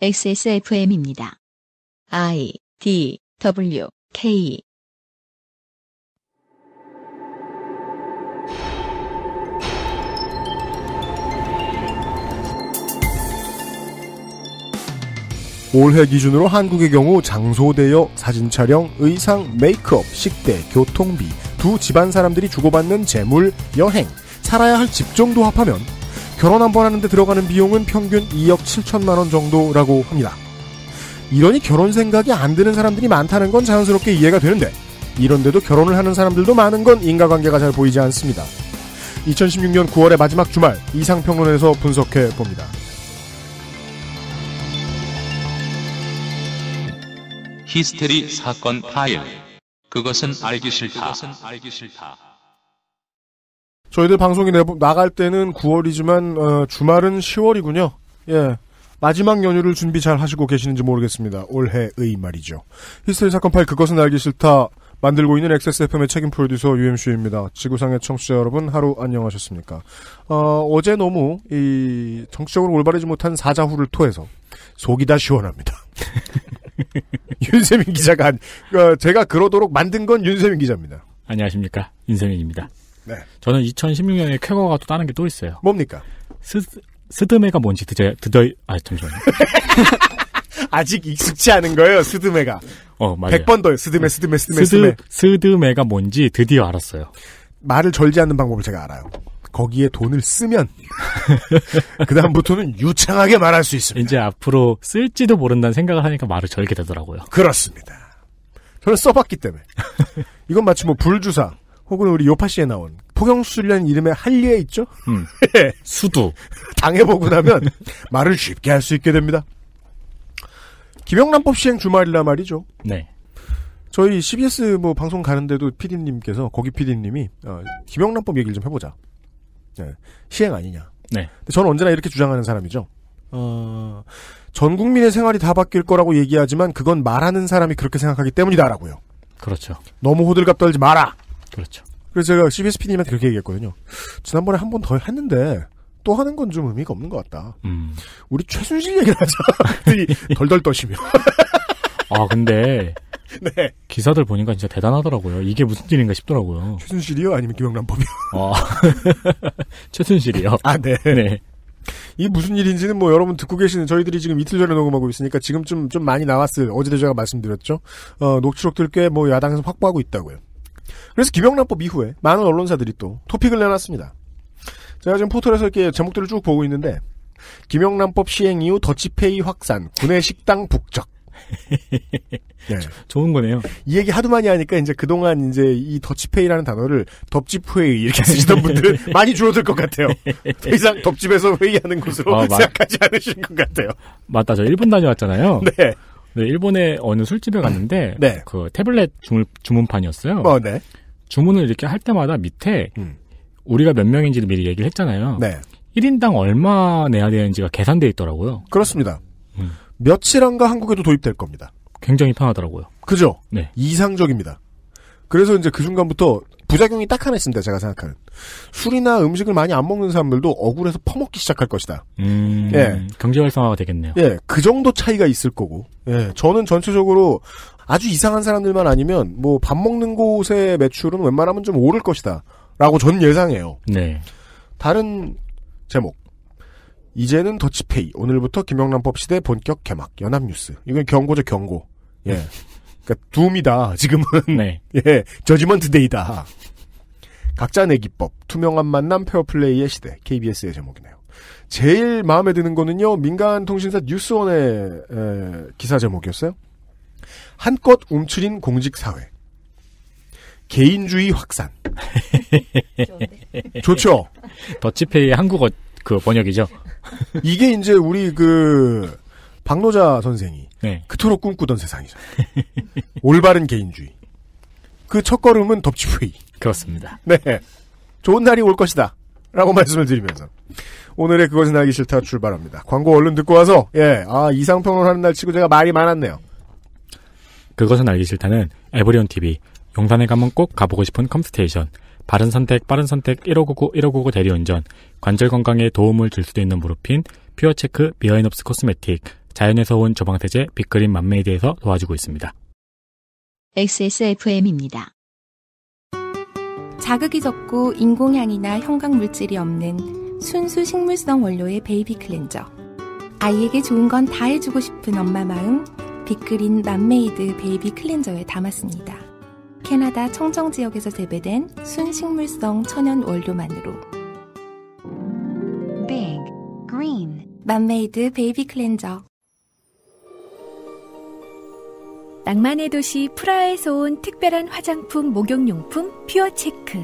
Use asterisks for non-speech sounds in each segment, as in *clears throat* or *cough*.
XSFM입니다. I D W K 올해 기준으로 한국의 경우 장소 대여, 사진 촬영, 의상, 메이크업, 식대, 교통비, 두 집안 사람들이 주고받는 재물, 여행, 살아야 할 집 정도 합하면 결혼 한 번 하는데 들어가는 비용은 평균 2억 7천만 원 정도라고 합니다. 이러니 결혼 생각이 안 드는 사람들이 많다는 건 자연스럽게 이해가 되는데 이런데도 결혼을 하는 사람들도 많은 건 인과관계가 잘 보이지 않습니다. 2016년 9월의 마지막 주말 이상평론에서 분석해 봅니다. 히스테리 사건 파일 그것은 알기 싫다. 그것은 알기 싫다. 저희들 방송이 나갈 때는 9월이지만 어, 주말은 10월이군요. 예. 마지막 연휴를 준비 잘 하시고 계시는지 모르겠습니다. 올해의 말이죠. 히스테리 사건 파일 그것은 알기 싫다. 만들고 있는 XSFM의 책임 프로듀서 UMC입니다. 지구상의 청취자 여러분 하루 안녕하셨습니까? 어, 제 너무 이 정치적으로 올바르지 못한 사자후를 토해서 속이 다 시원합니다. *laughs* 윤세민 기자가 안, 어, 제가 그러도록 만든 건 윤세민 기자입니다. 안녕하십니까? 윤세민입니다. 네. 저는 2016년에 쾌거가 또 다른 게 또 있어요. 뭡니까? 스, 스드메가 뭔지 드저, 드저, 아, 잠시만요. *laughs* 아직 익숙치 않은 거예요, 스드메가. 어, 맞아요. 100번 더요. 스드메, 스드메, 스드메, 스드, 스드메. 가 뭔지 드디어 알았어요. 말을 절지 않는 방법을 제가 알아요. 거기에 돈을 쓰면 *laughs* 그다음부터는 유창하게 말할 수 있습니다. 이제 앞으로 쓸지도 모른다는 생각을 하니까 말을 절게 되더라고요. 그렇습니다. 저는 써봤기 때문에 이건 마치 뭐 불주사 혹은 우리 요파씨에 나온 포경수련 이름의 한리에 있죠? 음. *laughs* 예. 수두. 당해보고 나면 말을 쉽게 할 수 있게 됩니다. 김영란법 시행 주말이라 말이죠. 네. 저희 CBS 뭐 방송 가는데도 PD님께서 거기 PD님이 어, 김영란법 얘기를 좀 해보자. 네. 시행 아니냐. 네. 저는 언제나 이렇게 주장하는 사람이죠. 어, 전 국민의 생활이 다 바뀔 거라고 얘기하지만 그건 말하는 사람이 그렇게 생각하기 때문이다라고요. 그렇죠. 너무 호들갑 떨지 마라. 그렇죠. 그래서 제가 CBSP님한테 그렇게 얘기했거든요. 지난번에 한 번 더 했는데 또 하는 건 좀 의미가 없는 것 같다. 음. 우리 최순실 얘기를 하자. *laughs* 덜덜 떠시며. *laughs* 아 근데 *laughs* 네. 기사들 보니까 진짜 대단하더라고요. 이게 무슨 일인가 싶더라고요. 최순실이요? 아니면 김영란법이요? 아, 최순실이요. 아, 네. 네. 이 무슨 일인지는 뭐 여러분 듣고 계시는 저희들이 지금 이틀 전에 녹음하고 있으니까 지금좀 좀 많이 나왔을 어제도 제가 말씀드렸죠. 어, 녹취록들 꽤 뭐 야당에서 확보하고 있다고요. 그래서 김영란법 이후에 많은 언론사들이 또 토픽을 내놨습니다. 제가 지금 포털에서 이렇게 제목들을 쭉 보고 있는데 김영란법 시행 이후 더치페이 확산, 군의 식당 북적. *laughs* 네. 좋은 거네요. 이 얘기 하도 많이 하니까 이제 그동안 이제 이 더치페이라는 단어를 덥집회의 이렇게 쓰시던 분들은 *laughs* 많이 줄어들 것 같아요. *laughs* 더 이상 덥집에서 회의하는 곳으로 어, 아, 생각하지 않으실 것 같아요. 맞다. 저 일본 다녀왔잖아요. 네. 네, 일본의 어느 술집에 갔는데 음. 네. 그 태블릿 주문, 판이었어요 어, 네. 주문을 이렇게 할 때마다 밑에 음. 우리가 몇 명인지를 미리 얘기를 했잖아요. 네. 1인당 얼마 내야 되는지가 계산돼 있더라고요. 그렇습니다. 음. 며칠 안가 한국에도 도입될 겁니다. 굉장히 편하더라고요. 그죠? 네. 이상적입니다. 그래서 이제 그 순간부터 부작용이 딱 하나 있습니다. 제가 생각하는 술이나 음식을 많이 안 먹는 사람들도 억울해서 퍼먹기 시작할 것이다. 음, 예, 경제 활성화가 되겠네요. 예, 그 정도 차이가 있을 거고. 예, 저는 전체적으로 아주 이상한 사람들만 아니면 뭐 밥 먹는 곳의 매출은 웬만하면 좀 오를 것이다. 라고 전 예상해요. 네. 다른 제목. 이제는 더치페이. 오늘부터 김영란법 시대 본격 개막. 연합뉴스. 이건 경고죠, 경고. 예. *laughs* 그니까 둠이다, 지금은. 네. *laughs* 예. 저지먼트 데이다. 각자 내기법, 투명한 만남 페어플레이의 시대, KBS의 제목이네요. 제일 마음에 드는 거는요, 민간 통신사 뉴스원의 에, 기사 제목이었어요. 한껏 움츠린 공직사회. 개인주의 확산. *laughs* 좋죠? 더치페이의 한국어 그 번역이죠. *laughs* 이게 이제 우리 그 박노자 선생이 네. 그토록 꿈꾸던 세상이죠. 올바른 개인주의. 그 첫걸음은 덥지회의 그렇습니다. 네. 좋은 날이 올 것이다. 라고 말씀을 드리면서 오늘의 그것은 알기 싫다 출발합니다. 광고 얼른 듣고 와서 예, 아 이상평론하는 날 치고 제가 말이 많았네요. 그것은 알기 싫다는 에브리온 TV, 용산에 가면 꼭 가보고 싶은 컴스테이션, 바른 선택, 빠른 선택, 1599, 1599 대리운전, 관절 건강에 도움을 줄 수도 있는 무릎핀, 퓨어체크, 비어인업스 코스메틱, 자연에서 온조방세제 빅그린 맘메이드에서 도와주고 있습니다. XSFM입니다. 자극이 적고 인공향이나 형광물질이 없는 순수 식물성 원료의 베이비 클렌저. 아이에게 좋은 건 다 해주고 싶은 엄마 마음, 빅그린 맘메이드 베이비 클렌저에 담았습니다. 캐나다 청정 지역에서 재배된 순식물성 천연 원료만으로. Big Green 맘메이드 베이비 클렌저. 낭만의 도시 프라하에서 온 특별한 화장품 목욕용품 퓨어체크.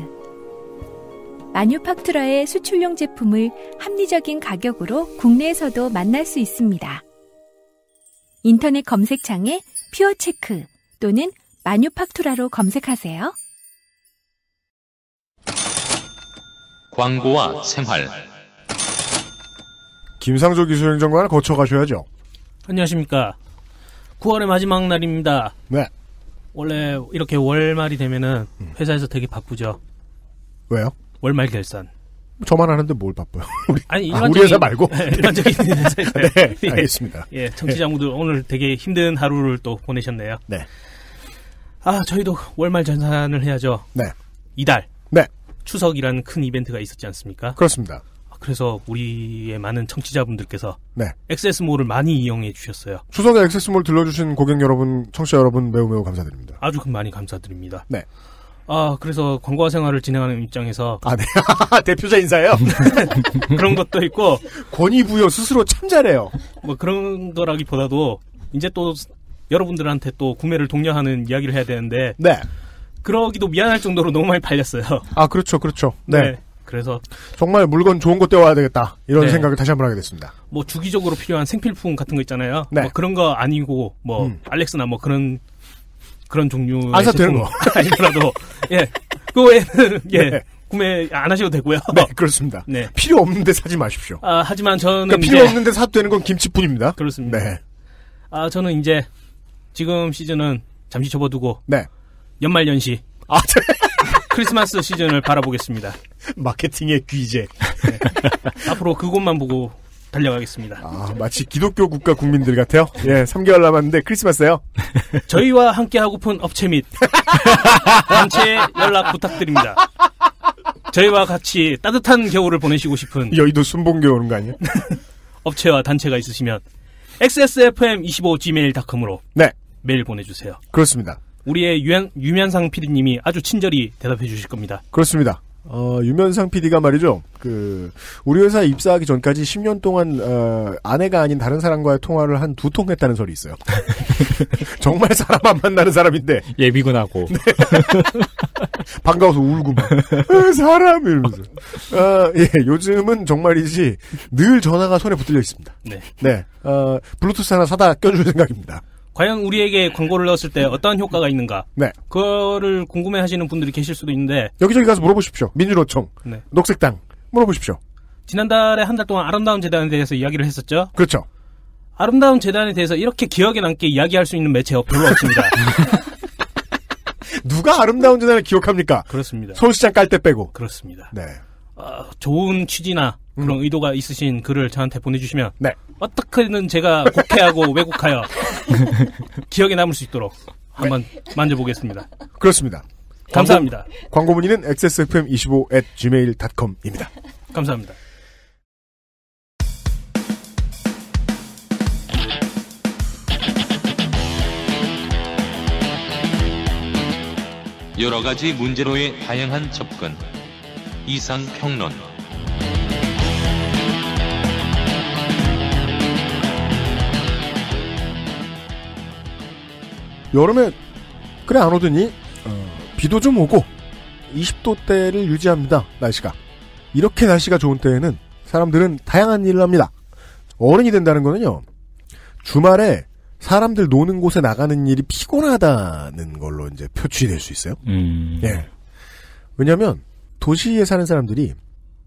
마뉴팍투라의 수출용 제품을 합리적인 가격으로 국내에서도 만날 수 있습니다. 인터넷 검색창에 퓨어체크 또는 마뉴팍투라로 검색하세요. 광고와 생활 김상조 기술행정관을 거쳐가셔야죠. 안녕하십니까. 9월의 마지막 날입니다. 네. 원래 이렇게 월말이 되면은 회사에서 되게 바쁘죠. 왜요? 월말 결산. 저만 하는데 뭘 바빠요? *laughs* 우리, 아니, 일반적인, 아, 우리 회사 말고? 네, 일반적인 회사에요. *laughs* 네, 네, 네. 예, 알겠습니다. 예, 청취자분들 네. 오늘 되게 힘든 하루를 또 보내셨네요. 네. 아, 저희도 월말 전산을 해야죠. 네. 이달. 네. 추석이라는 큰 이벤트가 있었지 않습니까? 그렇습니다. 그래서 우리의 많은 청취자분들께서 네. 엑세스몰을 많이 이용해 주셨어요. 추석에 엑세스몰 들러주신 고객 여러분, 청취자 여러분 매우 매우 감사드립니다. 아주 그 많이 감사드립니다. 네. 아 그래서 광고 생활을 진행하는 입장에서 아 네. *laughs* 대표자 인사예요. *laughs* 그런 것도 있고 권위 부여 스스로 참 잘해요. 뭐 그런 거라기보다도 이제 또 여러분들한테 또 구매를 독려하는 이야기를 해야 되는데 네. 그러기도 미안할 정도로 너무 많이 팔렸어요. 아 그렇죠, 그렇죠. 네. 네. 그래서 정말 물건 좋은 거 떼와야 되겠다 이런 네. 생각을 다시 한 번 하게 됐습니다. 뭐 주기적으로 필요한 생필품 같은 거 있잖아요. 네. 뭐 그런 거 아니고 뭐 음. 알렉스나 뭐 그런 그런 종류 안 사도 되는 거 *laughs* 아니더라도 예 그외에는 예 네. 구매 안 하셔도 되고요. 네 그렇습니다. 네 필요 없는데 사지 마십시오. 아 하지만 저는 그러니까 필요 없는데 사도 되는 건 김치뿐입니다. 그렇습니다. 네. 아 저는 이제 지금 시즌은 잠시 접어두고 네 연말 연시 아 네. 크리스마스 시즌을 바라보겠습니다. 마케팅의 귀재. 네. 앞으로 그곳만 보고 달려가겠습니다. 아, 마치 기독교 국가 국민들 같아요. 예, 3개월 남았는데 크리스마스예요. 저희와 함께 하고픈 업체 및단체 연락 부탁드립니다. 저희와 같이 따뜻한 겨울을 보내시고 싶은 여의도 순봉교 오는 거 아니에요? 업체와 단체가 있으시면 xsfm25gmail.com으로 네. 메일 보내주세요. 그렇습니다. 우리의 유현, 유면상 PD님이 아주 친절히 대답해 주실 겁니다. 그렇습니다. 어, 유면상 PD가 말이죠. 그 우리 회사에 입사하기 전까지 10년 동안 어, 아내가 아닌 다른 사람과의 통화를 한 두 통 했다는 소리 있어요. *laughs* 정말 사람 안 만나는 사람인데 예비군하고 네. *laughs* 반가워서 울고 막 어, 사람 이러면서 어, 예, 요즘은 정말이지 늘 전화가 손에 붙들려 있습니다. 네, 네 어, 블루투스 하나 사다 껴줄 생각입니다. 과연 우리에게 광고를 넣었을 때 어떠한 효과가 있는가? 네. 그거를 궁금해하시는 분들이 계실 수도 있는데 여기저기 가서 물어보십시오. 민주노총, 네. 녹색당 물어보십시오. 지난달에 한 달 동안 아름다운 재단에 대해서 이야기를 했었죠. 그렇죠. 아름다운 재단에 대해서 이렇게 기억에 남게 이야기할 수 있는 매체가 별로 없습니다. *laughs* 누가 아름다운 재단을 기억합니까? 그렇습니다. 서울시장 깔 때 빼고. 그렇습니다. 네. 아, 좋은 취지나 그런 음. 의도가 있으신 글을 저한테 보내주시면 네. 어떻게든 제가 곡해하고 *laughs* 왜곡하여 기억에 남을 수 있도록 네. 한번 네. 만져보겠습니다. 그렇습니다. 감사합니다. 광고, 광고 문의는 xsfm25 gmail.com입니다. 감사합니다. 여러 가지 문제로의 다양한 접근. 이상평론 여름에 그래 안 오더니 어, 비도 좀 오고 20도대를 유지합니다 날씨가 이렇게 날씨가 좋은 때에는 사람들은 다양한 일을 합니다 어른이 된다는 거는요 주말에 사람들 노는 곳에 나가는 일이 피곤하다는 걸로 이제 표출이 될 수 있어요 음. 예 왜냐하면 도시에 사는 사람들이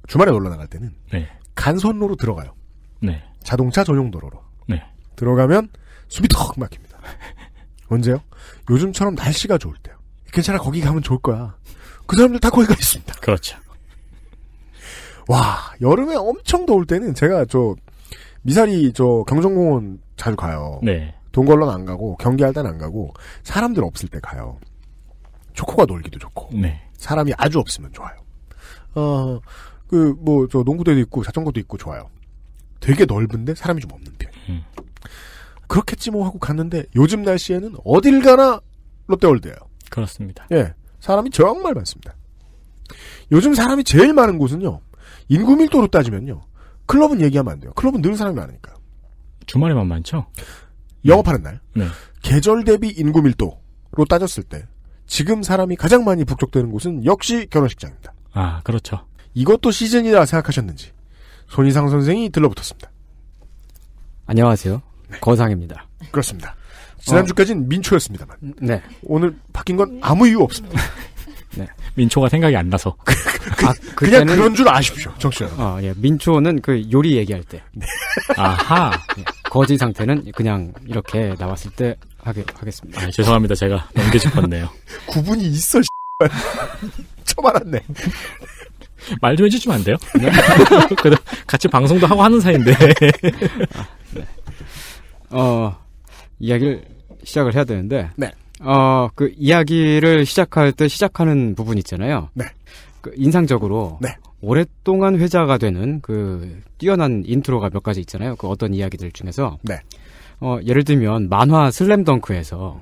주말에 놀러 나갈 때는 네. 간선로로 들어가요. 네. 자동차 전용 도로로. 네. 들어가면 숨이 턱 막힙니다. *laughs* 언제요? 요즘처럼 날씨가 좋을 때요. 괜찮아 거기 가면 좋을 거야. 그 사람들 다 거기가 있습니다. 그렇죠. 와 여름에 엄청 더울 때는 제가 저 미사리 저 경정공원 자주 가요. 네. 동걸론 안 가고 경기할단 안 가고 사람들 없을 때 가요. 초코가 놀기도 좋고 네. 사람이 아주 없으면 좋아요. 어, 그, 뭐, 저 농구대도 있고 자전거도 있고 좋아요. 되게 넓은데 사람이 좀 없는 편. 음. 그렇겠지 뭐 하고 갔는데 요즘 날씨에는 어딜 가나 롯데월드예요. 그렇습니다. 예. 사람이 정말 많습니다. 요즘 사람이 제일 많은 곳은요. 인구 밀도로 따지면요. 클럽은 얘기하면 안 돼요. 클럽은 늘 사람이 많으니까. 주말에만 많죠? 네. 영업하는 날. 네. 계절 대비 인구 밀도로 따졌을 때 지금 사람이 가장 많이 북적대는 곳은 역시 결혼식장입니다. 아, 그렇죠. 이것도 시즌이라 생각하셨는지 손희상 선생이 들러붙었습니다. 안녕하세요. 네. 거상입니다. 그렇습니다. 지난주까지는 어... 민초였습니다만. 네. 오늘 바뀐 건 아무 이유 없습니다. *laughs* 네. 민초가 생각이 안 나서. 그, 그, 그 아, 그 때는... 그런 줄 아십시오, 정치 여 어, 예. 민초는 그 요리 얘기할 때. 네. *laughs* 아하. 예. 거지 상태는 그냥 이렇게 나왔을 때 하게, 하겠습니다. 아, 죄송합니다. 제가 넘겨짚었네요. *laughs* 구분이 있어, 처음 았네말 좀 *laughs* 해주시면 안 돼요? 네. *laughs* 그래도 같이 방송도 하고 하는 사이인데. *laughs* 아, 네. 어, 이야기를 시작을 해야 되는데. 네. 어, 그 이야기를 시작할 때 시작하는 부분 있잖아요. 네. 그 인상적으로. 네. 오랫동안 회자가 되는 그 뛰어난 인트로가 몇 가지 있잖아요. 그 어떤 이야기들 중에서. 네. 어, 예를 들면 만화 슬램덩크에서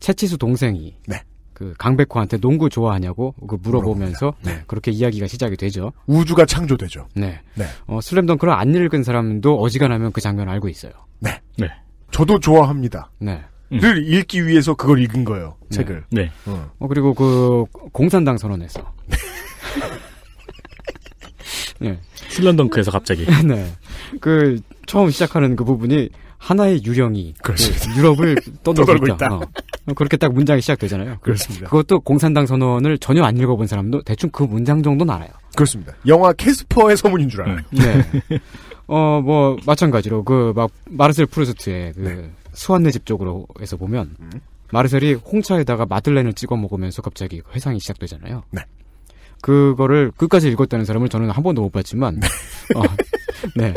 채치수 동생이. 네. 그 강백호한테 농구 좋아하냐고 그 물어보면서 네. 그렇게 이야기가 시작이 되죠. 우주가 창조되죠. 네. 네. 어, 슬램덩크를 안 읽은 사람도 어지간하면 그 장면 알고 있어요. 네. 네. 저도 좋아합니다. 네. 음. 늘 읽기 위해서 그걸 읽은 거예요. 네. 책을. 네. 어. 어, 그리고 그 공산당 선언에서. *laughs* 네. 슬램덩크에서 갑자기. *laughs* 네. 그 처음 시작하는 그 부분이 하나의 유령이 그렇습니다. 그 유럽을 *laughs* 떠돌고 있다. 있다. 어. 어. 그렇게 딱 문장이 시작되잖아요. *laughs* 그렇습니다. 그것도 공산당 선언을 전혀 안 읽어본 사람도 대충 그 문장 정도는 알아요. 그렇습니다. 영화 캐스퍼의 소문인 줄 알아요. 네. *laughs* 어, 뭐, 마찬가지로, 그, 막, 마르셀 프루스트의 그, 네. 수완네 집 쪽으로 해서 보면, 음. 마르셀이 홍차에다가 마들렌을 찍어 먹으면서 갑자기 그 회상이 시작되잖아요. 네. 그거를 끝까지 읽었다는 사람을 저는 한 번도 못 봤지만, 네. 어, 네.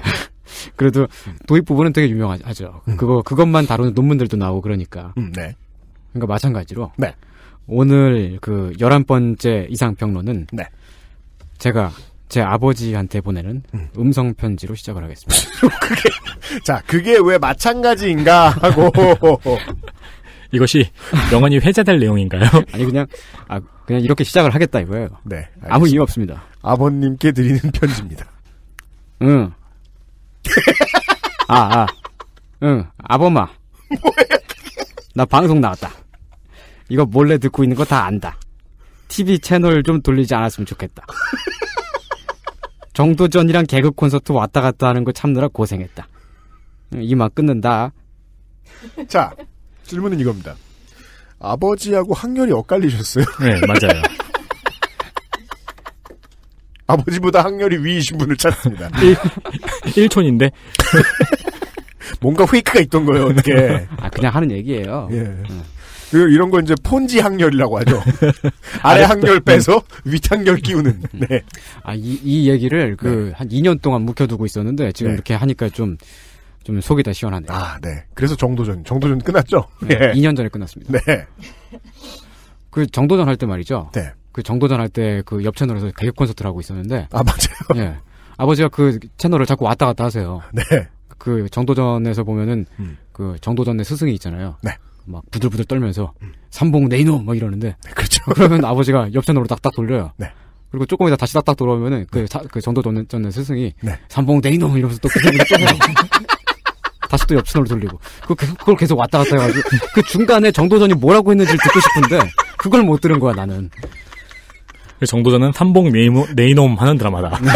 그래도 도입 부분은 되게 유명하죠. 음. 그거 그것만 다루는 논문들도 나오고 그러니까. 음, 네. 그러니까 마찬가지로 네. 오늘 그 열한 번째 이상 평론은 네. 제가 제 아버지한테 보내는 음. 성 편지로 시작을 하겠습니다. *laughs* 그게 자 그게 왜 마찬가지인가 하고 *laughs* 이것이 영원히 회자될 내용인가요? *laughs* 아니 그냥 아 그냥 이렇게 시작을 하겠다 이거예요. 네. 알겠습니다. 아무 이유 없습니다. 아버님께 드리는 편지입니다. 응. 아, 아. 응, 아범아. 뭐야? 나 방송 나왔다. 이거 몰래 듣고 있는 거 다 안다. TV 채널 좀 돌리지 않았으면 좋겠다. 정도전이랑 개그 콘서트 왔다 갔다 하는 거 참느라 고생했다. 이만 끊는다. 자, 질문은 이겁니다. 아버지하고 학렬이 엇갈리셨어요? 네, 맞아요. 아버지보다 학렬이 위이신 분을 찾습니다. 1, 촌인데 뭔가 휘크가 있던 거예요, 어떻게. 아, 그냥 하는 얘기예요. 예. 음. 이런 거 이제 폰지 학렬이라고 하죠. *laughs* 아래 학렬 음. 빼서 윗 학렬 끼우는. 음. 네. 아, 이, 이 얘기를 그한 네. 2년 동안 묵혀두고 있었는데 지금 네. 이렇게 하니까 좀, 좀 속이 다 시원하네요. 아, 네. 그래서 정도전, 정도전 끝났죠? 네. 네. 예. 2년 전에 끝났습니다. 네. 그 정도전 할 때 말이죠. 네. 그정도전할때그옆 채널에서 개그 콘서트를 하고 있었는데 아 맞아요. 예. 아버지가 그 채널을 자꾸 왔다 갔다 하세요. 네. 그 정도전에서 보면은 음. 그 정도전의 스승이 있잖아요. 네. 막 부들부들 떨면서 음. 삼봉 네이놈 막 이러는데 네, 그렇죠. 그러면 아버지가 옆 채널로 딱딱 돌려요. 네. 그리고 조금 이따 다시 딱딱 돌아오면은 그, 자, 네. 그 정도전의 스승이 네. 삼봉 네이놈 이러면서 또 그 *laughs* 다시 또 옆 채널로 돌리고 그, 그 그걸 계속 왔다 갔다 해가지고 그 중간에 정도전이 뭐라고 했는지를 듣고 싶은데 그걸 못 들은 거야 나는. 그 정도전은 삼봉 네이모, 네이놈 하는 드라마다. 네.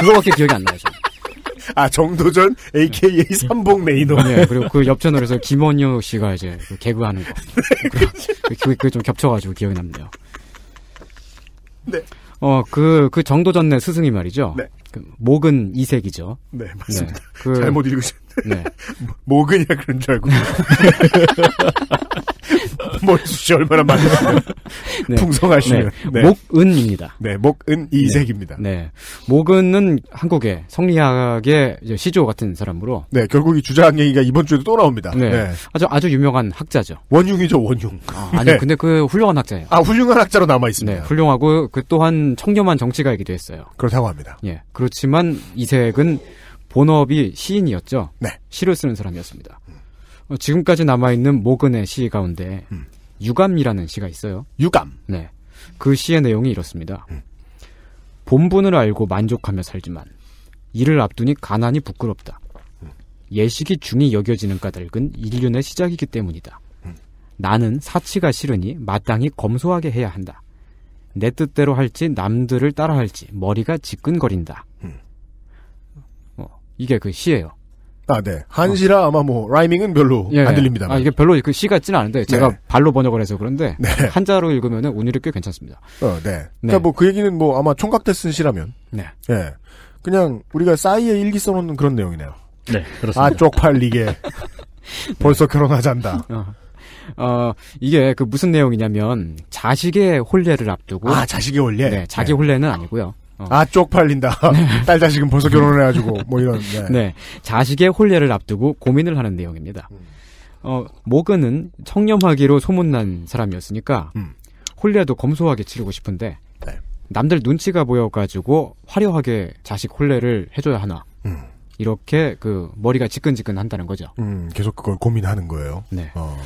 그거밖에 기억이 안 나요. 저아 정도전 AKA 네. 삼봉 네이놈. 네, 그리고 그 옆 채널에서 김원효 씨가 이제 그 개그하는 거. 그게, 그, 그게 좀 겹쳐가지고 기억이 납니다. 네. 어, 그, 그 정도전내 스승이 말이죠. 네. 그 목은 이색이죠. 네, 맞습니다. 네, 그 잘못 읽으신. 네. *laughs* 뭐이야 그런 줄 알고. 머리숱이 *laughs* 얼마나 많으시면 네. 풍성하시면 네. 네. 목은입니다. 네, 목은 네. 이색입니다. 네. 목은은 한국의 성리학의 시조 같은 사람으로. 네, 결국 이주자 얘기가 이번 주에도 또 나옵니다. 네. 네. 아주 아주 유명한 학자죠. 원흉이죠, 원흉. 아, 아니요, 네. 근데 그 훌륭한 학자예요. 아, 훌륭한 학자로 남아 있습니다. 훌륭하고 그 또한 청렴한 정치가이기도 했어요. 그렇다고 합니다. 예. 그렇지만 이색은 본업이 시인이었죠. 네. 시를 쓰는 사람이었습니다. 어, 지금까지 남아있는 모근의 시 가운데 음. 유감이라는 시가 있어요. 유감. 네. 그 시의 내용이 이렇습니다. 음. 본분을 알고 만족하며 살지만 이를 앞두니 가난이 부끄럽다. 음. 예식이 중이 여겨지는 까닭은 인륜의 시작이기 때문이다. 음. 나는 사치가 싫으니 마땅히 검소하게 해야 한다. 내 뜻대로 할지 남들을 따라 할지 머리가 지끈거린다. 이게 그 시예요. 아, 네. 한시라 어. 아마 뭐 라이밍은 별로 예, 예. 안 들립니다. 아, 이게 별로 그 시 같지는 않은데 제가 네. 발로 번역을 해서 그런데 네. 한자로 읽으면 운율이 꽤 괜찮습니다. 어, 네. 그러니까 네. 그러니까 뭐 뭐그 얘기는 뭐 아마 총각 때쓴 시라면 네. 예. 그냥 우리가 싸이에 일기 써놓는 그런 내용이네요. 네, 그렇습니다. 아 쪽팔리게 *laughs* 벌써 결혼하잔다. 어. 어. 이게 그 무슨 내용이냐면 자식의 혼례를 앞두고 아 자식의 혼례 네 자기 네. 혼례는 아니고요 어. 아 쪽팔린다. 네. *laughs* 딸 자식은 벌써 결혼을 해가지고 뭐 이런. 네. *laughs* 네. 자식의 혼례를 앞두고 고민을 하는 내용입니다. 음. 어, 모건은 청렴하기로 소문난 사람이었으니까 음. 혼례도 검소하게 치르고 싶은데 네. 남들 눈치가 보여가지고 화려하게 자식 혼례를 해줘야 하나 음. 이렇게 그 머리가 지끈지끈한다는 거죠. 음, 계속 그걸 고민하는 거예요. 네. 어.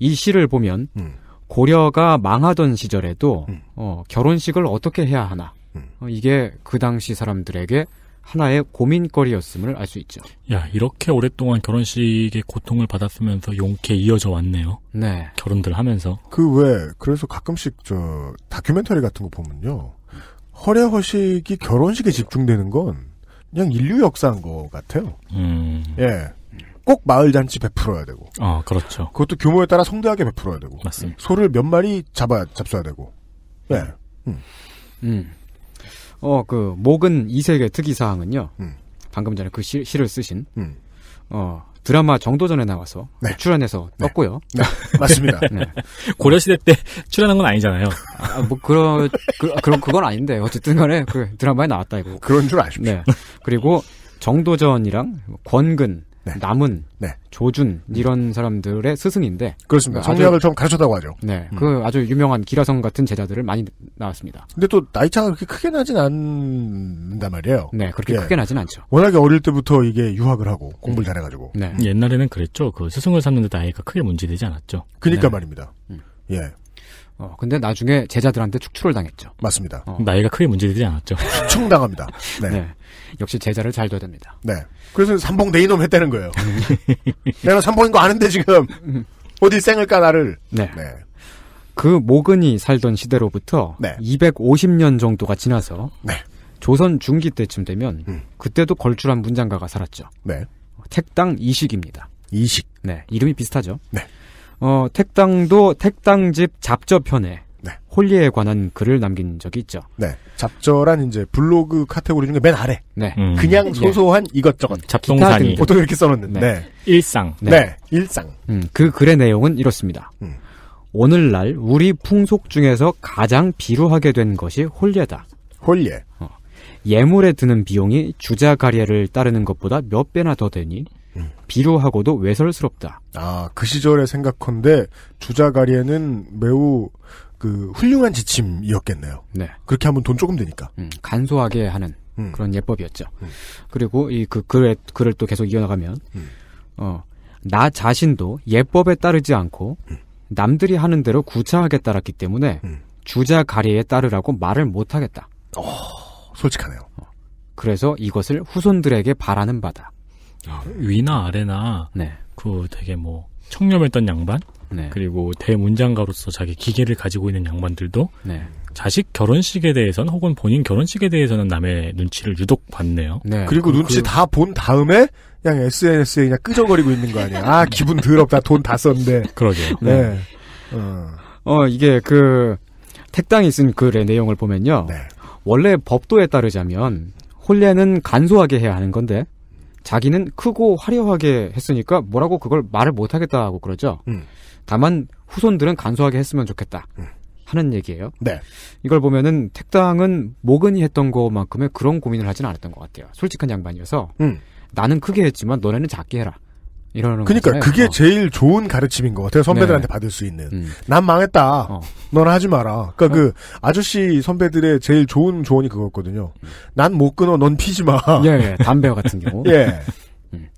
어이 시를 보면 음. 고려가 망하던 시절에도 음. 어, 결혼식을 어떻게 해야 하나 음. 어, 이게 그 당시 사람들에게 하나의 고민거리였음을 알 수 있죠. 야 이렇게 오랫동안 결혼식의 고통을 받았으면서 용케 이어져 왔네요. 네. 결혼들 하면서. 그 왜 그래서 가끔씩 저 다큐멘터리 같은 거 보면요. 허례허식이 결혼식에 집중되는 건 그냥 인류 역사인 것 같아요. 음. 예. 꼭 마을 잔치 베풀어야 되고. 아, 그렇죠. 그것도 규모에 따라 성대하게 베풀어야 되고. 맞습니다. 소를 몇 마리 잡아 잡숴야 되고. 네. 음. 음. 음. 어, 그 목은 이세계 특이 사항은요. 음. 방금 전에 그 시, 시를 쓰신 음. 어, 드라마 정도 전에 나와서 네. 출연해서 네. 떴고요. 네. 맞습니다. *laughs* 네. *laughs* 고려시대 때 출연한 건 아니잖아요. 아, 뭐 그런 그, 그런 그건 아닌데 어쨌든 간에 그 드라마에 나왔다 이거. 그런 줄 아십시오. 네. 그리고 정도전이랑 권근 네. 남은, 네. 조준 음. 이런 사람들의 스승인데 그렇습니다. 성리학을 그 아 처음 가르쳤다고 하죠. 네, 음. 그 아주 유명한 기라성 같은 제자들을 많이 나왔습니다. 근데 또 나이 차가 그렇게 크게 나진 않는단 말이에요. 네, 그렇게 예. 크게 나진 않죠. 워낙에 어릴 때부터 이게 유학을 하고 공부를 음. 잘해가지고. 네. 옛날에는 그랬죠. 그 스승을 삼는 데 나이가 크게 문제되지 않았죠. 그니까 네. 말입니다. 음. 예, 어, 근데 나중에 제자들한테 축출을 당했죠. 맞습니다. 어. 나이가 크게 문제되지 않았죠. 축청당합니다. 네. 네. 역시 제자를 잘 둬야 됩니다. 네. 그래서 삼봉 네이놈 했다는 거예요. *laughs* 내가 삼봉인 거 아는데 지금 어디 쌩을까 나를. 네. 네. 그 모근이 살던 시대로부터 네. 250년 정도가 지나서 네. 조선 중기 때쯤 되면 음. 그때도 걸출한 문장가가 살았죠. 네. 어, 택당 이식입니다. 이식. 네. 이름이 비슷하죠. 네. 어, 택당도 택당집 잡저편에 네. 홀리에 관한 글을 남긴 적이 있죠. 네. 잡저란 이제 블로그 카테고리 중에 맨 아래. 네. 음. 그냥 예. 소소한 네. 이것저것. 잡동산이. 보통 이렇게 써놓는데. 네. 일상. 네. 네. 일상. 음, 그 글의 내용은 이렇습니다. 음. 오늘날 우리 풍속 중에서 가장 비루하게 된 것이 홀리에다. 홀리에. 어. 예물에 드는 비용이 주자 가례를 따르는 것보다 몇 배나 더 되니 비루하고도 외설스럽다. 아, 그 시절의 생각컨대 주자가리에는 매우 그 훌륭한 지침이었겠네요. 네. 그렇게 하면 돈 조금 되니까. 음, 간소하게 하는 음. 그런 예법이었죠. 음. 그리고 이그 글에 글을 또 계속 이어나가면 음. 어, 나 자신도 예법에 따르지 않고 음. 남들이 하는 대로 구차하게 따랐기 때문에 음. 주자가리에 따르라고 말을 못 하겠다. 어, 솔직하네요. 어, 그래서 이것을 후손들에게 바라는 바다. 어. 위나 아래나 네. 그 되게 뭐 청렴했던 양반 네. 그리고 대문장가로서 자기 기계를 가지고 있는 양반들도 네. 자식 결혼식에 대해서는 혹은 본인 결혼식에 대해서는 남의 눈치를 유독 봤네요. 네. 그리고 그, 눈치 그... 다본 다음에 그냥 SNS에 그냥 끄적거리고 있는 거 아니야? 아 기분 더럽다 돈 다 썼는데. 그러게. 네. 네. 어. 어. 이게 그 택당이 쓴 글의 내용을 보면요. 네. 원래 법도에 따르자면 혼례는 간소하게 해야 하는 건데 자기는 크고 화려하게 했으니까 뭐라고 그걸 말을 못하겠다고 그러죠. 음. 다만 후손들은 간소하게 했으면 좋겠다. 음. 하는 얘기예요. 네. 이걸 보면은 택당은 모근이 했던 것만큼의 그런 고민을 하지는 않았던 것 같아요. 솔직한 양반이어서 음. 나는 크게 했지만 너네는 작게 해라. 이러는 그러니까 거잖아요. 그게 어. 제일 좋은 가르침인 것 같아요. 선배들한테 네. 받을 수 있는. 음. 난 망했다. 어. 넌 하지 마라. 그러니까 어? 그 아저씨 선배들의 제일 좋은 조언이 그거였거든요. 난 못 끊어. 넌 피지 마. *laughs* 예, 예. 담배 같은 경우. *laughs* 예. 음.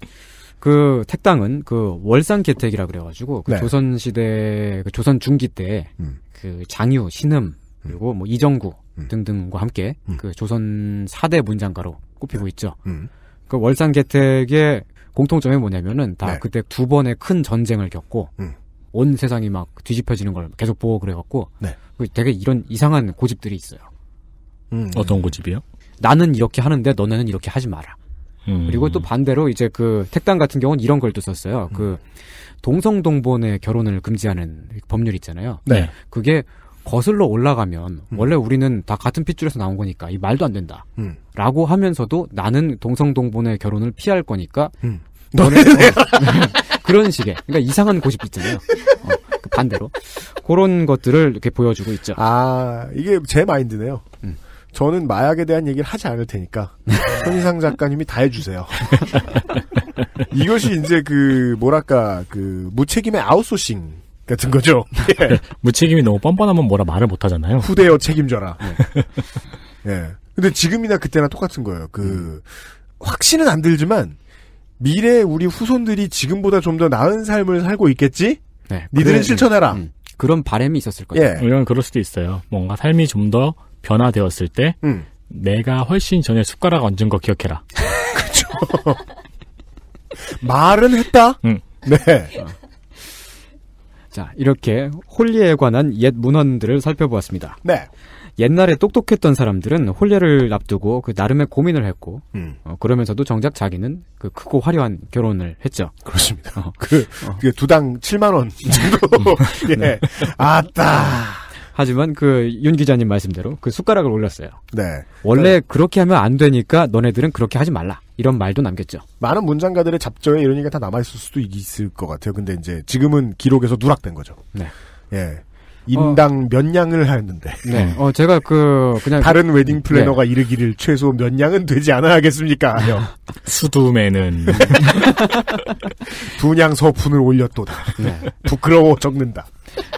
그 택당은 그 월상 계택이라 그래가지고 그 네. 조선 시대 그 조선 중기 때그 음. 장유 신음 그리고 뭐 이정구 음. 등등과 함께 그 조선 4대 문장가로 꼽히고 네. 있죠. 그 월상 계택의 공통점이 뭐냐면은 다 네. 그때 두 번의 큰 전쟁을 겪고 음. 온 세상이 막 뒤집혀지는 걸 계속 보고 그래갖고 네. 그 되게 이런 이상한 고집들이 있어요. 음. 어떤 고집이요? 나는 이렇게 하는데 너네는 이렇게 하지 마라. 음. 그리고 또 반대로 이제 그 택당 같은 경우는 이런 걸또 썼어요. 그 음. 동성 동본의 결혼을 금지하는 법률 있잖아요. 네. 그게 거슬러 올라가면 음. 원래 우리는 다 같은 핏줄에서 나온 거니까 이 말도 안 된다. 음. 라고 하면서도 나는 동성동본의 결혼을 피할 거니까 음. 너네 어, *laughs* 그런 식의 그러니까 이상한 고집 있잖아요. 어, 그 반대로 그런 것들을 이렇게 보여주고 있죠. 아 이게 제 마인드네요. 음. 저는 마약에 대한 얘기를 하지 않을 테니까 손희상 작가님이 다 해주세요. *laughs* 이것이 이제 그 뭐랄까 그 무책임의 아웃소싱. 같은 거죠. *laughs* 예. 무책임이 너무 뻔뻔하면 뭐라 말을 못 하잖아요. 후대여 책임져라. 네. *laughs* 예. 근데 지금이나 그때나 똑같은 거예요. 그 확신은 안 들지만 미래 우리 후손들이 지금보다 좀 더 나은 삶을 살고 있겠지? 네. 니들은 그래, 실천해라. 음. 그런 바램이 있었을 거예요. 예. 이건 그럴 수도 있어요. 뭔가 삶이 좀 더 변화되었을 때 음. 내가 훨씬 전에 숟가락 얹은 거 기억해라. 그렇죠. *laughs* 말은 했다. 음. 네. 어. 자, 이렇게 홀리에 관한 옛 문헌들을 살펴보았습니다. 네. 옛날에 똑똑했던 사람들은 홀례를 앞두고 그 나름의 고민을 했고 음. 어, 그러면서도 정작 자기는 그 크고 화려한 결혼을 했죠. 그렇습니다. 어. 그, 어. 그 두 당 7만 원 정도. *laughs* 음. *laughs* 예. 네. 아따. 하지만 그 윤 기자님 말씀대로 그 숟가락을 올렸어요. 네. 원래 그래. 그렇게 하면 안 되니까 너네들은 그렇게 하지 말라. 이런 말도 남겼죠. 많은 문장가들의 잡조에 이런 얘기가 다 남아있을 수도 있을 것 같아요. 근데 이제 지금은 기록에서 누락된 거죠. 네. 예. 인당 어, 몇 양을 하였는데. 네. 어, 제가 그, 그냥. 다른 웨딩 네. 플래너가 네. 이르기를 최소 몇 양은 되지 않아야 겠습니까 수두매는. 분양 서푼을 올렸도다. 네. 부끄러워 적는다.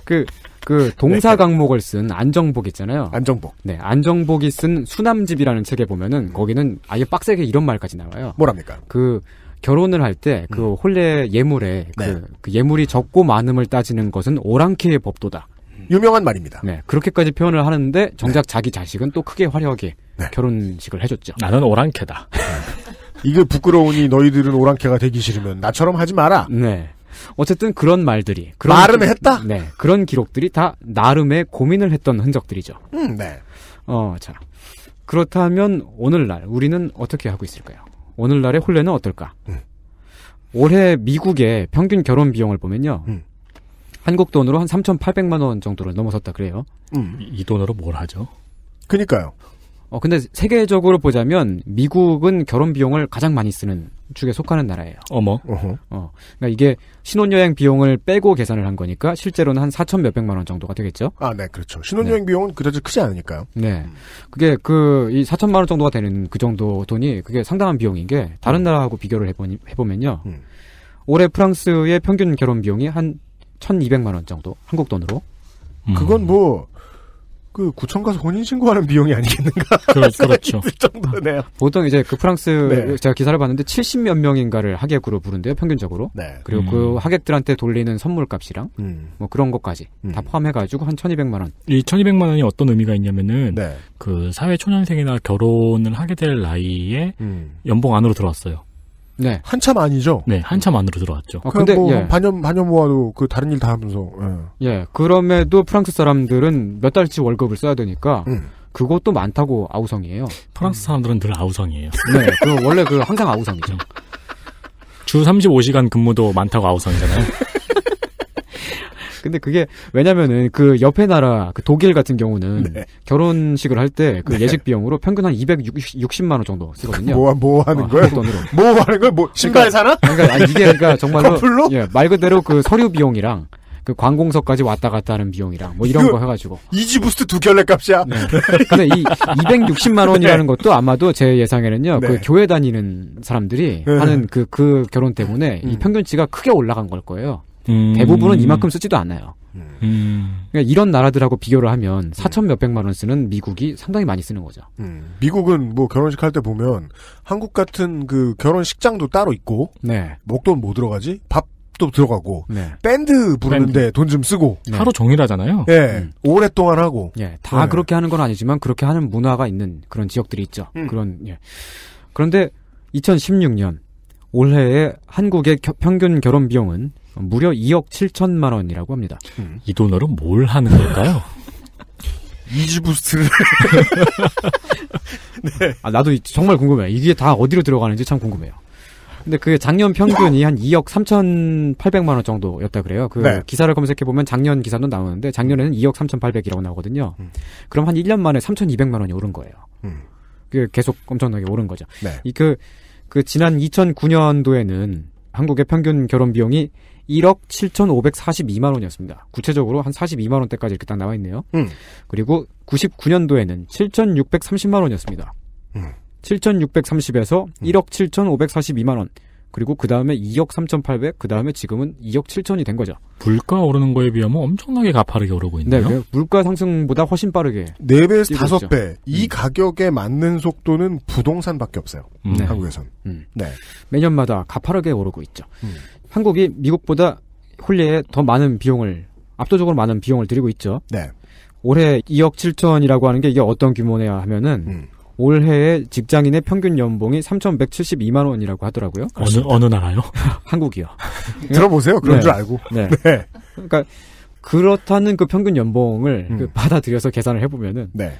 그, 그 네. 동사 강목을 쓴 안정복 있잖아요. 안정복. 네, 안정복이 쓴 수남집이라는 책에 보면은 음. 거기는 아예 빡세게 이런 말까지 나와요. 뭐랍니까? 그 결혼을 할 때그 음. 혼례 예물에 그, 네. 그, 그, 예물이 적고 많음을 따지는 것은 오랑캐의 법도다. 음. 유명한 말입니다. 네, 그렇게까지 표현을 하는데 정작 네. 자기 자식은 또 크게 화려하게 네. 결혼식을 해줬죠. 나는 오랑캐다. 네. 이게 부끄러우니 너희들은 오랑캐가 되기 싫으면 나처럼 하지 마라. 네. 어쨌든 그런 말들이 그런 나름 기, 했다. 네, 그런 기록들이 다 나름의 고민을 했던 흔적들이죠. 음, 네. 어, 자 그렇다면 오늘날 우리는 어떻게 하고 있을까요? 오늘날의 혼례는 어떨까? 음. 올해 미국의 평균 결혼 비용을 보면요. 음. 한국 돈으로 한 3,800만 원 정도를 넘어섰다 그래요. 음. 이, 이 돈으로 뭘 하죠? 그니까요. 어, 근데 세계적으로 보자면 미국은 결혼 비용을 가장 많이 쓰는 축에 속하는 나라예요. 어머. 어허. 어. 그러니까 이게 신혼여행 비용을 빼고 계산을 한 거니까 실제로는 한 4천 몇백만 원 정도가 되겠죠? 아, 네, 그렇죠. 신혼여행 네. 비용은 그다지 크지 않으니까요. 네. 그게 그이 4천만 원 정도가 되는 그 정도 돈이 그게 상당한 비용인 게 다른 음. 나라하고 비교를 해보니, 해보면요. 음. 올해 프랑스의 평균 결혼 비용이 한 1,200만 원 정도 한국 돈으로. 음. 그건 뭐그 구청 가서 혼인 신고하는 비용이 아니겠는가? *laughs* 그렇, 그렇죠. 정도네요. 보통 이제 그 프랑스 네. 제가 기사를 봤는데 70 몇 명인가를 하객으로 부른대요 평균적으로. 네. 그리고 음. 그 하객들한테 돌리는 선물값이랑 음. 뭐 그런 것까지 음. 다 포함해가지고 한 1,200만 원. 이 1,200만 원이 어떤 의미가 있냐면은 네. 그 사회 초년생이나 결혼을 하게 될 나이에 음. 연봉 안으로 들어왔어요. 네. 한참 아니죠? 네, 한참 안으로 들어왔죠. 어, 아, 근데 뭐 예. 반년 반년 모아도 그 다른 일 다 하면서. 예. 예. 그럼에도 프랑스 사람들은 몇 달치 월급을 써야 되니까 음. 그것도 많다고 아우성이에요. 프랑스 음. 사람들은 늘 아우성이에요. *laughs* 네, 그 원래 그 항상 아우성이죠. 주 35시간 근무도 많다고 아우성이잖아요. *laughs* 근데 그게 왜냐면은 그 옆에 나라 그 독일 같은 경우는 네. 결혼식을 할 때그 네. 예식 비용으로 평균 한 260만 원 정도 쓰거든요. 뭐, 뭐 하는 어, 거야? 그 뭐 하는 거야? 뭐 그러니까 신발 사나? 그러니까, 아니, 이게 그러니까 정말로 커플로? 예, 말 그대로 그 서류 비용이랑 그 관공서까지 왔다 갔다 하는 비용이랑 뭐 이런 거 해가지고 이지부스트 두 켤레 값이야. 네. 근데 이 260만 원이라는 네. 것도 아마도 제 예상에는요 그 네. 그 교회 다니는 사람들이 네. 하는 그그 그 결혼 때문에 음. 이 평균치가 크게 올라간 걸 거예요. 음. 대부분은 이만큼 쓰지도 않아요. 음. 그러니까 이런 나라들하고 비교를 하면 4천 음. 몇백만 원 쓰는 미국이 상당히 많이 쓰는 거죠. 음. 미국은 뭐 결혼식 할 때 보면 한국 같은 그 결혼식장도 따로 있고 네. 먹돈 뭐 들어가지? 밥도 들어가고 네. 밴드 부르는데 돈 좀 쓰고 네. 하루 종일 하잖아요. 예, 음. 오랫동안 하고. 예, 다 네. 그렇게 하는 건 아니지만 그렇게 하는 문화가 있는 그런 지역들이 있죠. 음. 그런 예. 그런데 2016년 올해의 한국의 겨, 평균 결혼 비용은 무려 2억 7천만 원이라고 합니다. 음. 이 돈으로 뭘 하는 걸까요? *laughs* 이즈부스트를 *laughs* 네. 아, 나도 정말 궁금해요. 이게 다 어디로 들어가는지 참 궁금해요. 근데 그게 작년 평균이 한 2억 3,800만 원 정도였다 그래요. 그 네. 기사를 검색해 보면 작년 기사도 나오는데 작년에는 2억 3,800이라고 나오거든요. 음. 그럼 한 1년 만에 3,200만 원이 오른 거예요. 음. 그게 계속 엄청나게 오른 거죠. 네. 이그 그 지난 2009년도에는 한국의 평균 결혼 비용이 1억 7,542만 원이었습니다. 구체적으로 한 42만 원대까지 이렇게 딱 나와 있네요. 음. 그리고 99년도에는 7,630만 원이었습니다. 음. 7,630에서 음. 1억 7,542만 원. 그리고 그 다음에 2억 3,800, 그 다음에 지금은 2억 7천이 된 거죠. 물가 오르는 거에 비하면 엄청나게 가파르게 오르고 있네요. 네, 그 물가 상승보다 훨씬 빠르게. 4배에서 5배. 이 음. 가격에 맞는 속도는 부동산밖에 없어요. 음. 한국에선. 음. 네. 매년마다 가파르게 오르고 있죠. 음. 한국이 미국보다 홀리에 더 많은 비용을 압도적으로 많은 비용을 들이고 있죠. 네. 올해 2억 7천이라고 하는 게 이게 어떤 규모냐 하면은 음. 올해의 직장인의 평균 연봉이 3,172만 원이라고 하더라고요. 어느 어느 나라요? *laughs* 한국이요. 들어보세요. 그런 네. 줄 알고. 네. 네. 그러니까 그렇다는 그 평균 연봉을 음. 그 받아들여서 계산을 해보면은 네.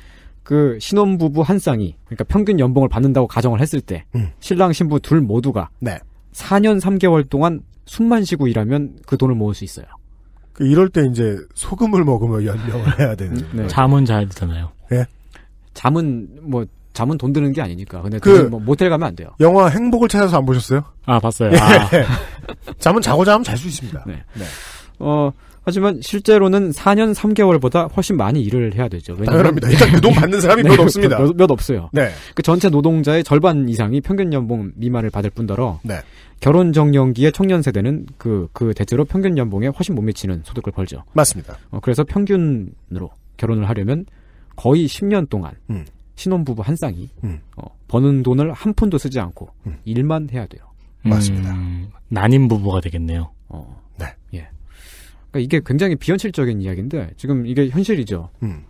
그 신혼부부 한 쌍이 그러니까 평균 연봉을 받는다고 가정을 했을 때 음. 신랑 신부 둘 모두가 네. 4년 3개월 동안 숨만 쉬고 일하면 그 돈을 모을 수 있어요. 그 이럴 때 이제 소금을 먹으면 연명을 해야 되는. 음, 네. 잠은 잘야잖아요 예. 잠은 뭐 잠은 돈 드는 게 아니니까. 근데 그뭐 모텔 가면 안 돼요. 영화 행복을 찾아서 안 보셨어요? 아 봤어요. 예. 아. *laughs* 잠은 자고 자면 잘 수 있습니다. 네. 네. 어 하지만 실제로는 4년 3개월보다 훨씬 많이 일을 해야 되죠. 당연합니다. 일단 그돈 받는 사람이 *laughs* 네, 몇 없습니다. 몇, 몇, 없어요. 네. 그 전체 노동자의 절반 이상이 평균 연봉 미만을 받을 뿐더러 네. 결혼 정년기의 청년 세대는 그, 그 대체로 평균 연봉에 훨씬 못 미치는 소득을 벌죠. 맞습니다. 어, 그래서 평균으로 결혼을 하려면 거의 10년 동안 음. 신혼부부 한 쌍이 음. 어, 버는 돈을 한 푼도 쓰지 않고 음. 일만 해야 돼요. 맞습니다. 음, 난임 부부가 되겠네요. 어. 네. 예. 그러니까 이게 굉장히 비현실적인 이야기인데 지금 이게 현실이죠. 음.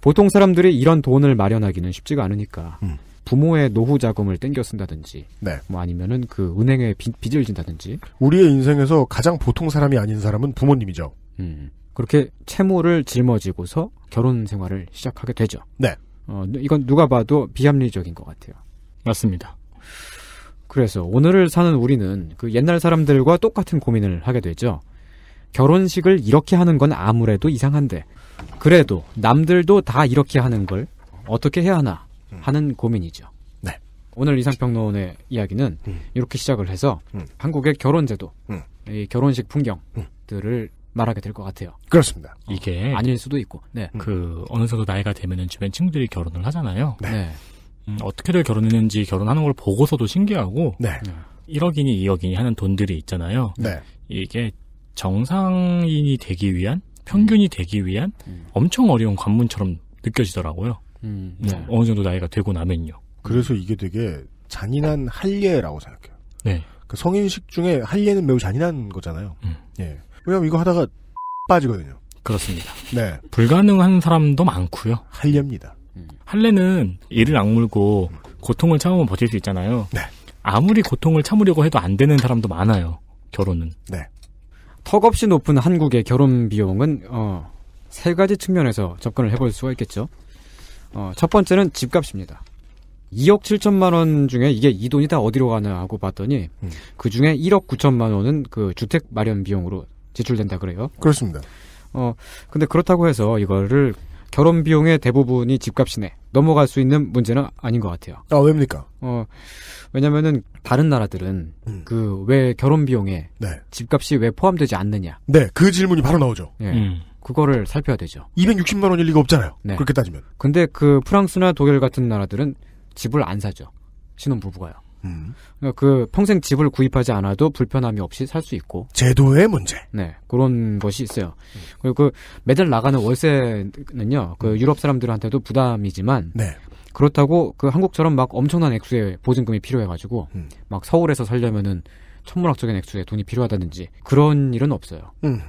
보통 사람들이 이런 돈을 마련하기는 쉽지가 않으니까 음. 부모의 노후 자금을 땡겨 쓴다든지 네. 뭐 아니면은 그 은행에 빚, 을 진다든지 우리의 인생에서 가장 보통 사람이 아닌 사람은 부모님이죠. 음. 그렇게 채무를 짊어지고서 결혼 생활을 시작하게 되죠. 네. 어, 이건 누가 봐도 비합리적인 것 같아요. 맞습니다. 그래서 오늘을 사는 우리는 그 옛날 사람들과 똑같은 고민을 하게 되죠. 결혼식을 이렇게 하는 건 아무래도 이상한데 그래도 남들도 다 이렇게 하는 걸 어떻게 해야 하나 음. 하는 고민이죠. 네. 오늘 이상평론의 이야기는 음. 이렇게 시작을 해서 음. 한국의 결혼제도, 음. 이 결혼식 풍경들을 음. 말하게 될 것 같아요. 그렇습니다. 어, 이게 아닐 수도 있고. 네. 음. 그 어느 정도 나이가 되면은 주변 친구들이 결혼을 하잖아요. 네. 네. 어떻게들 결혼했는지 결혼하는 걸 보고서도 신기하고 네. 1억이니 2억이니 하는 돈들이 있잖아요. 네. 이게 정상인이 되기 위한 평균이 음. 되기 위한 음. 엄청 어려운 관문처럼 느껴지더라고요. 음, 뭐 네. 어느 정도 나이가 되고 나면요. 그래서 이게 되게 잔인한 할례라고 생각해요. 네. 그 성인식 중에 할례는 매우 잔인한 거잖아요. 음. 예. 왜냐면 이거 하다가 빠지거든요. 그렇습니다. 네. 불가능한 사람도 많고요. 할례입니다. 음. 할례는 이를 악물고 고통을 참으면 버틸 수 있잖아요. 네. 아무리 고통을 참으려고 해도 안 되는 사람도 많아요. 결혼은. 네. 턱없이 높은 한국의 결혼 비용은 어, 세 가지 측면에서 접근을 해볼 수가 있겠죠. 어, 첫 번째는 집값입니다. 2억 7천만 원 중에 이게 이 돈이 다 어디로 가냐 하고 봤더니 음. 그 중에 1억 9천만 원은 그 주택 마련 비용으로 지출된다 그래요. 그렇습니다. 어 근데 그렇다고 해서 이거를 결혼 비용의 대부분이 집값이네. 넘어갈 수 있는 문제는 아닌 것 같아요. 아, 왜입니까? 어, 왜냐면은, 다른 나라들은, 음. 그, 왜 결혼 비용에, 네. 집값이 왜 포함되지 않느냐. 네, 그 질문이 바로 나오죠. 예. 음. 그거를 살펴야 되죠. 260만 원일 리가 없잖아요. 네. 그렇게 따지면. 근데 그 프랑스나 독일 같은 나라들은 집을 안 사죠. 신혼부부가요. 음. 그 평생 집을 구입하지 않아도 불편함이 없이 살 수 있고 제도의 문제. 네 그런 것이 있어요. 음. 그리고 그 매달 나가는 월세는요 그 음. 유럽 사람들한테도 부담이지만 네. 그렇다고 그 한국처럼 막 엄청난 액수의 보증금이 필요해가지고 음. 막 서울에서 살려면은 천문학적인 액수의 돈이 필요하다든지 그런 일은 없어요. 음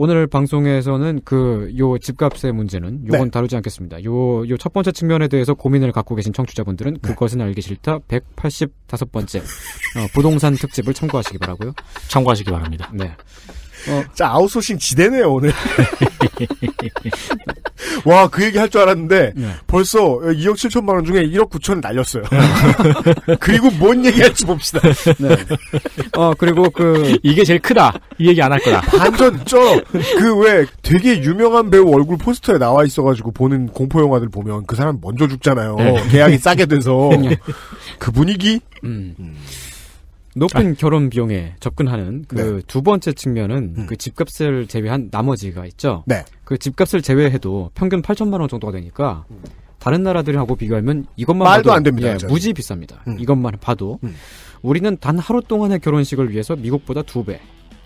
오늘 방송에서는 그 요 집값의 문제는 네. 요건 네. 다루지 않겠습니다. 요 요 첫 번째 측면에 대해서 고민을 갖고 계신 청취자분들은 네. 그것은 알기 싫다 185번째 어, 부동산 특집을 참고하시기 바라고요. 참고하시기 바랍니다. 네. 어, 자 아웃소싱 지대네요 오늘. *laughs* 와, 그 얘기 할 줄 알았는데 네. 벌써 2억 7천만 원 중에 1억 9천 날렸어요. *laughs* 그리고 뭔 얘기 할지 봅시다. 네. 어, 그리고 그 이게 제일 크다. 이 얘기 안 할 거다. 반전 쩔어. 그왜 되게 유명한 배우 얼굴 포스터에 나와 있어 가지고 보는 공포 영화들 보면 그 사람 먼저 죽잖아요. 네. 계약이 싸게 돼서. *laughs* 네. 그 분위기? 음. 음. 높은 아. 결혼 비용에 접근하는 그두 네. 번째 측면은 음. 그 집값을 제외한 나머지가 있죠. 네. 그 집값을 제외해도 평균 8천만 원 정도가 되니까 다른 나라들하고 비교하면 이것만 말도 봐도, 안 됩니다. 예, 무지 비쌉니다. 음. 이것만 봐도 음. 우리는 단 하루 동안의 결혼식을 위해서 미국보다 두 배,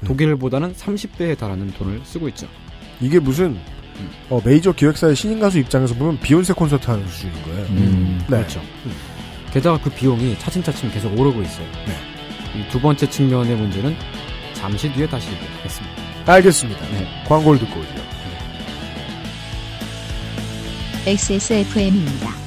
음. 독일보다는 30배에 달하는 돈을 쓰고 있죠. 이게 무슨 어, 메이저 기획사의 신인 가수 입장에서 보면 비욘세 콘서트 하는 수준인 거예요. 음, 네. 그렇죠. 게다가 그 비용이 차츰차츰 계속 오르고 있어요. 네. 이두 번째 측면의 문제는 잠시 뒤에 다시 얘기하겠습니다. 알겠습니다. 네. 광고를 듣고 오죠. XSFM입니다. 네.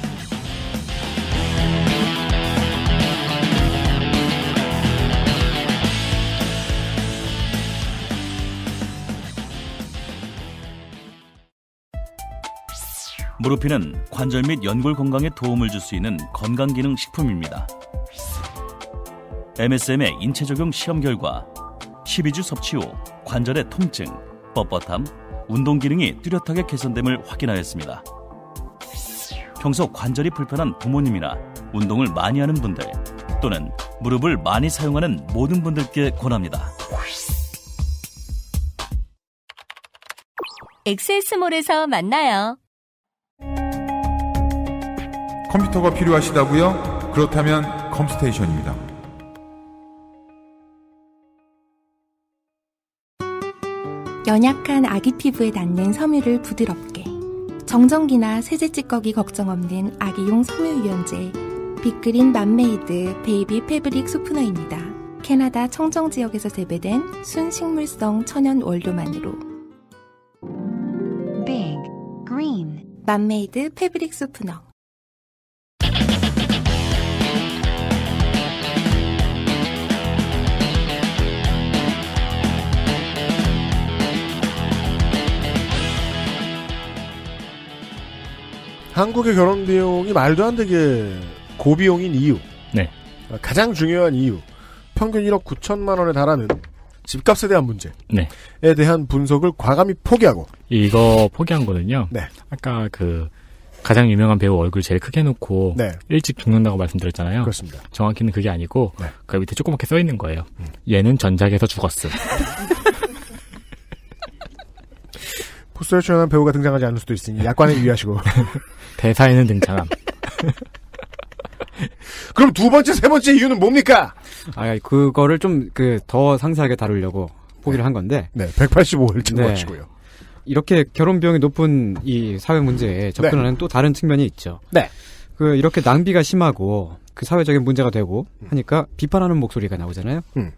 무릎피는 관절 및 연골 건강에 도움을 줄 수 있는 건강기능 식품입니다. MSM의 인체 적용 시험 결과 12주 섭취 후 관절의 통증, 뻣뻣함, 운동 기능이 뚜렷하게 개선됨을 확인하였습니다. 평소 관절이 불편한 부모님이나 운동을 많이 하는 분들 또는 무릎을 많이 사용하는 모든 분들께 권합니다. x s 몰에서 만나요. 컴퓨터가 필요하시다고요? 그렇다면 컴스테이션입니다. 연약한 아기 피부에 닿는 섬유를 부드럽게 정전기나 세제 찌꺼기 걱정 없는 아기용 섬유 유연제 빅그린 맘메이드 베이비 패브릭 소프너입니다. 캐나다 청정 지역에서 재배된 순식물성 천연 원료만으로 빅 그린 맘메이드 패브릭 소프너 한국의 결혼 비용이 말도 안 되게 고비용인 이유. 네. 가장 중요한 이유. 평균 1억 9천만 원에 달하는 집값에 대한 문제에 네. 대한 분석을 과감히 포기하고 이거 포기한 거는요. 네. 아까 그 가장 유명한 배우 얼굴 제일 크게 놓고 네. 일찍 죽는다고 말씀드렸잖아요. 그렇습니다. 정확히는 그게 아니고 네. 그 밑에 조그맣게 써 있는 거예요. 음. 얘는 전작에서 죽었음. *laughs* 포스터에 출연한 배우가 등장하지 않을 수도 있으니 약관을 유의하시고. *laughs* 대사에는 등장함. *laughs* 그럼 두 번째, 세 번째 이유는 뭡니까? 아, 그거를 좀, 그, 더 상세하게 다루려고 포기를 네. 한 건데. 네, 185일 참고하시고요. 네. 이렇게 결혼 비용이 높은 이 사회 문제에 네. 접근하는 네. 또 다른 측면이 있죠. 네. 그, 이렇게 낭비가 심하고, 그 사회적인 문제가 되고 음. 하니까 비판하는 목소리가 나오잖아요. 음.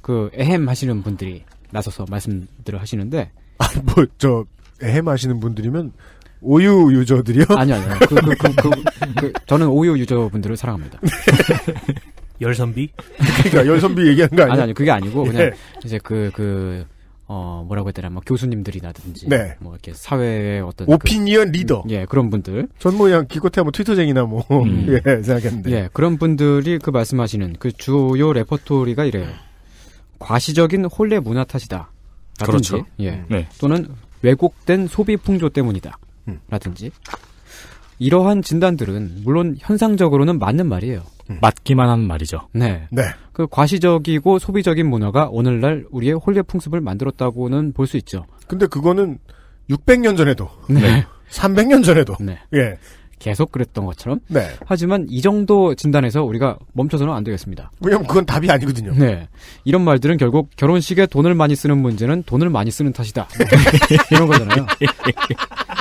그, 에헴 하시는 분들이 나서서 말씀들을 하시는데. 아, 뭐, 저, 애마시는 분들이면 오유 유저들이요? *laughs* 아니요, 아니요. 그, 그, 그, 그, 그, 그, 저는 오유 유저분들을 사랑합니다. *laughs* 열선비? 그러니까 열선비 얘기한 거 아니에요? 아니, 아니, 그게 아니고 그냥 네. 이제 그, 그, 어, 뭐라고 해야 되나, 뭐 교수님들이라든지. 네. 뭐 이렇게 사회의 어떤. 그 오피니언 그, 리더. 음, 예, 그런 분들. 전뭐 그냥 기껏해 야뭐 트위터쟁이나 뭐, 음. *laughs* 예, 생각했는데. 예, 그런 분들이 그 말씀하시는 그 주요 레퍼토리가 이래요. 과시적인 홀레 문화 탓이다. 그렇죠. 라든지, 그렇죠. 예. 네. 또는 왜곡된 소비 풍조 때문이다. 음. 라든지 이러한 진단들은 물론 현상적으로는 맞는 말이에요. 음. 맞기만 한 말이죠. 네. 네. 그 과시적이고 소비적인 문화가 오늘날 우리의 홀례 풍습을 만들었다고는 볼 수 있죠. 근데 그거는 600년 전에도 네. 300년 전에도 네. 예. 계속 그랬던 것처럼. 네. 하지만 이 정도 진단에서 우리가 멈춰서는 안 되겠습니다. 왜냐면 그건 답이 아니거든요. 네. 이런 말들은 결국 결혼식에 돈을 많이 쓰는 문제는 돈을 많이 쓰는 탓이다. *laughs* 이런 거잖아요.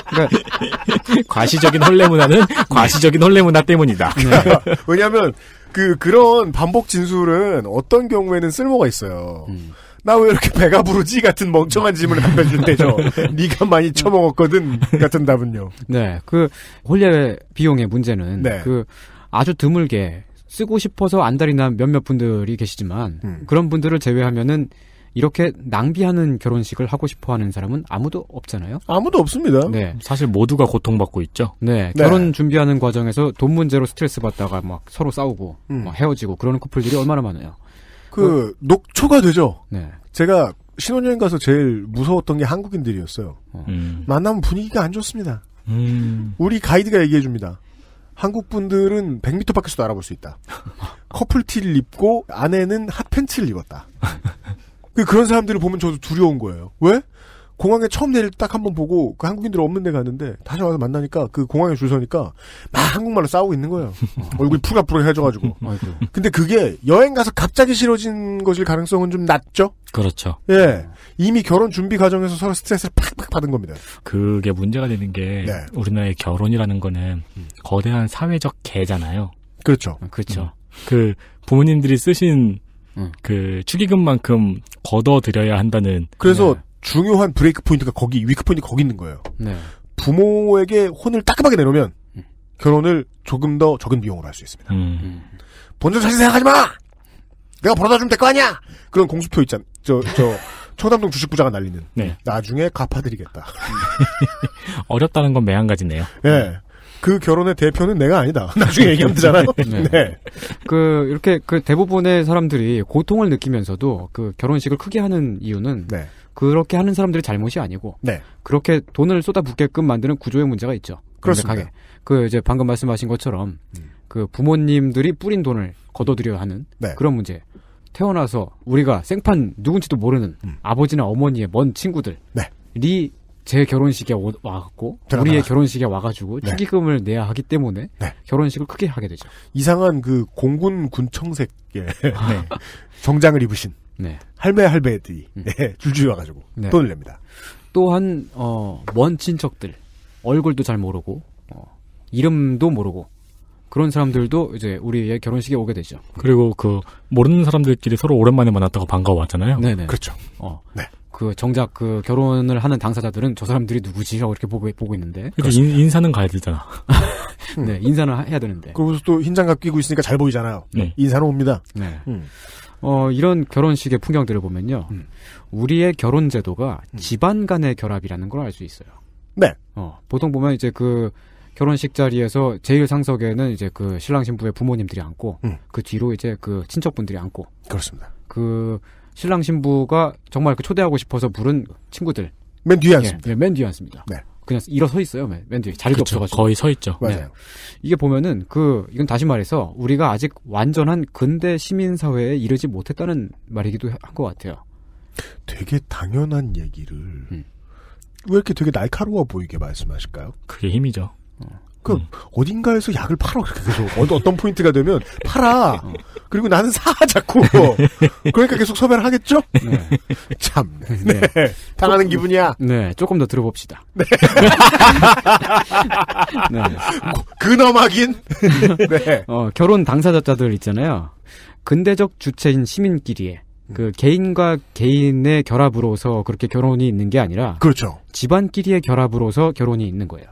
그러니까 *laughs* 과시적인 헐레 문화는 네. 과시적인 헐레 문화 때문이다. 네. 왜냐하면 그 그런 반복 진술은 어떤 경우에는 쓸모가 있어요. 음. 나왜 이렇게 배가 부르지 같은 멍청한 질문을 답해주면 죠 *laughs* 네. 네가 많이 처먹었거든 같은 답은요. 네, 그 혼례 비용의 문제는 네. 그 아주 드물게 쓰고 싶어서 안달이 난 몇몇 분들이 계시지만 음. 그런 분들을 제외하면은 이렇게 낭비하는 결혼식을 하고 싶어 하는 사람은 아무도 없잖아요? 아무도 없습니다. 네. 사실 모두가 고통받고 있죠? 네. 네. 결혼 준비하는 과정에서 돈 문제로 스트레스 받다가 막 서로 싸우고 음. 막 헤어지고 그러는 커플들이 얼마나 많아요. 그 어. 녹초가 되죠. 네. 제가 신혼여행 가서 제일 무서웠던 게 한국인들이었어요. 어. 음. 만나면 분위기가 안 좋습니다. 음. 우리 가이드가 얘기해 줍니다. 한국 분들은 100m 밖에서도 알아볼 수 있다. *laughs* 커플티를 입고 아내는 핫팬츠를 입었다. 그, 그런 사람들을 보면 저도 두려운 거예요. 왜? 공항에 처음 내릴 때 딱 한번 보고 그 한국인들 없는 데 갔는데 다시 와서 만나니까 그 공항에 줄 서니까 막 한국말로 싸우고 있는 거예요. 음. 얼굴이 푸가푸가해져가지고. 음, 근데 그게 여행 가서 갑자기 싫어진 것일 가능성은 좀 낮죠? 그렇죠. 예. 이미 결혼 준비 과정에서 서로 스트레스를 팍팍 받은 겁니다. 그게 문제가 되는 게 네. 우리나라의 결혼이라는 거는 음. 거대한 사회적 개잖아요. 그렇죠. 그렇죠. 음. 그 부모님들이 쓰신 음. 그 축의금만큼 걷어들여야 한다는 그래서 네. 중요한 브레이크 포인트가 거기 위크 포인트 거기 있는 거예요. 네. 부모에게 혼을 따끔하게 내놓으면 음. 결혼을 조금 더 적은 비용으로 할 수 있습니다. 음. 음. 본전 사진 생각하지 마. 내가 벌어다 주면 될 거 아니야. 그런 공수표 있잖. 저저 *laughs* 청담동 주식 부자가 날리는. 네. 나중에 갚아드리겠다. *laughs* 어렵다는 건 매한가지네요. 네. 그 결혼의 대표는 내가 아니다. *laughs* 나중에 네. 얘기하면 되잖아요. 네. 네. 그, 이렇게 그 대부분의 사람들이 고통을 느끼면서도 그 결혼식을 크게 하는 이유는. 네. 그렇게 하는 사람들이 잘못이 아니고 네. 그렇게 돈을 쏟아붓게끔 만드는 구조의 문제가 있죠. 그렇습니다. 그 이제 방금 말씀하신 것처럼 음. 그 부모님들이 뿌린 돈을 거둬들여 야 하는 네. 그런 문제. 태어나서 우리가 생판 누군지도 모르는 음. 아버지나 어머니의 먼 친구들이 네. 제 결혼식에 와갖고 우리의 결혼식에 와가지고 네. 축의금을 내야 하기 때문에 네. 결혼식을 크게 하게 되죠. 이상한 그 공군 군청색의 *laughs* 네. 정장을 입으신 네. 할배 할배들이 음. 네, 줄줄이 와가지고 네. 돈을 냅니다. 또한 어, 먼 친척들 얼굴도 잘 모르고 어, 이름도 모르고 그런 사람들도 이제 우리의 결혼식에 오게 되죠. 그리고 그 모르는 사람들끼리 서로 오랜만에 만났다고 반가워왔잖아요. 네네. 그렇죠. 어. 네. 그 정작 그 결혼을 하는 당사자들은 저 사람들이 누구지 하고 이렇게 보고 보고 있는데. 그 인, 사는 가야 되잖아. *laughs* 네, 인사는 해야 되는데. 그리고또 흰장갑 끼고 있으니까 잘 보이잖아요. 네. 인사는 옵니다. 네. 음. 어, 이런 결혼식의 풍경들을 보면요. 음. 우리의 결혼 제도가 음. 집안 간의 결합이라는 걸 알 수 있어요. 네. 어, 보통 보면 이제 그 결혼식 자리에서 제일 상석에는 이제 그 신랑 신부의 부모님들이 앉고 음. 그 뒤로 이제 그 친척분들이 앉고 그렇습니다. 그 신랑 신부가 정말 그 초대하고 싶어서 부른 친구들 맨 뒤에 앉습니다. 예, 예, 맨 뒤에 앉습니다. 네. 그냥 일어서 있어요. 맨, 맨 뒤에 자리도 그쵸, 없어가지고 거의 서 있죠. 네. 맞아요. 네. 이게 보면은 그 이건 다시 말해서 우리가 아직 완전한 근대 시민 사회에 이르지 못했다는 말이기도 한 것 같아요. 되게 당연한 얘기를 음. 왜 이렇게 되게 날카로워 보이게 말씀하실까요? 그게 힘이죠. 어. 그 음. 어딘가에서 약을 팔아 그렇게 계속 어, 어떤 포인트가 되면 팔아 그리고 나는 사 자꾸 그러니까 계속 섭외를 하겠죠 네. 참 네. 네. 당하는 조금, 기분이야 네 조금 더 들어봅시다 네. *laughs* 네. 근엄하긴 네. 어, 결혼 당사자들 있잖아요 근대적 주체인 시민끼리의 그 개인과 개인의 결합으로서 그렇게 결혼이 있는 게 아니라 그렇죠 집안끼리의 결합으로서 결혼이 있는 거예요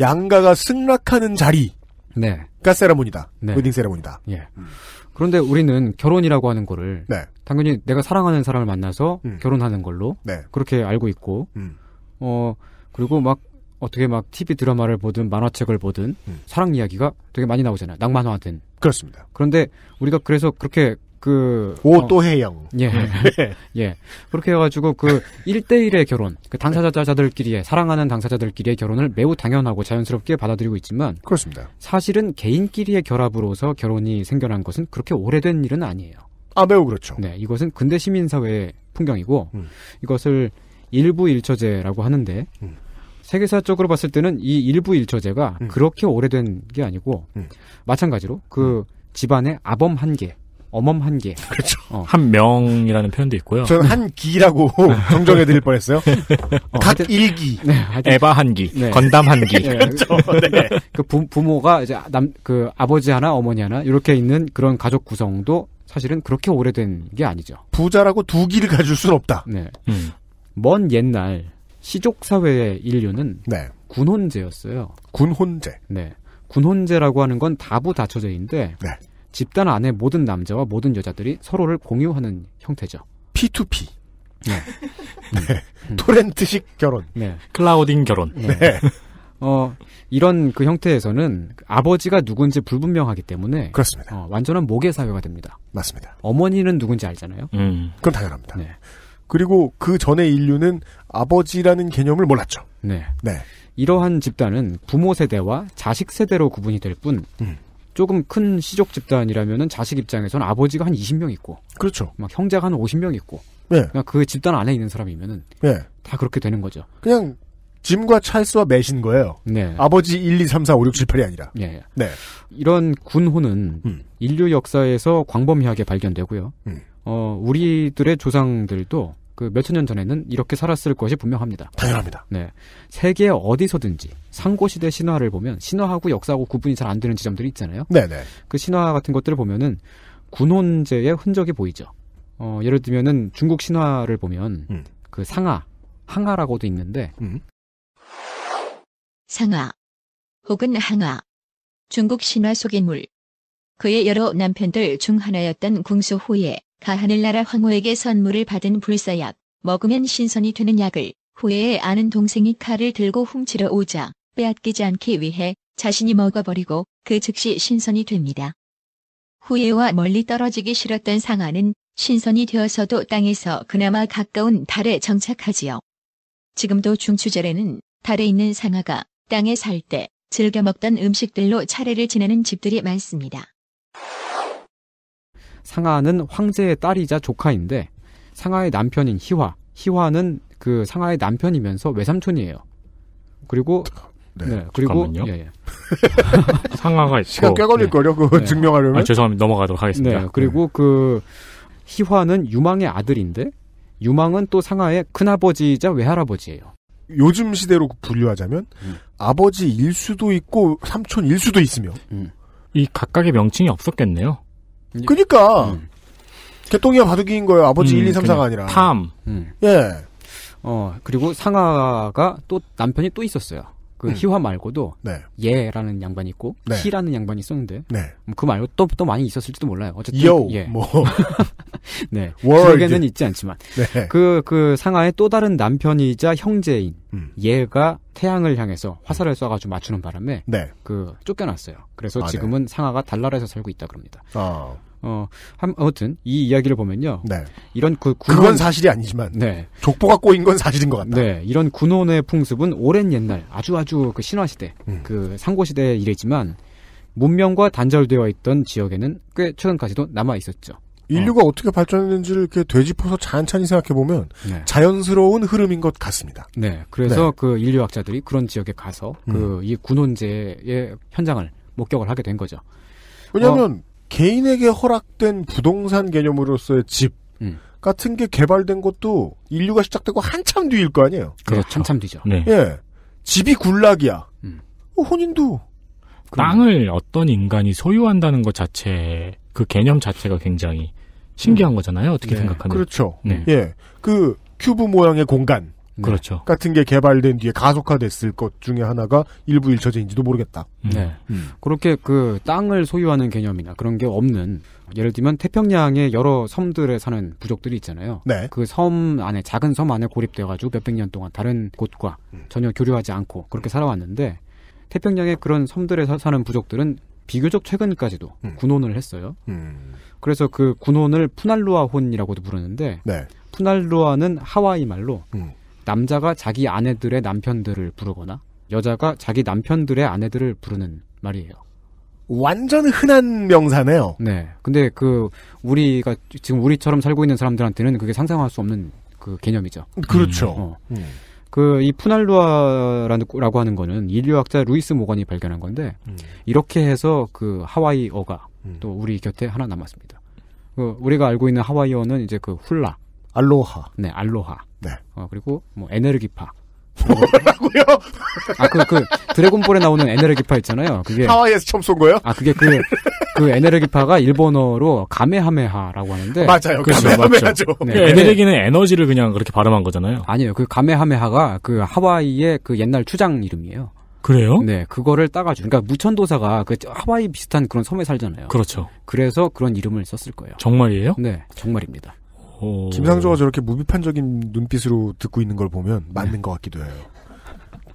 양가가 승낙하는 자리. 네. 가 그러니까 세라모니다. 네. 웨딩 세라모니다. 예. 음. 그런데 우리는 결혼이라고 하는 거를 네. 당연히 내가 사랑하는 사람을 만나서 음. 결혼하는 걸로 네. 그렇게 알고 있고 음. 어 그리고 막 어떻게 막 TV 드라마를 보든 만화책을 보든 음. 사랑 이야기가 되게 많이 나오잖아요. 낭만화든. 그렇습니다. 그런데 우리가 그래서 그렇게 그. 오또해영. 어, 예. 음. *laughs* 예. 예. 그렇게 해가지고 그 1대1의 결혼, 그 당사자자들끼리의, 사랑하는 당사자들끼리의 결혼을 매우 당연하고 자연스럽게 받아들이고 있지만. 그렇습니다. 사실은 개인끼리의 결합으로서 결혼이 생겨난 것은 그렇게 오래된 일은 아니에요. 아, 매우 그렇죠. 네. 이것은 근대 시민사회의 풍경이고, 음. 이것을 일부 일처제라고 하는데, 음. 세계사적으로 봤을 때는 이 일부 일처제가 음. 그렇게 오래된 게 아니고, 음. 마찬가지로 그 음. 집안의 아범 한 개, 어멈 한 개. 그렇죠. 어. 한 명이라는 표현도 있고요. 저는 한 네. 기라고 *laughs* 네. 정정해드릴 뻔했어요. 각하 *laughs* 어, 일기, 네, 에바 한 기, 네. 건담 한 기. *laughs* 네. 그렇죠. 네. 그 부, 모가 이제 남 그 아버지 하나 어머니 하나 이렇게 있는 그런 가족 구성도 사실은 그렇게 오래된 게 아니죠. 부자라고 두 기를 가질 수 없다. 네. 음. 먼 옛날 시족 사회의 인류는 네. 군혼제였어요. 군혼제. 네. 군혼제라고 하는 건 다부 다처제인데 네. 집단 안에 모든 남자와 모든 여자들이 서로를 공유하는 형태죠. P2P. 네. *laughs* 네. 음. 토렌트식 결혼. 네. 클라우딩 결혼. 네. 네. 어, 이런 그 형태에서는 아버지가 누군지 불분명하기 때문에 그렇습니다. 어, 완전한 모계 사회가 됩니다. 맞습니다. 어머니는 누군지 알잖아요. 음. 그건 당연합니다. 네. 그리고 그 전에 인류는 아버지라는 개념을 몰랐죠. 네. 네. 이러한 집단은 부모 세대와 자식 세대로 구분이 될뿐 음. 조금 큰 시족 집단이라면은 자식 입장에서는 아버지가 한 20명 있고, 그렇죠. 막 형제가 한 50명 있고, 네. 그냥 그러니까 그 집단 안에 있는 사람이면은 네. 다 그렇게 되는 거죠. 그냥 짐과 찰스와 매신 거예요. 네. 아버지 1, 2, 3, 4, 5, 6, 7, 8이 아니라. 네. 네. 이런 군호는 음. 인류 역사에서 광범위하게 발견되고요. 음. 어, 우리들의 조상들도 그 몇천 년 전에는 이렇게 살았을 것이 분명합니다. 당연합니다. 네. 세계 어디서든지 상고시대 신화를 보면 신화하고 역사하고 구분이 잘 안 되는 지점들이 있잖아요. 네네. 그 신화 같은 것들을 보면은 군혼제의 흔적이 보이죠. 어, 예를 들면은 중국 신화를 보면 음. 그 상하, 항하라고도 있는데 음. 상하 혹은 항하 중국 신화 속 인물 그의 여러 남편들 중 하나였던 궁수호에 가하늘나라 황후에게 선물을 받은 불사약 먹으면 신선이 되는 약을 후에의 아는 동생이 칼을 들고 훔치러 오자 빼앗기지 않기 위해 자신이 먹어버리고 그 즉시 신선이 됩니다. 후예와 멀리 떨어지기 싫었던 상아는 신선이 되어서도 땅에서 그나마 가까운 달에 정착하지요. 지금도 중추절에는 달에 있는 상아가 땅에 살 때 즐겨 먹던 음식들로 차례를 지내는 집들이 많습니다. 상아는 황제의 딸이자 조카인데 상아의 남편인 희화, 희화는 그 상아의 남편이면서 외삼촌이에요. 그리고 네. 네. 그리고 예, 예. *laughs* 상황가 있고 시간 꽤 걸릴 네. 거요. 그 네. 증명하려면. 아, 죄송합니다. 넘어가도록 하겠습니다. 네. 그리고 네. 그 희화는 유망의 아들인데 유망은 또 상하의 큰아버지이자 외할아버지예요. 요즘 시대로 분류하자면 음. 아버지 일 수도 있고 삼촌 일 수도 있으며 음. 이 각각의 명칭이 없었겠네요. 그러니까 음. 개똥이와 바둑이인 거예요. 아버지 음, 1, 2, 3, 4가 아니라. 탐. 음. 예. 어, 그리고 상하가또 남편이 또 있었어요. 그 음. 희화 말고도 네. 예라는 양반이 있고 네. 시라는 양반이 있었는데 네. 뭐 그 말고 또 또 많이 있었을지도 몰라요. 어쨌든 요, 그, 예. 뭐. *laughs* 네. 기억에는 있지 않지만 그그 네. 그 상하의 또 다른 남편이자 형제인 음. 예가 태양을 향해서 화살을 쏴가지고 맞추는 바람에 네. 그 쫓겨났어요. 그래서 아, 네. 지금은 상하가 달나라에서 살고 있다 그럽니다. 아. 어, 한, 아무튼 이 이야기를 보면요. 네. 이런 그 군원, 그건 사실이 아니지만 네. 족보가 꼬인 건 사실인 것 같다. 네. 이런 군원의 풍습은 오랜 옛날 아주 아주 그 신화 시대, 음. 그 상고 시대 이래지만 문명과 단절되어 있던 지역에는 꽤 최근까지도 남아 있었죠. 인류가 어. 떻게 발전했는지를 이렇게 되짚어서 잔잔히 생각해 보면 네. 자연스러운 흐름인 것 같습니다. 네, 그래서 네. 그 인류학자들이 그런 지역에 가서 그이 음. 군혼제의 현장을 목격을 하게 된 거죠. 왜냐하면 어, 개인에게 허락된 부동산 개념으로서의 집 음. 같은 게 개발된 것도 인류가 시작되고 한참 뒤일 거 아니에요. 그렇죠. 네, 한참 뒤죠. 네. 예. 집이 군락이야 음. 어, 혼인도. 땅을 그럼. 어떤 인간이 소유한다는 것 자체 그 개념 자체가 굉장히 신기한 음. 거잖아요. 어떻게 네. 생각하면. 그렇죠. 네. 예. 그 큐브 모양의 공간. 네. 그렇죠. 같은 게 개발된 뒤에 가속화됐을 것 중에 하나가 일부 일처제인지도 모르겠다. 음. 네. 음. 그렇게 그 땅을 소유하는 개념이나 그런 게 없는 예를 들면 태평양의 여러 섬들에 사는 부족들이 있잖아요. 네. 그 섬 안에 작은 섬 안에 고립되어 가지고 몇백 년 동안 다른 곳과 음. 전혀 교류하지 않고 그렇게 살아왔는데 태평양의 그런 섬들에 사는 부족들은 비교적 최근까지도 음. 군혼을 했어요. 음. 그래서 그 군혼을 푸날루아혼이라고도 부르는데 네. 푸날루아는 하와이 말로 음. 남자가 자기 아내들의 남편들을 부르거나 여자가 자기 남편들의 아내들을 부르는 말이에요. 완전 흔한 명사네요. 네. 근데 그 우리가 지금 우리처럼 살고 있는 사람들한테는 그게 상상할 수 없는 그 개념이죠. 그렇죠. 음. 어. 음. 그이 푸날루아라고 하는 거는 인류학자 루이스 모건이 발견한 건데 음. 이렇게 해서 그 하와이어가 음. 또 우리 곁에 하나 남았습니다. 그 우리가 알고 있는 하와이어는 이제 그 훌라, 알로하, 네 알로하, 네. 어, 그리고 뭐에네르기파 뭐라고요? 아, 그, 그, 드래곤볼에 나오는 에네르기파 있잖아요. 그게. 하와이에서 처음 쏜 거예요? 아, 그게 그, 그에네르기파가 일본어로 가메하메하라고 하는데. 맞아요. 그렇죠, 가메하메하죠. 네, 그 에너르기는 에너지를 그냥 그렇게 발음한 거잖아요. 아니요그 가메하메하가 그 하와이의 그 옛날 추장 이름이에요. 그래요? 네, 그거를 따가지고. 그러니까 무천도사가 그 하와이 비슷한 그런 섬에 살잖아요. 그렇죠. 그래서 그런 이름을 썼을 거예요. 정말이에요? 네, 정말입니다. 오. 김상조가 저렇게 무비판적인 눈빛으로 듣고 있는 걸 보면 네. 맞는 것 같기도 해요.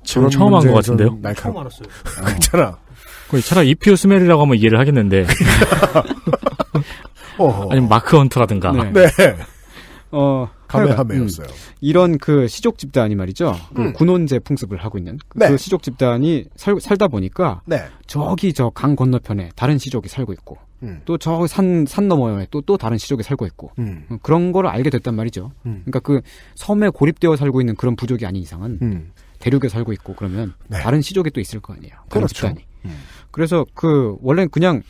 저런 처음 한 것 같은데요? 날카로... 네, 처음 알았어요. *laughs* 괜찮아. 차라리 이피오 스멜이라고 하면 이해를 하겠는데. *laughs* 아니면 마크 헌트라든가. 네. 네. 어, 가메하메였어요. 음, 이런 그 시족 집단이 말이죠. 그 음. 군혼제 풍습을 하고 있는 그, 네. 그 시족 집단이 살, 살다 보니까 네. 저기 저 강 건너편에 다른 시족이 살고 있고 음. 또저 산 산 너머에 또 또 다른 시족이 살고 있고 음. 음, 그런 걸 알게 됐단 말이죠. 음. 그러니까 그 섬에 고립되어 살고 있는 그런 부족이 아닌 이상은 대륙에 살고 있고 그러면 네. 다른 시족이 또 있을 거 아니에요. 그렇죠. 집단이. 그래서 그 원래 는 그냥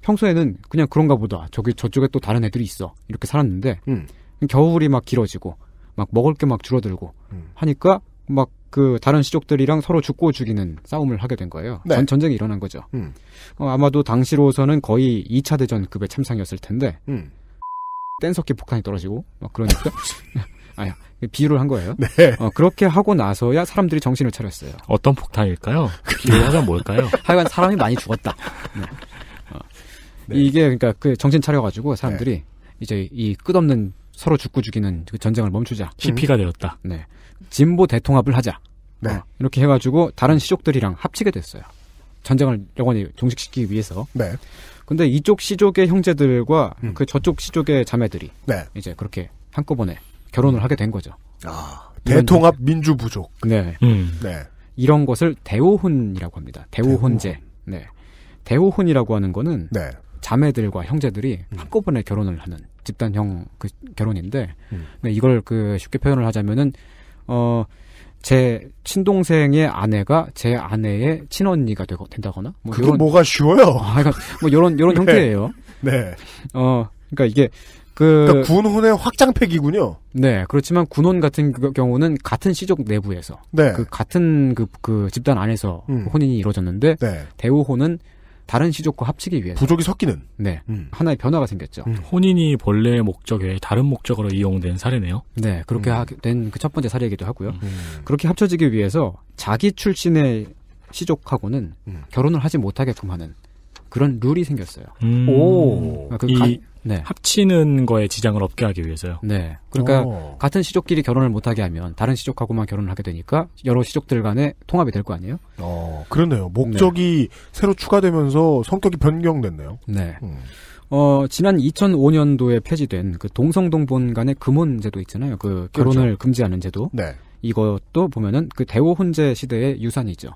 평소에는 그냥 그런가 보다. 저기 저쪽에 또 다른 애들이 있어. 이렇게 살았는데 음. 겨울이 막 길어지고 막 먹을 게 막 줄어들고 음. 하니까 막 그 다른 시족들이랑 서로 죽고 죽이는 싸움을 하게 된 거예요. 네. 전, 쟁이 일어난 거죠. 음. 어, 아마도 당시로서는 거의 2차 대전급의 참상이었을 텐데 음. 댄석기 폭탄이 떨어지고 막 그러니까 *laughs* *laughs* 아야 비유를 한 거예요. 네. 어, 그렇게 하고 나서야 사람들이 정신을 차렸어요. 어떤 폭탄일까요? 비유하자 뭘까요? *laughs* 하여간 사람이 많이 죽었다. 네. 어. 네. 이게 그러니까 그 정신 차려가지고 사람들이 네. 이제 이 끝없는 서로 죽고 죽이는 그 전쟁을 멈추자. CP가 되었다. 네. 진보 대통합을 하자. 네. 어, 이렇게 해가지고 다른 시족들이랑 합치게 됐어요. 전쟁을 영원히 종식시키기 위해서. 네. 근데 이쪽 시족의 형제들과 음. 그 저쪽 시족의 자매들이 네. 이제 그렇게 한꺼번에 결혼을 하게 된 거죠. 아, 대통합 민주부족. 네. 음. 네. 이런 것을 대호혼이라고 합니다. 대호혼제대오 네. 대호혼이라고 하는 거는 네. 자매들과 형제들이 음. 한꺼번에 결혼을 하는 집단형 그 결혼인데 음. 이걸 그 쉽게 표현을 하자면은 어. 제 친동생의 아내가 제 아내의 친언니가 되고 된다거나 뭐 그게 요런, 뭐가 쉬워요? 아, 그러니까 뭐 이런 이런 *laughs* 네. 형태예요. 네. 어, 그러니까 이게 그 그러니까 군혼의 확장팩이군요. 네, 그렇지만 군혼 같은 그 경우는 같은 시족 내부에서, 네. 그 같은 그, 그 집단 안에서 음. 혼인이 이루어졌는데 네. 대우혼은 다른 시족과 합치기 위해 부족이 섞이는 네 음. 하나의 변화가 생겼죠. 음. 혼인이 본래의 목적 외에 다른 목적으로 이용된 사례네요. 네 그렇게 음. 된그 첫 번째 사례이기도 하고요. 음. 그렇게 합쳐지기 위해서 자기 출신의 시족하고는 음. 결혼을 하지 못하게끔 하는 그런 룰이 생겼어요. 음. 오. 아, 그 가, 네. 합치는 거에 지장을 없게 하기 위해서요. 네. 그러니까 오. 같은 시족끼리 결혼을 못하게 하면 다른 시족하고만 결혼을 하게 되니까 여러 시족들 간에 통합이 될 거 아니에요? 어, 그러네요. 목적이 네. 새로 추가되면서 성격이 변경됐네요. 네. 음. 어, 지난 2005년도에 폐지된 그 동성동본 간의 금혼제도 있잖아요. 그 결혼을 그렇죠. 금지하는 제도. 네. 이것도 보면은 그 대호혼제 시대의 유산이죠.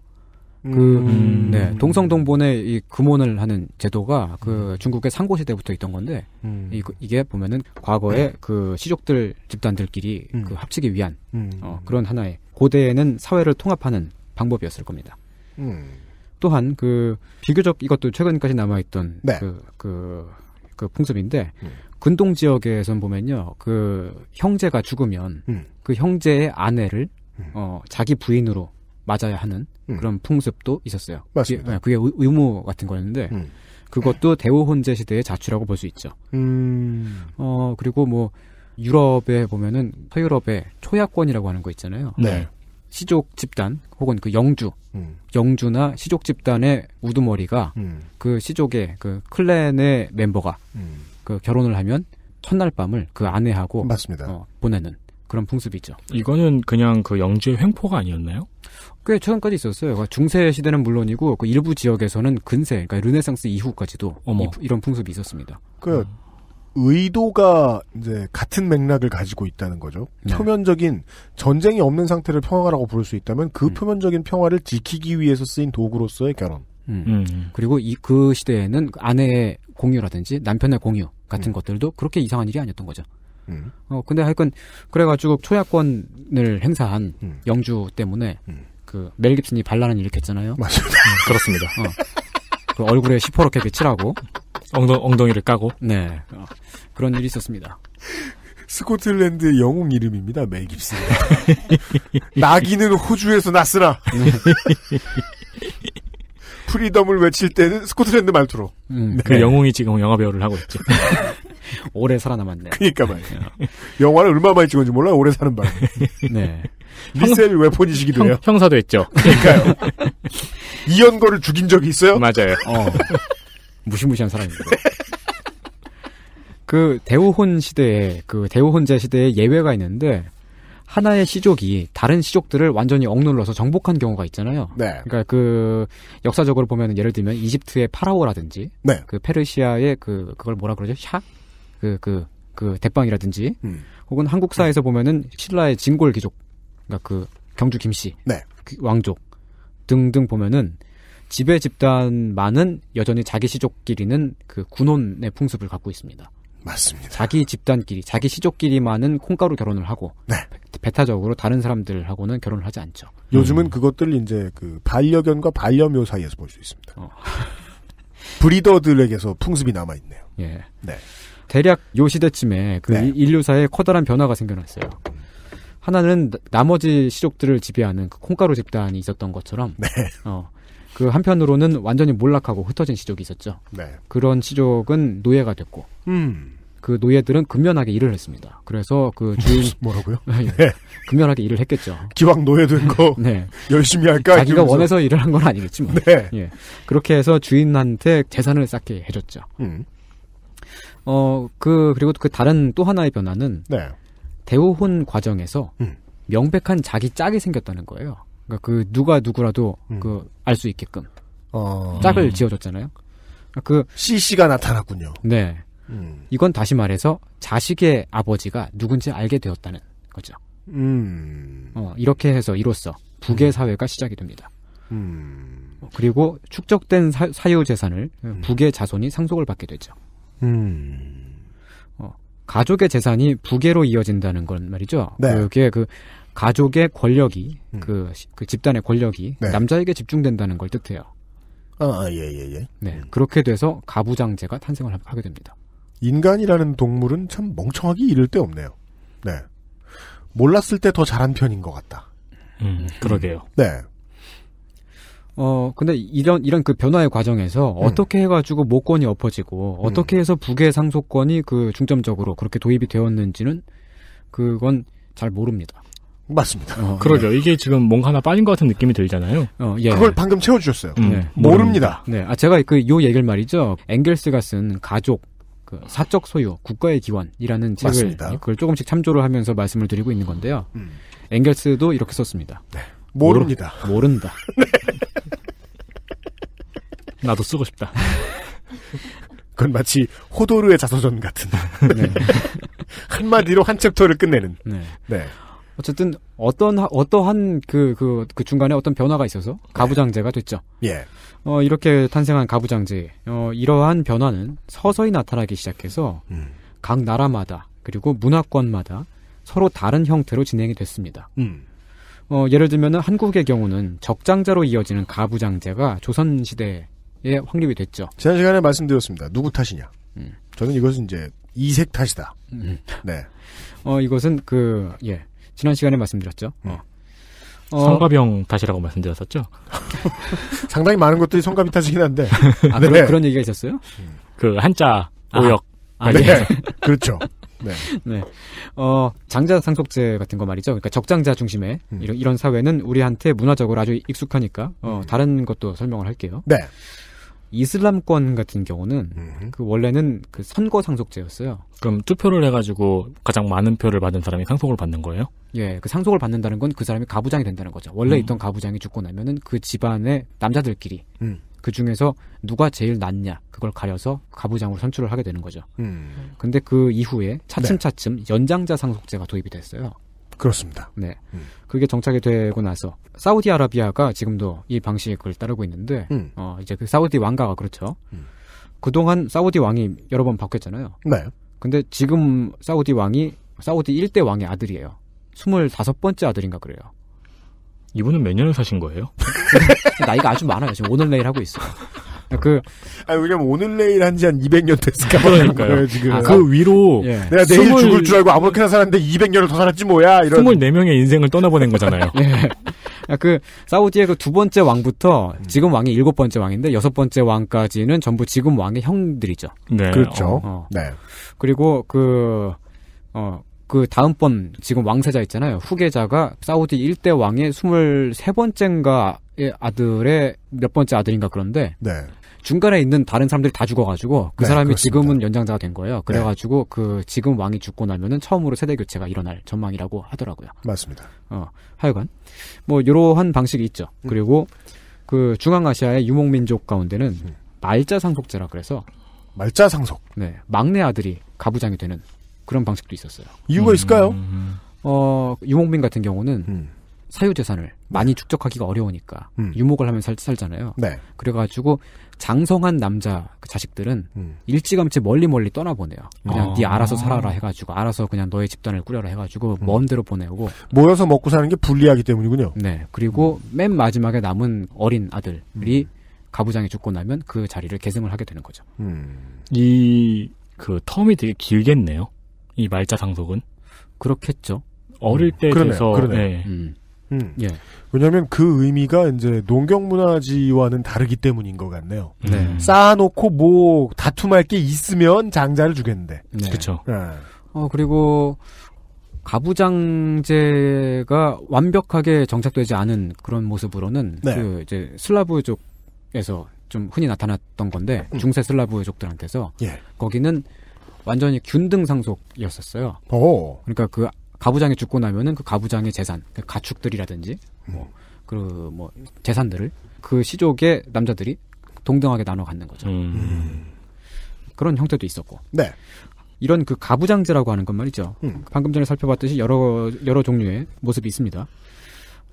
그, 음. 네, 동성동본의 이 금혼을 하는 제도가 그 음. 중국의 상고시 대부터 있던 건데, 음. 이, 게 보면은 과거에 네. 그 시족들 집단들끼리 음. 그 합치기 위한 음. 어, 그런 하나의 고대에는 사회를 통합하는 방법이었을 겁니다. 음. 또한 그 비교적 이것도 최근까지 남아있던 네. 그, 그, 그 풍습인데, 근동 지역에선 보면요, 그 형제가 죽으면 그 형제의 아내를 어, 자기 부인으로 맞아야 하는 음. 그런 풍습도 있었어요. 맞습니다. 네, 그게, 그게 의무 같은 거였는데 음. 그것도 대오혼제 시대의 자취라고 볼 수 있죠. 음. 어 그리고 뭐 유럽에 보면은 서유럽의 초야권이라고 하는 거 있잖아요. 네. 네. 시족 집단 혹은 그 영주, 음. 영주나 시족 집단의 우두머리가 음. 그 시족의 그 클랜의 멤버가 음. 그 결혼을 하면 첫날 밤을 그 아내하고 맞습니다. 어, 보내는 그런 풍습이 있죠. 이거는 그냥 그 영주의 횡포가 아니었나요? 꽤 최근까지 있었어요. 그러니까 중세 시대는 물론이고 그 일부 지역에서는 근세, 그러니까 르네상스 이후까지도 이, 런 풍습이 있었습니다. 그 의도가 이제 같은 맥락을 가지고 있다는 거죠. 네. 표면적인 전쟁이 없는 상태를 평화라고 부를 수 있다면 그 음. 표면적인 평화를 지키기 위해서 쓰인 도구로서의 결혼. 음. 음. 그리고 이 그 시대에는 아내의 공유라든지 남편의 공유 같은 음. 것들도 그렇게 이상한 일이 아니었던 거죠. 음. 어 근데 하여간 그래가지고 초야권을 행사한 음. 영주 때문에 그멜 깁슨이 반란을 일으켰잖아요. 맞습니다. 네, 그렇습니다. *laughs* 어. 그 얼굴에 시퍼렇게 그 칠하고 엉덩, 엉덩이를 까고 네 어. 그런 일이 있었습니다. 스코틀랜드 영웅 이름입니다. 멜 깁슨. 나기는 *laughs* 호주에서 났으라 네. *laughs* 프리덤을 외칠 때는 스코틀랜드 말투로. 음, 네. 그 영웅이 지금 영화 배우를 하고 있죠. 오래 살아남았네. 그니까 말이에요. 네. 영화를 얼마 만에 찍은지 몰라 요 오래 사는 바람. 네. 미셀 웨폰이시기도 해요. 형, 사도 했죠. 그러니까요. 이연거를 죽인 적이 있어요? 맞아요. 어. 무시무시한 사람입니다. 그 대우혼 시대에 그 대우혼제 시대에 예외가 있는데 하나의 시족이 다른 시족들을 완전히 억눌러서 정복한 경우가 있잖아요. 네. 그러니까 그 역사적으로 보면 예를 들면 이집트의 파라오라든지, 네. 그 페르시아의 그 그걸 뭐라 그러죠? 샤? 그그그 그, 그, 대빵이라든지, 음. 혹은 한국사에서 보면은 신라의 진골 귀족 그러니까 그 경주 김씨, 네. 그 왕족 등등 보면은 집에 집단만은 여전히 자기 시족끼리는 그 군혼의 풍습을 갖고 있습니다. 맞습니다. 자기 집단끼리, 자기 시족끼리만은 콩가루 결혼을 하고 네. 배타적으로 다른 사람들하고는 결혼을 하지 않죠. 요즘은 음. 그것들을 이제 그 반려견과 반려묘 사이에서 볼 수 있습니다. 어. *laughs* 브리더들에게서 풍습이 남아 있네요. 예. 네. 대략 요 시대쯤에 그 네. 인류사에 커다란 변화가 생겨났어요. 하나는 나머지 시족들을 지배하는 그 콩가루 집단이 있었던 것처럼 네. 어, 그 한편으로는 완전히 몰락하고 흩어진 시족이 있었죠. 네. 그런 시족은 노예가 됐고 음. 그 노예들은 근면하게 일을 했습니다. 그래서 그 뭐, 주인 *laughs* 뭐라고요? 아, 예. 네. 근면하게 일을 했겠죠. 기왕 노예 된거 *laughs* 네. 열심히 할까? 자기가 이러면서. 원해서 일을 한 건 아니겠지만. 네. 예. 그렇게 해서 주인한테 재산을 쌓게 해줬죠. 음. 어그 그리고 그 다른 또 하나의 변화는 네. 대호혼 과정에서 음. 명백한 자기 짝이 생겼다는 거예요. 그러니까 그 누가 누구라도 음. 그알 수 있게끔 어... 짝을 음. 지어줬잖아요. 그러니까 그 CC가 나타났군요. 네. 음. 이건 다시 말해서 자식의 아버지가 누군지 알게 되었다는 거죠. 음. 어, 이렇게 해서 이로써 부계 음. 사회가 시작이 됩니다. 음. 어, 그리고 축적된 사, 사유 재산을 부계 음. 자손이 상속을 받게 되죠. 음. 가족의 재산이 부계로 이어진다는 건 말이죠. 네. 그게 그 가족의 권력이 음. 그, 그, 집단의 권력이 네. 남자에게 집중된다는 걸 뜻해요. 아, 아, 예, 예, 예. 네. 음. 그렇게 돼서 가부장제가 탄생을 하게 됩니다. 인간이라는 동물은 참 멍청하기 이를 데 없네요. 네. 몰랐을 때 더 잘한 편인 것 같다. 음, 그러게요. 네. 어, 근데 이런, 이런 그 변화의 과정에서 음. 어떻게 해가지고 모권이 엎어지고 음. 어떻게 해서 북의 상속권이 그 중점적으로 그렇게 도입이 되었는지는 그건 잘 모릅니다. 맞습니다. 어, 그러죠. 네. 이게 지금 뭔가 하나 빠진 것 같은 느낌이 들잖아요. 어, 예. 그걸 방금 채워주셨어요. 음, 네. 모릅니다. 네. 아, 제가 그, 요 얘기를 말이죠. 앵겔스가 쓴 가족, 그 사적 소유, 국가의 기원이라는 책을 그걸 조금씩 참조를 하면서 말씀을 드리고 있는 건데요. 음. 앵겔스도 이렇게 썼습니다. 네. 모릅니다. 모른다. *laughs* 네. 나도 쓰고 싶다. *laughs* 그건 마치 호도르의 자서전 같은 네. *laughs* 한마디로 한 챕터를 끝내는. 네. 네. 어쨌든 어떤 어떠한 그그그 그, 그 중간에 어떤 변화가 있어서 네. 가부장제가 됐죠. 예. 어 이렇게 탄생한 가부장제. 어 이러한 변화는 서서히 나타나기 시작해서 음. 각 나라마다 그리고 문화권마다 서로 다른 형태로 진행이 됐습니다. 음. 어 예를 들면 한국의 경우는 적장자로 이어지는 가부장제가 조선 시대 예, 확립이 됐죠. 지난 시간에 말씀드렸습니다. 누구 탓이냐? 음. 저는 이것은 이제 이색 탓이다. 음. 네. 어, 이것은 그, 예. 지난 시간에 말씀드렸죠. 음. 어. 어. 성가병 탓이라고 말씀드렸었죠. *laughs* 상당히 많은 것들이 성가병 탓이긴 한데. 아, 네. 그런, 그런 얘기가 있었어요? 음. 그, 한자, 아, 오역. 아, 아, 네. 네. *laughs* 그렇죠. 네. 네. 어, 장자 상속제 같은 거 말이죠. 그러니까 적장자 중심의 음. 이런, 이런 사회는 우리한테 문화적으로 아주 익숙하니까, 어, 음. 다른 것도 설명을 할게요. 네. 이슬람권 같은 경우는 음흠. 그 원래는 그 선거 상속제였어요. 그럼 투표를 해가지고 가장 많은 표를 받은 사람이 상속을 받는 거예요? 예, 그 상속을 받는다는 건 그 사람이 가부장이 된다는 거죠. 원래 음. 있던 가부장이 죽고 나면은 그 집안의 남자들끼리 음. 그 중에서 누가 제일 낫냐 그걸 가려서 가부장으로 선출을 하게 되는 거죠. 음. 근데 그 이후에 차츰차츰 네. 연장자 상속제가 도입이 됐어요. 그렇습니다. 네. 음. 그게 정착이 되고 나서 사우디아라비아가 지금도 이 방식을 따르고 있는데 음. 어 이제 그 사우디 왕가가 그렇죠. 음. 그동안 사우디 왕이 여러 번 바뀌었잖아요. 네. 근데 지금 사우디 왕이 사우디 일대 왕의 아들이에요. 스물다섯 번째 아들인가 그래요. 이분은 몇 년을 사신 거예요? *laughs* 나이가 아주 많아요. 지금 오늘 내일 하고 있어. 요 아, 그. 아, 왜냐면 오늘 내일 한지 한 200년 됐을까 그러니까요. 네, 지금. 아, 그, 그 위로. 예. 내가 내일 20... 죽을 줄 알고 아무렇게나 살았는데 200년을 더 살았지 뭐야, 이런. 24명의 인생을 떠나보낸 거잖아요. *laughs* 예. 아, 그, 사우디의 그 두 번째 왕부터 음. 지금 왕이 일곱 번째 왕인데 여섯 번째 왕까지는 전부 지금 왕의 형들이죠. 네. 그렇죠. 어, 어. 네. 그리고 그, 어, 그 다음번 지금 왕세자 있잖아요. 후계자가 사우디 일대 왕의 23번째인가 예, 아들의 몇 번째 아들인가 그런데 네. 중간에 있는 다른 사람들이 다 죽어가지고 그 네, 사람이 그렇습니다. 지금은 연장자가 된 거예요. 네. 그래가지고 네. 그 지금 왕이 죽고 나면은 처음으로 세대 교체가 일어날 전망이라고 하더라고요. 맞습니다. 어 하여간 뭐 이러한 방식이 있죠. 음. 그리고 그 중앙아시아의 유목민족 가운데는 음. 말자 상속제라 그래서 말자 상속. 네 막내 아들이 가부장이 되는 그런 방식도 있었어요. 이유가 음. 있을까요? 음. 어 유목민 같은 경우는 음. 사유재산을 많이 네. 축적하기가 어려우니까 음. 유목을 하면 살, 살잖아요. 네. 그래가지고 장성한 남자 그 자식들은 음. 일찌감치 멀리 멀리 떠나보내요. 그냥 아. 네 알아서 살아라 해가지고 알아서 그냥 너의 집단을 꾸려라 해가지고 음. 먼 데로 보내고 모여서 먹고 사는 게 불리하기 때문이군요. 네. 그리고 음. 맨 마지막에 남은 어린 아들이 음. 가부장이 죽고 나면 그 자리를 계승을 하게 되는 거죠. 음. 이그 텀이 되게 길겠네요. 이 말자 상속은 그렇겠죠. 어릴 때 그래서 네요 음. 예. 왜냐하면 그 의미가 이제 농경문화지와는 다르기 때문인 것 같네요. 네. 음. 쌓아놓고 뭐 다툼할 게 있으면 장자를 주겠는데. 네. 그렇죠. 네. 어 그리고 가부장제가 완벽하게 정착되지 않은 그런 모습으로는 네. 그 이제 슬라브족에서 좀 흔히 나타났던 건데 음. 중세 슬라브족들한테서 예. 거기는 완전히 균등 상속이었었어요. 오. 그러니까 그 가부장이 죽고 나면은 그 가부장의 재산, 그러니까 가축들이라든지 뭐 음. 그뭐 재산들을 그 시족의 남자들이 동등하게 나눠 갖는 거죠. 음. 음. 그런 형태도 있었고. 네. 이런 그 가부장제라고 하는 것 말이죠. 음. 방금 전에 살펴봤듯이 여러 여러 종류의 모습이 있습니다.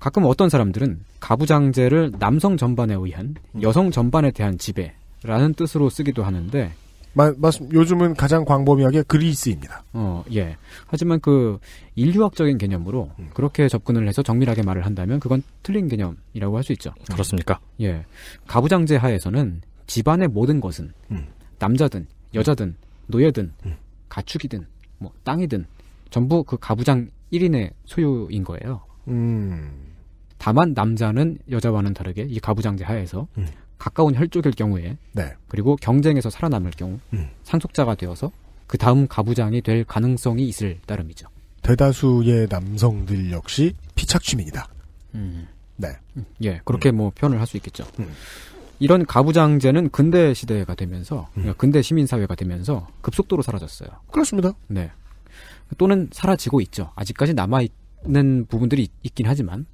가끔 어떤 사람들은 가부장제를 남성 전반에 의한 음. 여성 전반에 대한 지배라는 뜻으로 쓰기도 하는데 마, 말씀, 요즘은 가장 광범위하게 그리스입니다. 어, 예. 하지만 그 인류학적인 개념으로 음. 그렇게 접근을 해서 정밀하게 말을 한다면 그건 틀린 개념이라고 할 수 있죠. 그렇습니까? 예. 가부장제 하에서는 집안의 모든 것은 음. 남자든 여자든 노예든 음. 가축이든 뭐 땅이든 전부 그 가부장 1인의 소유인 거예요. 음. 다만 남자는 여자와는 다르게 이 가부장제 하에서 음. 가까운 혈족일 경우에 네. 그리고 경쟁에서 살아남을 경우 음. 상속자가 되어서 그 다음 가부장이 될 가능성이 있을 따름이죠. 대다수의 남성들 역시 피착취민이다. 음. 네. 음. 예, 그렇게 음. 뭐 표현을 할 수 있겠죠. 음. 이런 가부장제는 근대 시대가 되면서 그 근대 시민 사회가 되면서 급속도로 사라졌어요. 그렇습니다. 네. 또는 사라지고 있죠. 아직까지 남아 있는 부분들이 있긴 하지만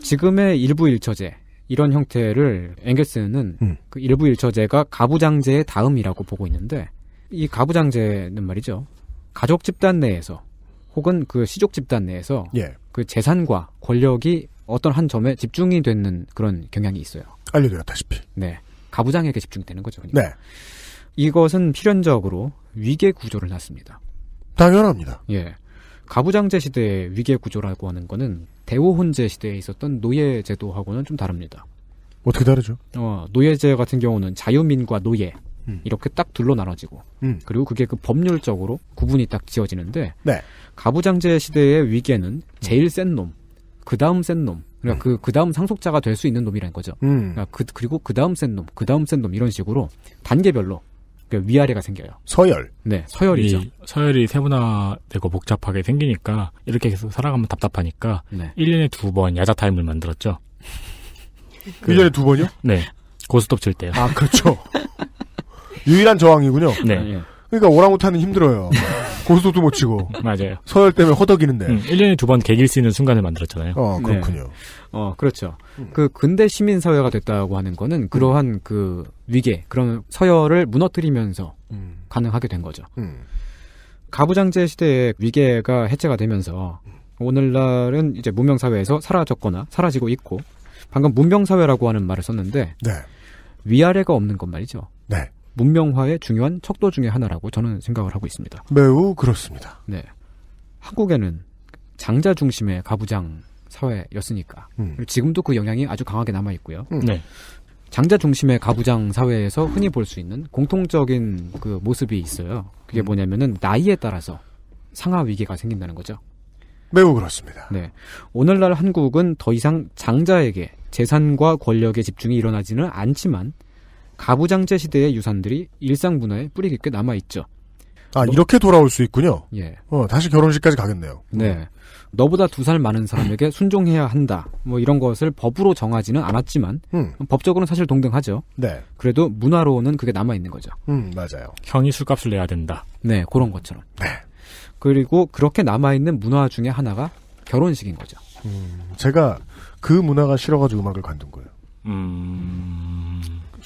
지금의 일부 일처제 이런 형태를 앵겔스는 음. 그 일부 일처제가 가부장제의 다음이라고 보고 있는데 이 가부장제는 말이죠 가족 집단 내에서 혹은 그 시족 집단 내에서 예. 그 재산과 권력이 어떤 한 점에 집중이 되는 그런 경향이 있어요. 알려드렸다시피. 네. 가부장에게 집중되는 거죠. 그러니까. 네. 이것은 필연적으로 위계 구조를 낳습니다. 당연합니다. 예. 가부장제 시대의 위계 구조라고 하는 거는 대호혼제 시대에 있었던 노예 제도하고는 좀 다릅니다. 어떻게 다르죠? 어, 노예제 같은 경우는 자유민과 노예 음. 이렇게 딱 둘로 나눠지고 음. 그리고 그게 그 법률적으로 구분이 딱 지어지는데 네. 가부장제 시대의 위계는 음. 제일 센 놈, 그 다음 센 놈, 그러니까 음. 그, 그 다음 상속자가 될 수 있는 놈이라는 거죠. 음. 그러니까 그, 그리고 그 다음 센 놈, 그 다음 센 놈 이런 식으로 단계별로 그러니까 위아래가 생겨요. 서열. 네, 서열이죠. 서열이 세분화되고 복잡하게 생기니까 이렇게 계속 살아가면 답답하니까 네. 1년에 두 번 야자 타임을 만들었죠. 그, 1년에 두 번이요? 네. 고스톱 칠 때요. 아, 그렇죠. *laughs* 유일한 저항이군요. 네. 아, 그러니까 오랑우탄은 힘들어요. *laughs* 고수도 못 치고. 맞아요. 서열 때문에 허덕이는데. 음, 1년에 두 번 개길 수 있는 순간을 만들었잖아요. 어, 그렇군요. 네. 어, 그렇죠. 음. 그 근대 시민 서열가 됐다고 하는 거는 그러한 음. 그 위계, 그런 서열을 무너뜨리면서 음. 가능하게 된 거죠. 음. 가부장제 시대의 위계가 해체가 되면서 오늘날은 이제 문명 사회에서 사라졌거나 사라지고 있고 방금 문명 사회라고 하는 말을 썼는데 네. 위아래가 없는 것 말이죠. 네. 문명화의 중요한 척도 중의 하나라고 저는 생각을 하고 있습니다. 매우 그렇습니다. 네. 한국에는 장자 중심의 가부장 사회였으니까 음. 지금도 그 영향이 아주 강하게 남아 있고요. 음. 네. 장자 중심의 가부장 사회에서 흔히 볼 수 있는 공통적인 그 모습이 있어요. 그게 음. 뭐냐면은 나이에 따라서 상하 위계가 생긴다는 거죠. 매우 그렇습니다. 네. 오늘날 한국은 더 이상 장자에게 재산과 권력의 집중이 일어나지는 않지만 가부장제 시대의 유산들이 일상 문화에 뿌리 깊게 남아 있죠. 아 너... 뭐 이렇게 돌아올 수 있군요. 예. 어 다시 결혼식까지 가겠네요. 네. 음. 너보다 두 살 많은 사람에게 *laughs* 순종해야 한다. 뭐 이런 것을 법으로 정하지는 않았지만 음. 법적으로는 사실 동등하죠. 네. 그래도 문화로는 그게 남아 있는 거죠. 음 맞아요. 형이 술값을 내야 된다. 네 그런 것처럼. 네. 그리고 그렇게 남아 있는 문화 중에 하나가 결혼식인 거죠. 음, 제가 그 문화가 싫어가지고 음악을 관둔 거예요. 음...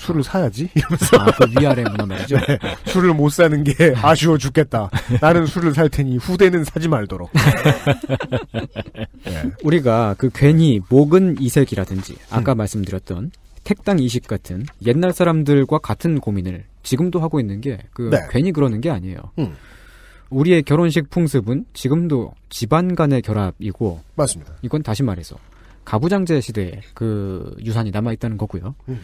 술을 사야지 *laughs* 이러면서 아, 그 위아래 문화 말이죠. 네, 술을 못 사는 게 네. 아쉬워 죽겠다. 나는 술을 살 테니 후대는 사지 말도록. 네. 우리가 그 괜히 목은 이색이라든지 아까 음. 말씀드렸던 택당 이식 같은 옛날 사람들과 같은 고민을 지금도 하고 있는 게그 네. 괜히 그러는 게 아니에요. 음. 우리의 결혼식 풍습은 지금도 집안 간의 결합이고 맞습니다. 이건 다시 말해서 가부장제 시대에그 유산이 남아 있다는 거고요. 음.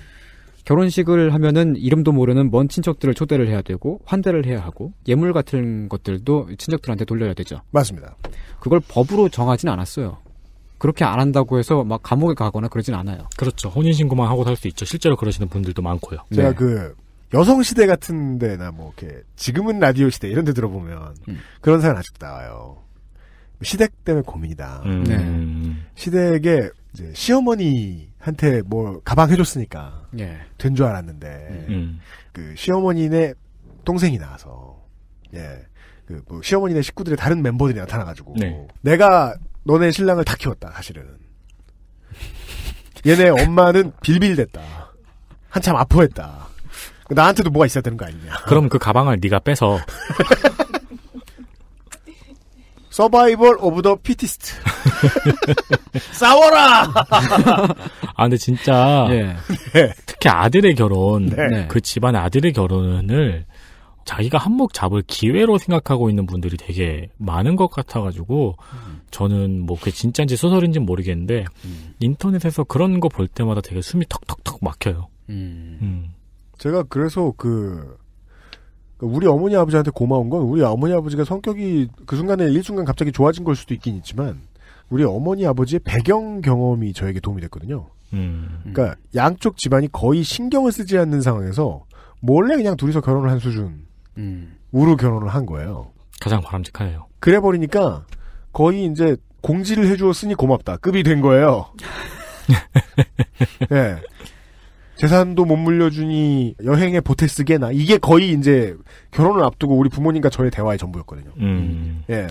결혼식을 하면은 이름도 모르는 먼 친척들을 초대를 해야 되고 환대를 해야 하고 예물 같은 것들도 친척들한테 돌려야 되죠. 맞습니다. 그걸 법으로 정하진 않았어요. 그렇게 안 한다고 해서 막 감옥에 가거나 그러진 않아요. 그렇죠. 혼인신고만 하고 살 수 있죠. 실제로 그러시는 분들도 많고요. 제가 네. 그 여성 시대 같은 데나 뭐 이렇게 지금은 라디오 시대 이런 데 들어보면 음. 그런 사연 아직 나와요. 시댁 때문에 고민이다. 음. 네. 음. 시댁에 이제 시어머니 한테 뭐 가방 해줬으니까 예. 된 줄 알았는데 음. 음. 그 시어머니네 동생이 나와서 예. 그 뭐 시어머니네 식구들의 다른 멤버들이 나타나가지고 네. 내가 너네 신랑을 다 키웠다 사실은 얘네 엄마는 빌빌댔다 한참 아파했다 나한테도 뭐가 있어야 되는 거 아니냐 그럼 그 가방을 네가 빼서 *laughs* 서바이벌 오브 더 피티스트. *laughs* 싸워라! *laughs* 아, 근데 진짜. 예. 네. 특히 아들의 결혼. 네. 네. 그 집안 아들의 결혼을 자기가 한몫 잡을 기회로 생각하고 있는 분들이 되게 많은 것 같아가지고, 음. 저는 뭐 그게 진짜인지 소설인지 모르겠는데, 음. 인터넷에서 그런 거 볼 때마다 되게 숨이 턱턱턱 막혀요. 음. 음. 제가 그래서 그, 그러니까 우리 어머니 아버지한테 고마운 건 우리 어머니 아버지가 성격이 그 순간에 일순간 갑자기 좋아진 걸 수도 있긴 있지만 우리 어머니 아버지의 배경 경험이 저에게 도움이 됐거든요. 음. 그러니까 양쪽 집안이 거의 신경을 쓰지 않는 상황에서 몰래 그냥 둘이서 결혼을 한 수준. 음. 우로 결혼을 한 거예요. 가장 바람직하네요. 그래 버리니까 거의 이제 공지를 해주었으니 고맙다 급이 된 거예요. 예. *laughs* 네. 재산도 못 물려주니 여행에 보태 쓰게나 이게 거의 이제 결혼을 앞두고 우리 부모님과 저의 대화의 전부였거든요. 음. 예.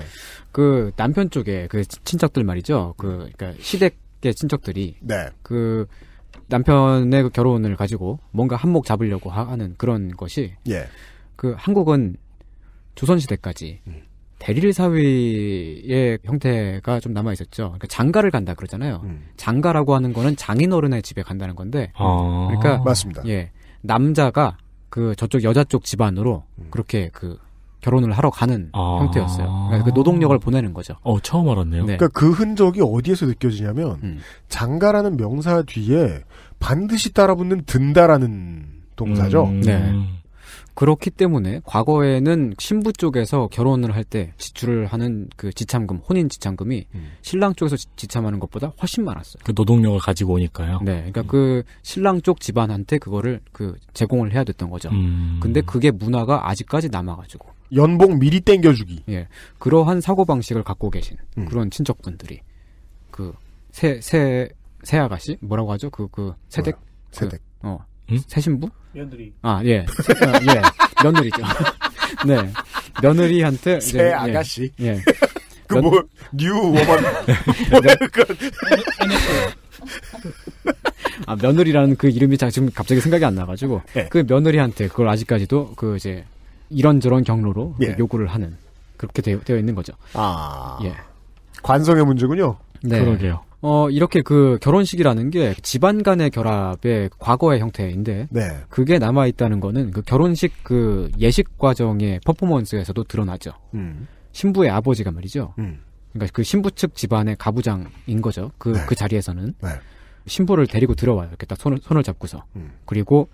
그 남편 쪽에 그 친척들 말이죠. 그 그러니까 시댁의 친척들이 네. 그 남편의 그 결혼을 가지고 뭔가 한몫 잡으려고 하는 그런 것이 예. 그 한국은 조선 시대까지 음. 대릴 리 사위의 형태가 좀 남아 있었죠. 그러니까 장가를 간다 그러잖아요. 음. 장가라고 하는 거는 장인어른의 집에 간다는 건데, 아~ 그러니까 맞습니다. 예, 남자가 그 저쪽 여자 쪽 집안으로 음. 그렇게 그 결혼을 하러 가는 아~ 형태였어요. 그러니까 그 노동력을 보내는 거죠. 어, 처음 알았네요. 네. 그러니까 그 흔적이 어디에서 느껴지냐면 음. 장가라는 명사 뒤에 반드시 따라붙는 든다라는 동사죠. 음. 네. 그렇기 때문에 과거에는 신부 쪽에서 결혼을 할 때 지출을 하는 그 지참금, 혼인 지참금이 음. 신랑 쪽에서 지, 참하는 것보다 훨씬 많았어요. 그 노동력을 가지고 오니까요. 네, 그러니까 음. 그 신랑 쪽 집안한테 그거를 그 제공을 해야 됐던 거죠. 음. 근데 그게 문화가 아직까지 남아가지고 연봉 미리 땡겨주기. 예, 그러한 사고 방식을 갖고 계신 음. 그런 친척분들이 그 새 새 새아가씨 뭐라고 하죠? 그그 그 세댁 세댁 그, 어 음? 새신부? 며느리. 아, 예. 어, 예. 며느리죠. *laughs* 네. 며느리한테. 새 네, 아가씨. 예. 예. *laughs* 그 면... 뭐, 뉴 워먼. 뭐야, 그 아, 며느리라는 그 이름이 지금 갑자기 생각이 안 나가지고. 예. 그 며느리한테 그걸 아직까지도 그 이제 이런저런 경로로 그 예. 요구를 하는. 그렇게 되어, 되어 있는 거죠. 아. 예. 관성의 문제군요. 네. 그러게요. 어, 이렇게 그 결혼식이라는 게 집안 간의 결합의 과거의 형태인데, 네. 그게 남아있다는 거는 그 결혼식 그 예식 과정의 퍼포먼스에서도 드러나죠. 음. 신부의 아버지가 말이죠. 음. 그러니까 그 신부 측 집안의 가부장인 거죠. 그, 네. 그 자리에서는. 네. 신부를 데리고 들어와요. 이렇게 딱 손을, 손을 잡고서. 음. 그리고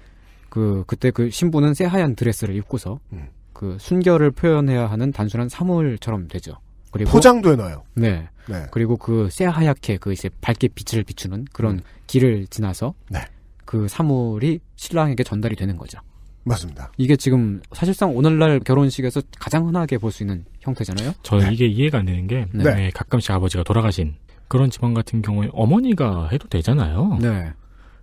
그, 그때 그 신부는 새하얀 드레스를 입고서 음. 그 순결을 표현해야 하는 단순한 사물처럼 되죠. 그리고 포장도 해놔요. 네. 네. 그리고 그 새하얗게 그 이제 밝게 빛을 비추는 그런 음. 길을 지나서 네. 그 사물이 신랑에게 전달이 되는 거죠. 맞습니다. 이게 지금 사실상 오늘날 결혼식에서 가장 흔하게 볼 수 있는 형태잖아요. 저 네. 이게 이해가 안 되는 게 네. 네. 네 가끔씩 아버지가 돌아가신 그런 집안 같은 경우에 어머니가 해도 되잖아요. 네.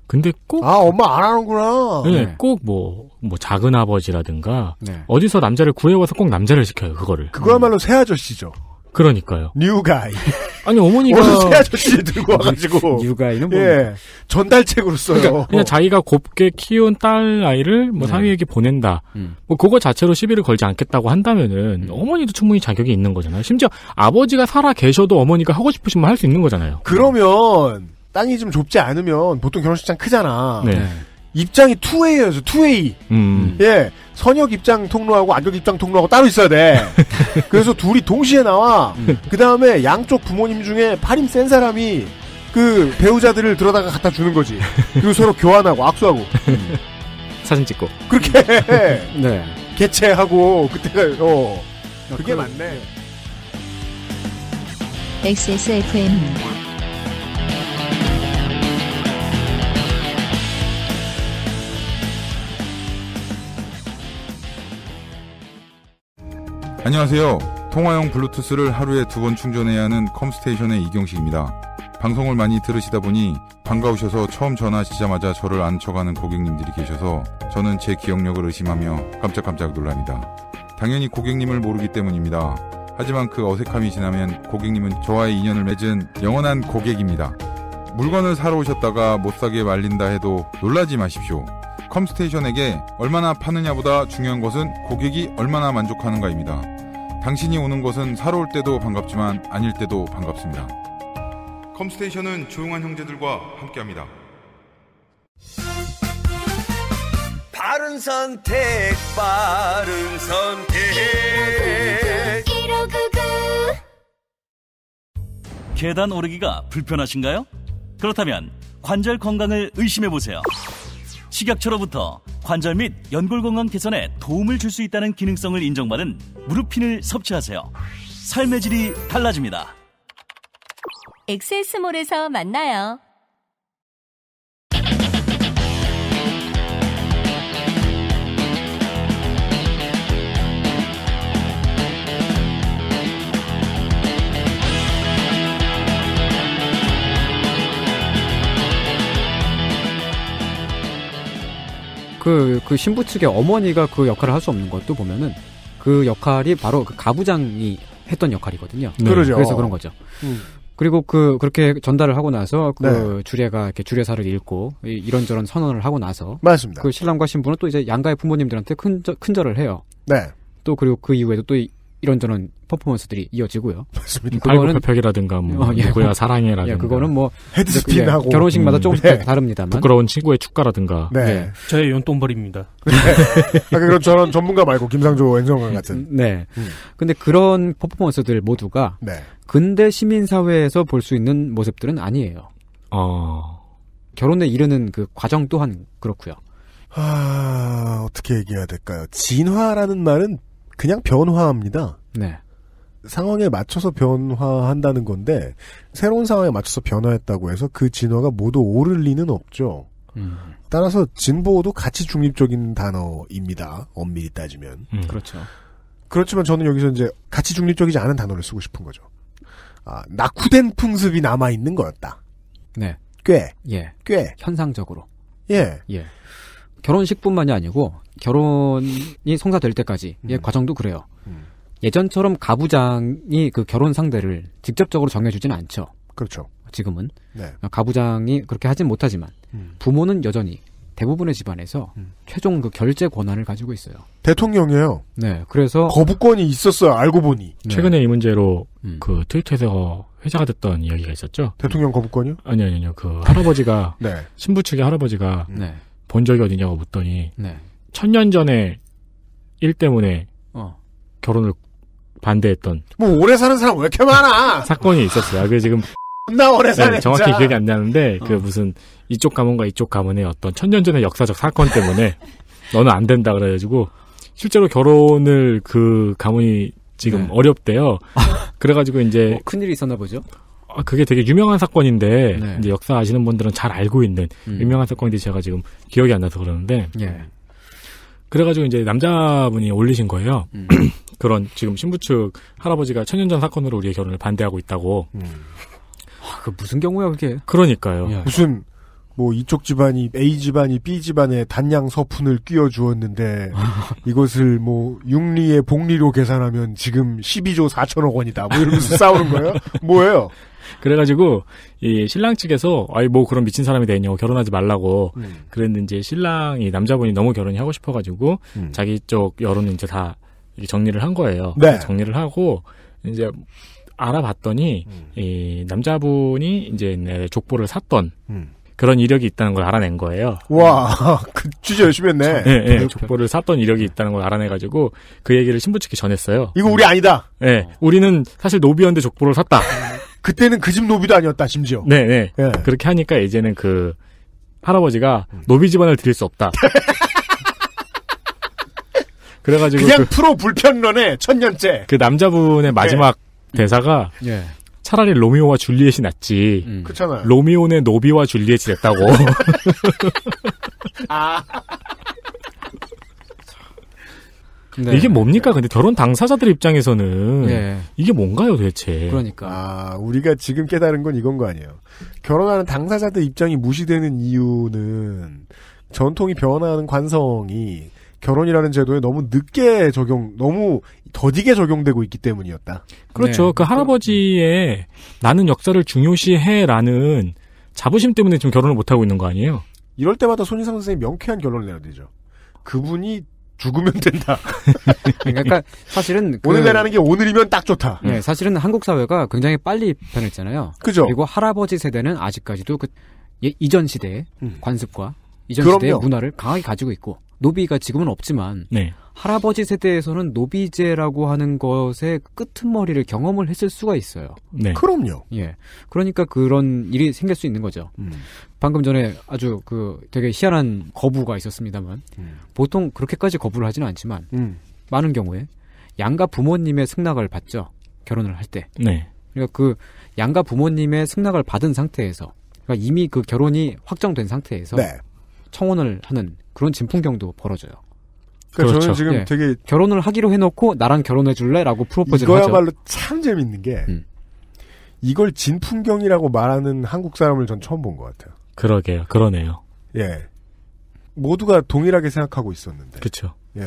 근데 꼭. 아, 엄마 안 하는구나. 네, 네. 꼭 뭐, 뭐, 작은 아버지라든가. 네. 어디서 남자를 구해와서 꼭 남자를 시켜요, 그거를. 그거야말로 음. 새 아저씨죠. 그러니까요. 뉴가이. 아니 어머니가 어느새 아저씨 들고 네, 와가지고 뉴가이는 뭐 예, 전달책으로 써요. 그러니까 그냥 자기가 곱게 키운 딸 아이를 뭐 네. 사위에게 보낸다. 음. 뭐 그거 자체로 시비를 걸지 않겠다고 한다면은 음. 어머니도 충분히 자격이 있는 거잖아요. 심지어 아버지가 살아 계셔도 어머니가 하고 싶으신말 할 수 있는 거잖아요. 그러면 땅이 좀 좁지 않으면 보통 결혼식장 크잖아. 네. 네. 입장이 투웨이여서 투웨이. 음. 예. 선역 입장 통로하고 안격 입장 통로하고 따로 있어야 돼. *laughs* 그래서 둘이 동시에 나와. 음. 그 다음에 양쪽 부모님 중에 팔힘 센 사람이 그 배우자들을 들어다가 갖다 주는 거지. 그리고 서로 교환하고 악수하고. 음. 사진 찍고. 그렇게. *laughs* 네. 개최하고 그때가 어. 그게 맞네. XSFM입니다. 안녕하세요. 통화용 블루투스를 하루에 두 번 충전해야 하는 컴스테이션의 이경식입니다. 방송을 많이 들으시다 보니 반가우셔서 처음 전화하시자마자 저를 안쳐가는 고객님들이 계셔서 저는 제 기억력을 의심하며 깜짝깜짝 놀랍니다. 당연히 고객님을 모르기 때문입니다. 하지만 그 어색함이 지나면 고객님은 저와의 인연을 맺은 영원한 고객입니다. 물건을 사러 오셨다가 못 사게 말린다 해도 놀라지 마십시오. 컴스테이션에게 얼마나 파느냐보다 중요한 것은 고객이 얼마나 만족하는가입니다. 당신이 오는 것은 사러 올 때도 반갑지만 아닐 때도 반갑습니다. 컴스테이션은 조용한 형제들과 함께합니다. 바른 선택, 바른 선택. 계단 오르기가 불편하신가요? 그렇다면 관절 건강을 의심해 보세요. 식약처로부터 관절 및 연골 건강 개선에 도움을 줄 수 있다는 기능성을 인정받은 무릎핀을 섭취하세요. 삶의 질이 달라집니다. 엑세스몰에서 만나요. 그, 그 신부 측의 어머니가 그 역할을 할 수 없는 것도 보면은 그 역할이 바로 그 가부장이 했던 역할이거든요. 네. 그러죠. 그래서 그런 거죠. 음. 그리고 그 그렇게 전달을 하고 나서 그 네. 주례가 이렇게 주례사를 읽고 이런저런 선언을 하고 나서 맞습니다. 그 신랑과 신부는 또 이제 양가의 부모님들한테 큰 큰절을 해요. 네. 또 그리고 그 이후에도 또 이런저런 퍼포먼스들이 이어지고요. 맞습니다. 그거는 벽이라든가 뭐 어, 예, 누구야 *laughs* 예, 사랑해라든가. 예, 그거는 뭐 헤드스핀하고 예, 결혼식마다 음. 조금씩 네. 다릅니다만. 부끄러운 친구의 축가라든가. 네. 네. 저의 용돈벌입니다. 네. *laughs* 아, 그럼 저런 전문가 말고 김상조 엔정관 같은. 네. 음. 근데 그런 퍼포먼스들 모두가 네. 근대 시민 사회에서 볼 수 있는 모습들은 아니에요. 어. 결혼에 이르는 그 과정 또한 그렇고요. 아, 어떻게 얘기해야 될까요? 진화라는 말은 그냥 변화합니다. 네. 상황에 맞춰서 변화한다는 건데 새로운 상황에 맞춰서 변화했다고 해서 그 진화가 모두 오를 리는 없죠. 음. 따라서 진보도 같이 중립적인 단어입니다. 엄밀히 따지면. 음. 그렇죠. 그렇지만 저는 여기서 이제 같이 중립적이지 않은 단어를 쓰고 싶은 거죠. 아, 낙후된 풍습이 남아 있는 거였다. 네. 꽤. 예. 꽤. 현상적으로. 예. 예. 결혼식뿐만이 아니고 결혼이 성사될 때까지의 음. 과정도 그래요. 음. 예전처럼 가부장이 그 결혼 상대를 직접적으로 정해주지는 않죠. 그렇죠. 지금은 네. 가부장이 그렇게 하진 못하지만 음. 부모는 여전히 대부분의 집안에서 음. 최종 그 결제 권한을 가지고 있어요. 대통령이에요. 네, 그래서 거부권이 있었어요. 알고 보니 네. 최근에 이 문제로 음. 그 트위터에서 회자가 됐던 이야기가 있었죠. 대통령 거부권이요? 아니요, 아니요. 그 할아버지가 *laughs* 네. 신부 측의 할아버지가 네. 본 적이 어디냐고 묻더니 네. 천년 전에 일 때문에 어. 결혼을 반대했던 뭐 오래 사는 사람 왜 이렇게 많아 사건이 있었어요. 그 지금 나 오래 사는 네, 정확히 진짜. 기억이 안 나는데 어. 그 무슨 이쪽 가문과 이쪽 가문의 어떤 천 년 전의 역사적 사건 때문에 너는 안 된다 그래가지고 실제로 결혼을 그 가문이 지금 네. 어렵대요. 그래가지고 이제 뭐 큰일이 있었나 보죠. 아, 그게 되게 유명한 사건인데 네. 이제 역사 아시는 분들은 잘 알고 있는 음. 유명한 사건인데 제가 지금 기억이 안 나서 그러는데 예. 그래가지고 이제 남자분이 올리신 거예요. 음. *clears throat* 그런 지금 신부 측 할아버지가 천년 전 사건으로 우리의 결혼을 반대하고 있다고. 음. 와, 아, 그 무슨 경우야 그게? 그러니까요. 예. 무슨 뭐 이쪽 집안이 A 집안이 B 집안에 단양 서푼을 끼워 주었는데 *laughs* 이것을 뭐 육리의 복리로 계산하면 지금 12조 4천억 원이다. 뭐 이러면서 싸우는 거예요? *laughs* 뭐예요? 그래가지고 이 신랑 측에서 아이 뭐 그런 미친 사람이 되냐고 결혼하지 말라고 음. 그랬는지 신랑이 남자분이 너무 결혼이 하고 싶어가지고 음. 자기 쪽 여론은 이제 다 정리를 한 거예요. 네. 정리를 하고 이제 알아봤더니 음. 이 남자분이 이제 족보를 샀던 음. 그런 이력이 있다는 걸 알아낸 거예요. 와, *laughs* 그 취재 열심히 했네. 네, 네, 네. 네 족보를 샀던 이력이 있다는 걸 알아내가지고 그 얘기를 신부 측에 전했어요. 이거 우리 아니다. 네, 우리는 사실 노비였는데 족보를 샀다. 음. 그때는 그 집 노비도 아니었다 심지어. 네, 네. 예. 그렇게 하니까 이제는 그 할아버지가 노비 집안을 드릴 수 없다. *laughs* 그래가지고 그냥 그, 프로 불편론의 첫 년째. 그 남자분의 마지막 예. 대사가 예. 차라리 로미오와 줄리엣이 낫지. 음. 그렇잖아요. 로미오는 노비와 줄리엣이 됐다고. *laughs* 아. 네. 이게 뭡니까? 근데 결혼 당사자들 입장에서는 네. 이게 뭔가요, 대체? 그러니까 아, 우리가 지금 깨달은 건 이건 거 아니에요. 결혼하는 당사자들 입장이 무시되는 이유는 전통이 변화하는 관성이 결혼이라는 제도에 너무 늦게 적용, 너무 더디게 적용되고 있기 때문이었다. 그렇죠. 네. 그 할아버지의 나는 역사를 중요시해라는 자부심 때문에 지금 결혼을 못 하고 있는 거 아니에요? 이럴 때마다 손희상 선생님 명쾌한 결론을 내야 되죠. 그분이 죽으면 된다. *laughs* 그러니까 사실은 그, 오늘이라는 게 오늘이면 딱 좋다. 네, 사실은 한국 사회가 굉장히 빨리 변했잖아요. 그죠. 그리고 할아버지 세대는 아직까지도 그 예, 이전 시대의 음. 관습과 이전 그럼요. 시대의 문화를 강하게 가지고 있고 노비가 지금은 없지만 네. 할아버지 세대에서는 노비제라고 하는 것의 끄트머리를 경험을 했을 수가 있어요. 네. 그럼요. 예. 그러니까 그런 일이 생길 수 있는 거죠. 음. 방금 전에 아주 그 되게 희한한 거부가 있었습니다만 음. 보통 그렇게까지 거부를 하지는 않지만 음. 많은 경우에 양가 부모님의 승낙을 받죠. 결혼을 할 때. 네. 그러니까 그 양가 부모님의 승낙을 받은 상태에서 그러니까 이미 그 결혼이 확정된 상태에서 네. 청혼을 하는 그런 진풍경도 벌어져요. 그러니까 그렇죠. 저는 지금 예. 되게 결혼을 하기로 해놓고 나랑 결혼해줄래라고 프로포즈를 하죠. 이거야말로 참 재밌는 게 음. 이걸 진풍경이라고 말하는 한국 사람을 전 처음 본 것 같아요. 그러게요, 그러네요. 예, 모두가 동일하게 생각하고 있었는데. 그렇죠. 예.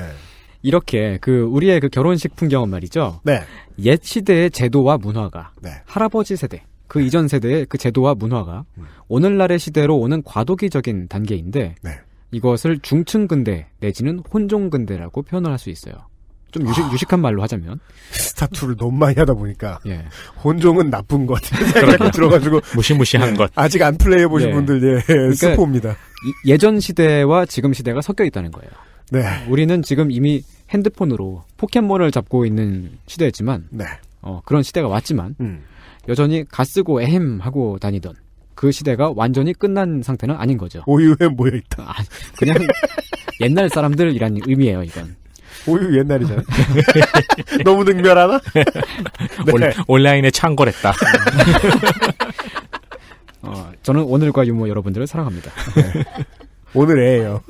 이렇게 그 우리의 그 결혼식 풍경은 말이죠. 네. 옛 시대의 제도와 문화가 네. 할아버지 세대, 그 네. 이전 세대의 그 제도와 문화가 음. 오늘날의 시대로 오는 과도기적인 단계인데 네. 이것을 중층근대 내지는 혼종근대라고 표현을 할 수 있어요. 좀 유식, 아. 유식한 말로 하자면 스타투를 너무 많이 하다 보니까 예. 혼종은 나쁜 것 들어가지고 무시무시한 예. 것 아직 안 플레이해 보신 네. 예. 분들 예 그러니까 스포입니다. 예전 시대와 지금 시대가 섞여 있다는 거예요. 네. 우리는 지금 이미 핸드폰으로 포켓몬을 잡고 있는 시대였지만 네. 어, 그런 시대가 왔지만 음. 여전히 가쓰고 에헴 하고 다니던 그 시대가 완전히 끝난 상태는 아닌 거죠. 오유에 모여 있다. 아, 그냥 옛날 사람들이라는 의미예요, 이건. 오유 옛날이잖아. *laughs* 너무 능멸하나? *laughs* 네. 온, 온라인에 창궐했다. 어, 저는 오늘과 유머 여러분들을 사랑합니다. 네. 오늘에요.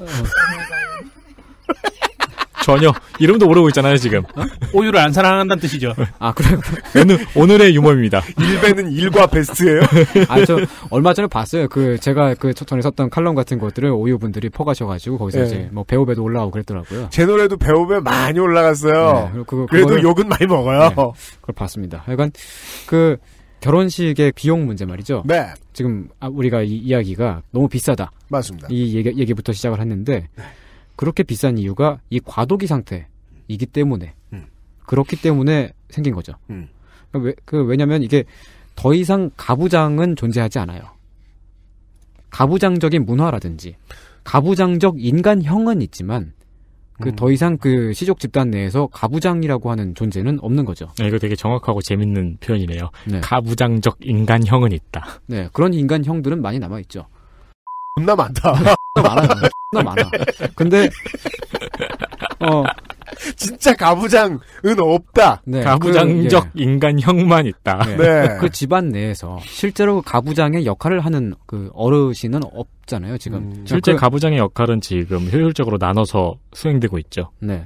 전혀 이름도 모르고 있잖아요 지금. 어? 오유를 안 사랑한다는 뜻이죠. 아 그래요. 오늘 오늘의 유머입니다. 일배는 일과 베스트예요. *laughs* 아저 얼마 전에 봤어요. 그 제가 그 전에 썼던 칼럼 같은 것들을 오유 분들이 퍼가셔가지고 거기서 네. 이제 뭐 배우배도 올라오고 그랬더라고요. 제 노래도 배우배 많이 올라갔어요. 네, 그거, 그래도 그거 욕은 많이 먹어요. 네, 그걸 봤습니다. 하여간 그 결혼식의 비용 문제 말이죠. 네. 지금 아, 우리가 이 이야기가 너무 비싸다. 맞습니다. 이 얘기, 부터 시작을 했는데. 네. 그렇게 비싼 이유가 이 과도기 상태이기 때문에 음. 그렇기 때문에 생긴 거죠. 음. 그러니까 왜, 그 왜냐하면 이게 더 이상 가부장은 존재하지 않아요. 가부장적인 문화라든지 가부장적 인간형은 있지만 그더 음. 이상 그 시족 집단 내에서 가부장이라고 하는 존재는 없는 거죠. 네, 이거 되게 정확하고 재밌는 표현이네요. 네. 가부장적 인간형은 있다. 네, 그런 인간형들은 많이 남아 있죠. 존나 많다. 많아요. 존나 많아. 근데 어 진짜 가부장은 없다. 네, 가부장적 그, 예. 인간형만 있다. 네. 네. 그 집안 내에서 실제로 그 가부장의 역할을 하는 그 어르신은 없잖아요. 지금 음, 실제 그, 가부장의 역할은 지금 효율적으로 나눠서 수행되고 있죠. 네.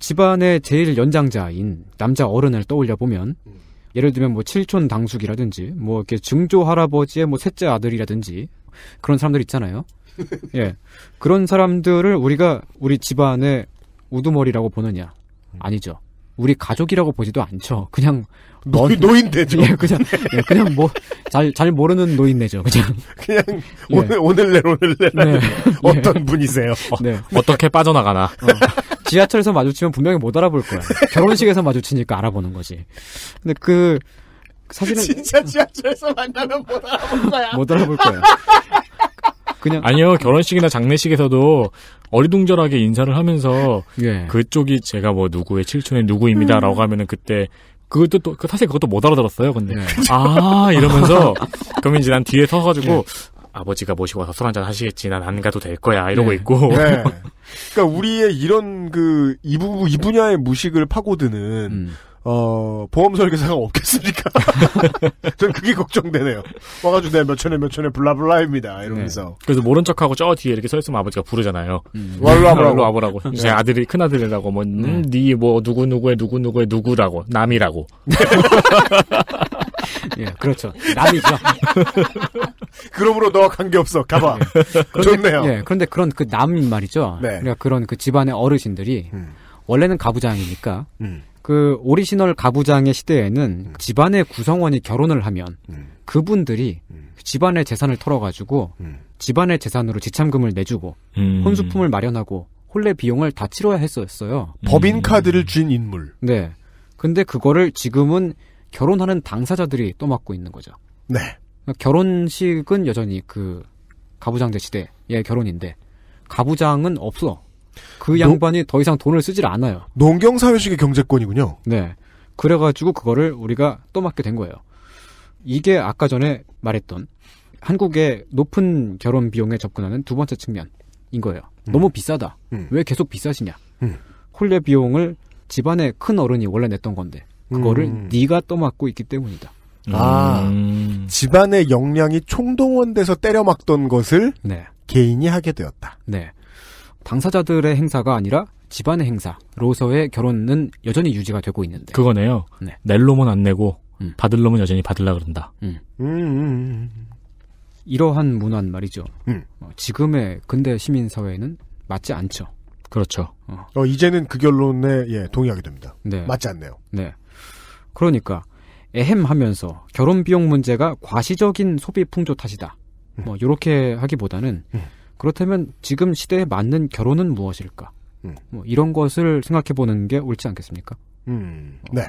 집안의 제일 연장자인 남자 어른을 떠올려 보면. 음. 예를 들면 뭐 칠촌 당숙이라든지 뭐 이렇게 증조 할아버지의 뭐 셋째 아들이라든지 그런 사람들 있잖아요. 예. 그런 사람들을 우리가 우리 집안의 우두머리라고 보느냐? 아니죠. 우리 가족이라고 보지도 않죠. 그냥 노, 노인네죠. 예, 그냥 예, 그냥 뭐 잘잘 잘 모르는 노인네죠. 그냥 그냥 예. 오늘 오늘 내 오늘 네. 예. 어떤 분이세요? 네. 어, 떻게 빠져나가나? 어. 지하철에서 마주치면 분명히 못 알아볼 거야. 결혼식에서 마주치니까 알아보는 거지. 근데 그 사실은 진짜 지하철에서 만나면 못 알아볼 거야. 못 알아볼 거야. 그냥 아니요 결혼식이나 장례식에서도 어리둥절하게 인사를 하면서 예. 그쪽이 제가 뭐 누구의 칠촌의 누구입니다라고 음. 하면은 그때 그것도 또 그 사실 그것도 못 알아들었어요. 근데 예. 아 이러면서 *laughs* 그러면 이제 난 뒤에 서가지고 예. 아버지가 모시고 와서 술 한잔 하시겠지. 난 안 가도 될 거야. 이러고 네. 있고. 네. 그러니까 우리의 이런 그, 이, 부, 이 분야의 무식을 파고드는 음. 어, 보험 설계사가 없겠습니까? 전 *laughs* 그게 걱정되네요. 와가지고 내가 몇천에 몇천에 블라블라입니다. 이러면서. 네. 그래서 모른 척하고 저 뒤에 이렇게 서 있으면 아버지가 부르잖아요. 음. 음. 와로 와보라고. 와보라고. 네. 이제 아들이, 큰아들이라고, 뭐, 음, 네, 뭐, 누구누구의 누구누구의 누구라고, 남이라고. 예, 그렇죠. 남이죠. *laughs* 그러므로 너와 관계없어. 가봐. 네. 좋네요. 예, 그런데 그런 그남 말이죠. 네. 그러니까 그런 그 집안의 어르신들이, 음. 원래는 가부장이니까, 음. 그 오리지널 가부장의 시대에는 음. 집안의 구성원이 결혼을 하면 음. 그분들이 음. 집안의 재산을 털어가지고 음. 집안의 재산으로 지참금을 내주고 음. 혼수품을 마련하고 혼례 비용을 다 치러야 했었어요. 음. 법인 카드를 쥔 인물. 네. 근데 그거를 지금은 결혼하는 당사자들이 또 맡고 있는 거죠. 네. 그러니까 결혼식은 여전히 그 가부장제 시대의 결혼인데 가부장은 없어. 그 양반이 노... 더 이상 돈을 쓰질 않아요. 농경사회식의 경제권이군요. 네. 그래가지고 그거를 우리가 떠 맡게 된 거예요. 이게 아까 전에 말했던 한국의 높은 결혼 비용에 접근하는 두 번째 측면인 거예요. 음. 너무 비싸다. 음. 왜 계속 비싸시냐. 음. 홀례 비용을 집안의 큰 어른이 원래 냈던 건데 그거를 음. 네가 떠맡고 있기 때문이다. 아 음. 집안의 역량이 총동원돼서 때려막던 것을 네. 개인이 하게 되었다. 네. 당사자들의 행사가 아니라 집안의 행사로서의 결혼은 여전히 유지가 되고 있는데. 그거네요. 네. 낼 놈은 안 내고 음. 받을 놈은 여전히 받을라 그런다. 음. 음. 음, 음, 음. 이러한 문화는 말이죠. 어, 지금의 근대 시민 사회에는 맞지 않죠. 그렇죠. 어. 어 이제는 그 결론에 예, 동의하게 됩니다. 네. 맞지 않네요. 네. 그러니까 에헴하면서 결혼 비용 문제가 과시적인 소비 풍조 탓이다. 뭐 이렇게 하기보다는 그렇다면 지금 시대에 맞는 결혼은 무엇일까? 음. 뭐 이런 것을 생각해 보는 게 옳지 않겠습니까? 음. 네.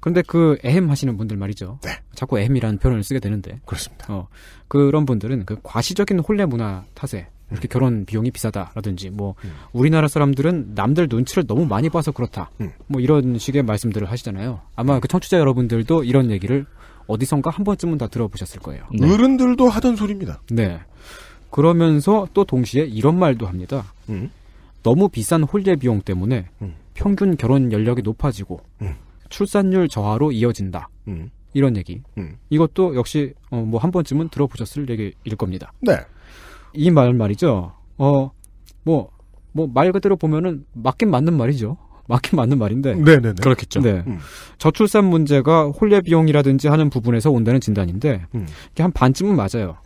그런데 그 애헴 하시는 분들 말이죠. 네. 자꾸 애헴이라는 표현을 쓰게 되는데. 그렇습니다. 어, 그런 분들은 그 과시적인 혼례 문화 탓에 음. 이렇게 음. 결혼 비용이 비싸다라든지 뭐 음. 우리나라 사람들은 남들 눈치를 너무 많이 봐서 그렇다. 음. 뭐 이런 식의 말씀들을 하시잖아요. 아마 그 청취자 여러분들도 이런 얘기를 어디선가 한 번쯤은 다 들어보셨을 거예요. 네. 어른들도 하던 소리입니다. 네. 그러면서 또 동시에 이런 말도 합니다. 음. 너무 비싼 홀례 비용 때문에 음. 평균 결혼 연령이 높아지고 음. 출산율 저하로 이어진다. 음. 이런 얘기. 음. 이것도 역시 어, 뭐 한 번쯤은 들어보셨을 얘기일 겁니다. 네. 이 말 말이죠. 어, 뭐, 뭐 말 그대로 보면은 맞긴 맞는 말이죠. *laughs* 맞긴 맞는 말인데. 네네네. 그렇겠죠. 네. 음. 저출산 문제가 홀례 비용이라든지 하는 부분에서 온다는 진단인데, 음. 이게 한 반쯤은 맞아요.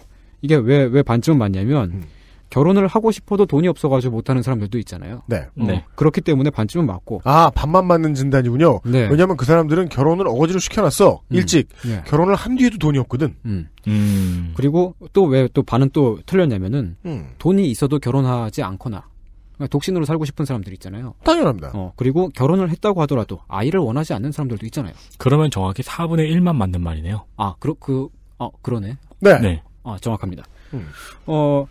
이게 왜, 왜반쯤 맞냐면, 음. 결혼을 하고 싶어도 돈이 없어가지고 못하는 사람들도 있잖아요. 네. 음. 네. 어. 네. 그렇기 때문에 반쯤은 맞고. 아, 반만 맞는 진단이군요. 네. 왜냐면 그 사람들은 결혼을 어거지로 시켜놨어. 음. 일찍. 네. 결혼을 한 뒤에도 돈이 없거든. 음. 음. 그리고 또 왜또 또 반은 또 틀렸냐면은, 음. 돈이 있어도 결혼하지 않거나, 그러니까 독신으로 살고 싶은 사람들 있잖아요. 당연합니다. 어, 그리고 결혼을 했다고 하더라도 아이를 원하지 않는 사람들도 있잖아요. 그러면 정확히 4분의 1만 맞는 말이네요. 아, 그렇, 그, 어, 그러네. 네. 네. 아, 정확합니다. 음. 어,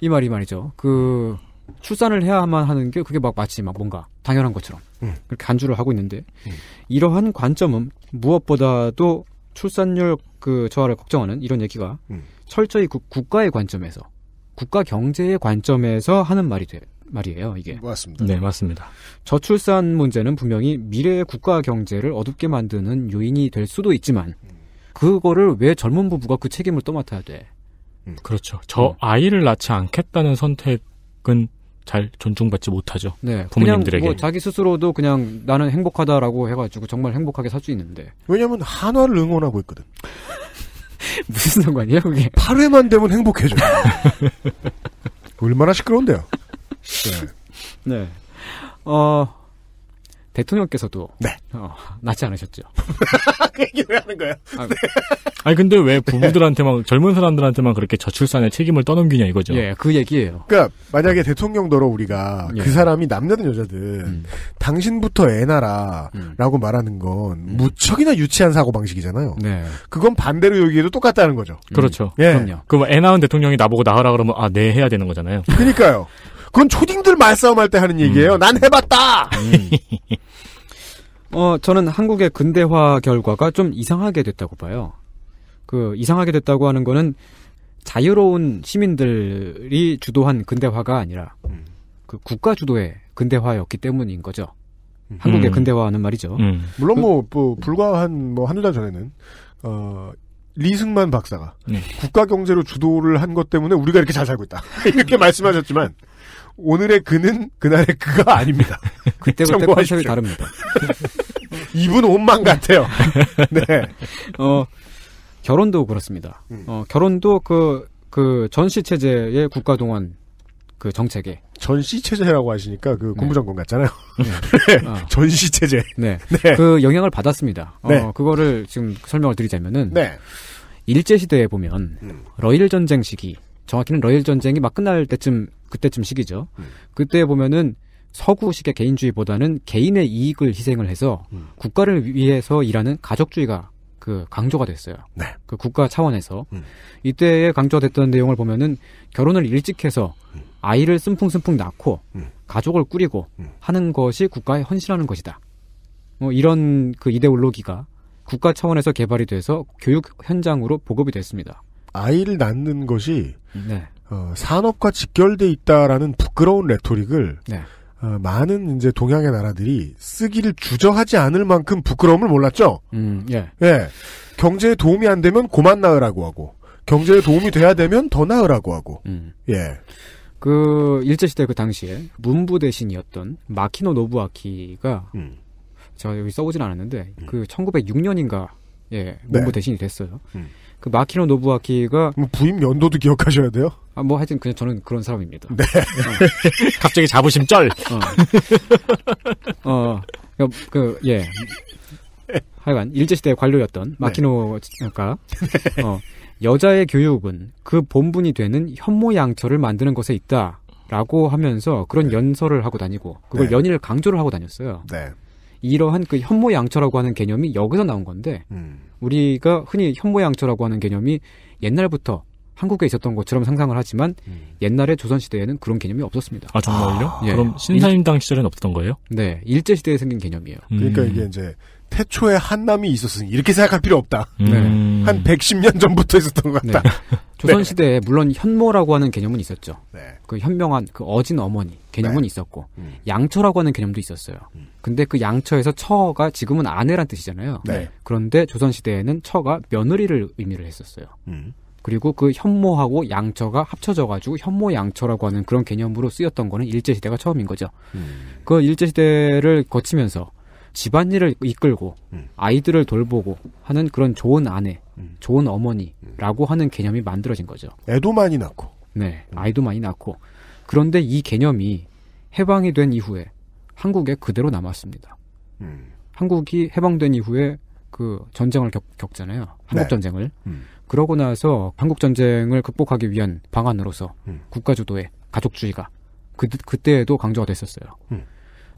이 말이 말이죠. 그, 출산을 해야만 하는 게 그게 막 마치 막 뭔가 당연한 것처럼 음. 그렇게 간주를 하고 있는데 음. 이러한 관점은 무엇보다도 출산율 그 저하를 걱정하는 이런 얘기가 음. 철저히 구, 국가의 관점에서 국가 경제의 관점에서 하는 말이 돼, 말이에요. 이게 맞습니다. 네, 맞습니다. 저출산 문제는 분명히 미래의 국가 경제를 어둡게 만드는 요인이 될 수도 있지만 음. 그거를 왜 젊은 부부가 그 책임을 또 맡아야 돼? 음. 그렇죠. 저 음. 아이를 낳지 않겠다는 선택은 잘 존중받지 못하죠. 네, 부모님들에게. 뭐 자기 스스로도 그냥 나는 행복하다라고 해가지고 정말 행복하게 살 수 있는데. 왜냐면 한화를 응원하고 있거든. *laughs* 무슨 상관이야 그게? 8회만 되면 행복해져. *laughs* 얼마나 시끄러운데요. 네. 네. 네. 어, 대통령께서도 네. 어, 낳지 않으셨죠. *laughs* 그 얘기 왜 하는 거예요? 아, 네. 아니 근데 왜 부부들한테만 젊은 사람들한테만 그렇게 저출산의 책임을 떠넘기냐 이거죠. 예, 그 얘기예요. 그러니까 만약에 대통령도러 우리가 그 예. 그 사람이 남자든 여자든 음. 당신부터 애나라라고 음. 말하는 건 음. 무척이나 유치한 사고 방식이잖아요. 네. 그건 반대로 여기에도 똑같다는 거죠. 음. 그렇죠. 예. 그럼요. 그럼 애 낳은 대통령이 나보고 나으라 그러면 아, 네 해야 되는 거잖아요. 그러니까요. *laughs* 그건 초딩들 말싸움할 때 하는 얘기예요. 음. 난 해봤다. 음. 어 저는 한국의 근대화 결과가 좀 이상하게 됐다고 봐요. 그 이상하게 됐다고 하는 거는 자유로운 시민들이 주도한 근대화가 아니라 음. 그 국가 주도의 근대화였기 때문인 거죠. 음. 한국의 음. 근대화는 말이죠. 물론 뭐, 그 뭐 불과 한뭐 한두 달 전에는 어 리승만 박사가 네. 국가 경제로 주도를 한 것 때문에 우리가 이렇게 잘 살고 있다 *laughs* 이렇게 말씀하셨지만 오늘의 그는 그날의 그가 아닙니다. *laughs* 그때그때 컨셉이 다릅니다. *laughs* 이분 옷만 같아요. *laughs* 네. 어, 결혼도 그렇습니다. 음. 어, 결혼도 그, 그 전시 체제의 국가동원 그 정책에 전시 체제라고 하시니까 그 네. 국무장관 네. 같잖아요. 네. 네. 어. 전시 체제. 네. 네. 그 영향을 받았습니다. 어, 네. 그거를 지금 설명을 드리자면은 네. 일제 시대에 보면 음. 러일 전쟁 시기 정확히는 러일 전쟁이 막 끝날 때쯤 그때쯤 시기죠. 음. 그때 보면은 서구식의 개인주의보다는 개인의 이익을 희생을 해서 음. 국가를 위해서 일하는 가족주의가 그 강조가 됐어요. 네. 그 국가 차원에서 음. 이때에 강조됐던 내용을 보면은 결혼을 일찍 해서 음. 아이를 슴풍슴풍 낳고 음. 가족을 꾸리고 음. 하는 것이 국가의 헌신하는 것이다. 뭐 이런 그 이데올로기가 국가 차원에서 개발이 돼서 교육 현장으로 보급이 됐습니다. 아이를 낳는 것이 네. 어, 산업과 직결돼 있다라는 부끄러운 레토릭을 네. 어, 많은 이제 동양의 나라들이 쓰기를 주저하지 않을 만큼 부끄러움을 몰랐죠. 음, 예. 예. 경제에 도움이 안 되면 고만 나으라고 하고 경제에 도움이 돼야 되면 더 나으라고 하고. 음. 예. 그 일제 시대 그 당시에 문부 대신이었던 마키노 노부아키가 음. 제가 여기 써보진 않았는데 음. 그 1906년인가 예 네. 문부 네. 대신이 됐어요. 음. 그 마키노 노부아키가 뭐부인면도도 기억하셔야 돼요. 아, 뭐 하여튼 그냥 저는 그런 사람입니다. 네. 어. 갑자기 자부심 쩔. 어. *laughs* 어. 그, 그, 예. 하여간 일제시대 관료였던 네. 마키노가 네. 어, 여자의 교육은 그 본분이 되는 현모양처를 만드는 것에 있다. 라고 하면서 그런 네. 연설을 하고 다니고 그걸 네. 연일 강조를 하고 다녔어요. 네. 이러한 그 현모양처라고 하는 개념이 여기서 나온 건데 음. 우리가 흔히 현모양처라고 하는 개념이 옛날부터 한국에 있었던 것처럼 상상을 하지만 음. 옛날에 조선 시대에는 그런 개념이 없었습니다. 아 정말요? 아, 예. 그럼 신사임당 시절에는 없었던 거예요? 네, 일제 시대에 생긴 개념이에요. 음. 그러니까 이게 이제 태초에 한남이 있었으니 이렇게 생각할 필요 없다. 음. 네. 한 110년 전부터 있었던 것 같다. 네. *laughs* 네. 조선 시대에 물론 현모라고 하는 개념은 있었죠. 네. 그 현명한 그 어진 어머니 개념은 네. 있었고 음. 양처라고 하는 개념도 있었어요. 음. 근데 그 양처에서 처가 지금은 아내란 뜻이잖아요. 네. 그런데 조선 시대에는 처가 며느리를 의미를 했었어요. 음. 그리고 그 현모하고 양처가 합쳐져가지고 현모양처라고 하는 그런 개념으로 쓰였던 거는 일제시대가 처음인 거죠. 음. 그 일제시대를 거치면서 집안일을 이끌고 음. 아이들을 돌보고 하는 그런 좋은 아내, 음. 좋은 어머니라고 음. 하는 개념이 만들어진 거죠. 애도 많이 낳고. 네, 음. 아이도 많이 낳고. 그런데 이 개념이 해방이 된 이후에 한국에 그대로 남았습니다. 음. 한국이 해방된 이후에 그 전쟁을 겪, 잖아요 한국 네. 전쟁을. 음. 그러고 나서 한국 전쟁을 극복하기 위한 방안으로서 음. 국가 주도의 가족주의가 그 그때에도 강조가 됐었어요. 음.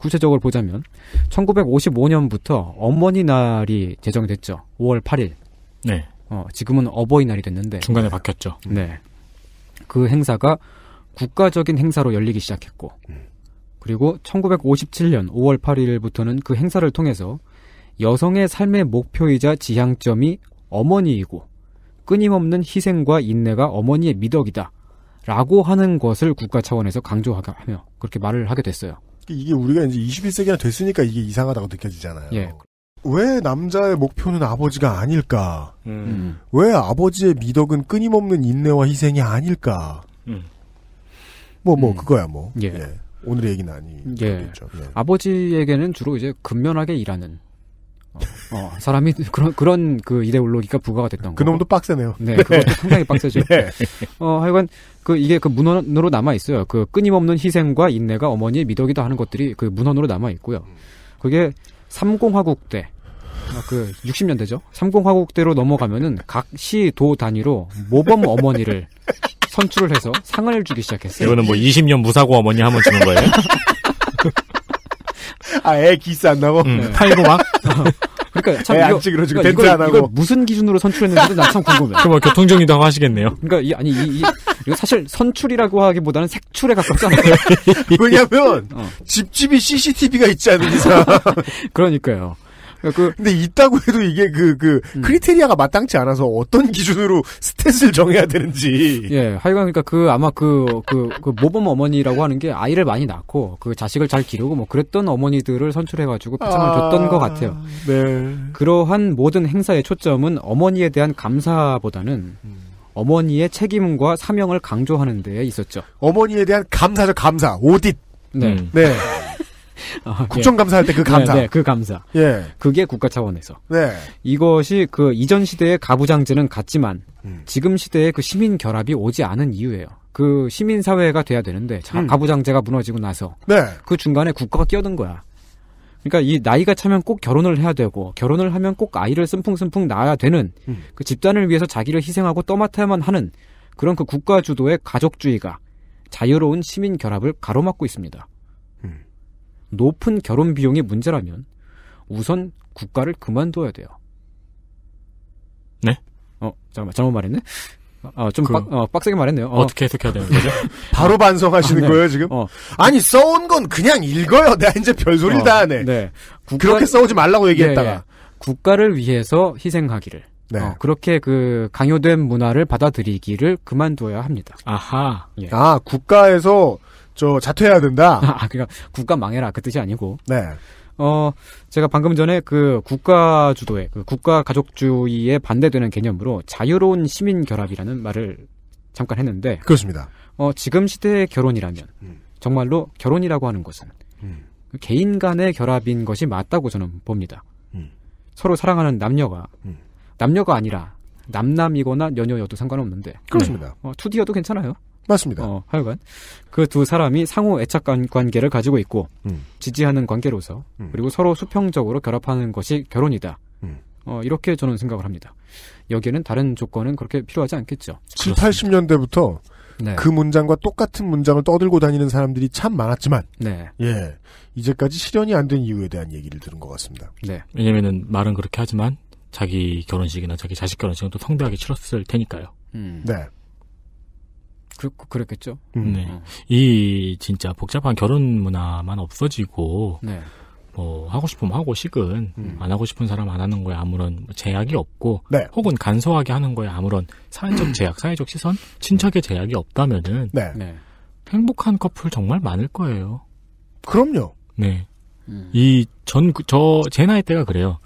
구체적으로 보자면 1955년부터 어머니 날이 제정됐죠. 5월 8일. 네. 어, 지금은 어버이날이 됐는데 중간에 바뀌었죠. 네. 그 행사가 국가적인 행사로 열리기 시작했고 그리고 1957년 5월 8일부터는 그 행사를 통해서 여성의 삶의 목표이자 지향점이 어머니이고 끊임없는 희생과 인내가 어머니의 미덕이다. 라고 하는 것을 국가 차원에서 강조하며 그렇게 말을 하게 됐어요. 이게 우리가 이제 21세기나 됐으니까 이게 이상하다고 느껴지잖아요. 예. 왜 남자의 목표는 아버지가 아닐까? 음. 왜 아버지의 미덕은 끊임없는 인내와 희생이 아닐까? 음. 뭐, 뭐, 음. 그거야, 뭐. 예. 예. 오늘의 얘기는 아니겠죠. 예. 네. 아버지에게는 주로 이제 근면하게 일하는 어, 어, 사람이 그런 그런 그 이데올로기가 부과가 됐던 그 놈도 빡세네요. 네, *laughs* 그것도 상당히 빡세죠. 네. 어, 하여간 그 이게 그 문헌으로 남아 있어요. 그 끊임없는 희생과 인내가 어머니의 미덕이다 하는 것들이 그 문헌으로 남아 있고요. 그게 삼공화국 때. 어, 그 60년대죠. 삼공화국 대로 넘어가면은 각시도 단위로 모범 어머니를 선출을 해서 상을 주기 시작했어요. 이거는 뭐 20년 무사고 어머니 한 번 주는 거예요? *laughs* *laughs* 아, 애 기스 안 나고? 응, 팔고 네. 막? *laughs* 그러니까 참 이거, 찍으러 지금 벤트 안 하고. 무슨 기준으로 선출했는지도 난참 궁금해. 그럼 뭐 교통정리도 하시겠네요. 그러니까 이, 아니 이, 이 이거 사실 선출이라고 하기보다는 색출에 가깝잖아요. 왜냐면 어. 집집이 CCTV가 있지 않은 이상. *laughs* 그러니까요. 그 근데 있다고 해도 이게 그, 그, 음. 크리테리아가 마땅치 않아서 어떤 기준으로 스탯을 정해야 되는지. 예, 하여간 그러니까 그 아마 그, 그, 그 모범 어머니라고 하는 게 아이를 많이 낳고 그 자식을 잘 기르고 뭐 그랬던 어머니들을 선출해가지고 표창을 아... 줬던 것 같아요. 네. 그러한 모든 행사의 초점은 어머니에 대한 감사보다는 음. 어머니의 책임과 사명을 강조하는 데에 있었죠. 어머니에 대한 감사죠, 감사. 오딧. 네. 네. *laughs* 어, 예. 국정감사할 때그 네, 감사. 네, 네, 그 감사. 예. 그게 국가 차원에서. 네. 이것이 그 이전 시대의 가부장제는 같지만 음. 지금 시대의 그 시민 결합이 오지 않은 이유예요. 그 시민 사회가 돼야 되는데 음. 가부장제가 무너지고 나서 네. 그 중간에 국가가 끼어든 거야. 그러니까 이 나이가 차면 꼭 결혼을 해야 되고 결혼을 하면 꼭 아이를 슴풍슴풍 낳아야 되는 음. 그 집단을 위해서 자기를 희생하고 떠맡아야만 하는 그런 그 국가 주도의 가족주의가 자유로운 시민 결합을 가로막고 있습니다. 높은 결혼 비용이 문제라면 우선 국가를 그만둬야 돼요. 네? 어, 잠깐만, 잘못 말했네? 아, 좀 그, 빡, 어, 빡세게 말했네요. 어. 떻게 해석해야 되는 거죠? *laughs* 바로 어. 반성하시는 아, 네. 거예요, 지금? 어. 아니, 써온 건 그냥 읽어요. *laughs* 내가 이제 별소리를 어, 다 하네. 네. 국가, 그렇게 써오지 말라고 예, 얘기했다가. 네, 네. 국가를 위해서 희생하기를. 네. 어, 그렇게 그 강요된 문화를 받아들이기를 그만둬야 합니다. 아하. 예. 아, 국가에서 저 자퇴해야 된다. *laughs* 아, 그러니까 국가 망해라 그 뜻이 아니고. 네. 어, 제가 방금 전에 그 국가 주도의 그 국가 가족주의에 반대되는 개념으로 자유로운 시민 결합이라는 말을 잠깐 했는데 그렇습니다. 어, 지금 시대의 결혼이라면 음. 정말로 결혼이라고 하는 것은 음. 개인 간의 결합인 것이 맞다고 저는 봅니다. 음. 서로 사랑하는 남녀가 음. 남녀가 아니라 남남이거나 여녀여도 상관없는데 그렇습니다. 어, 투디어도 괜찮아요. 맞습니다. 어, 하여간 그 두 사람이 상호 애착 관계를 가지고 있고 음. 지지하는 관계로서 음. 그리고 서로 수평적으로 결합하는 것이 결혼이다. 음. 어, 이렇게 저는 생각을 합니다. 여기에는 다른 조건은 그렇게 필요하지 않겠죠. 7, 80년대부터 네. 그 문장과 똑같은 문장을 떠들고 다니는 사람들이 참 많았지만 네. 예. 이제까지 실현이 안 된 이유에 대한 얘기를 들은 것 같습니다. 네. 왜냐하면 말은 그렇게 하지만 자기 결혼식이나 자기 자식 결혼식은 또 성대하게 치렀을 테니까요. 음. 네. 그렇고 그랬겠죠. 음. 네. 어. 이 진짜 복잡한 결혼 문화만 없어지고 네. 뭐 하고 싶으면 하고 식은 음. 안 하고 싶은 사람 안 하는 거에 아무런 제약이 없고 네. 혹은 간소하게 하는 거에 아무런 사회적 음. 제약, 사회적 시선, 친척의 네. 제약이 없다면은 네. 네. 행복한 커플 정말 많을 거예요. 그럼요. 네. 음. 이전 그, 저제 나이 때가 그래요.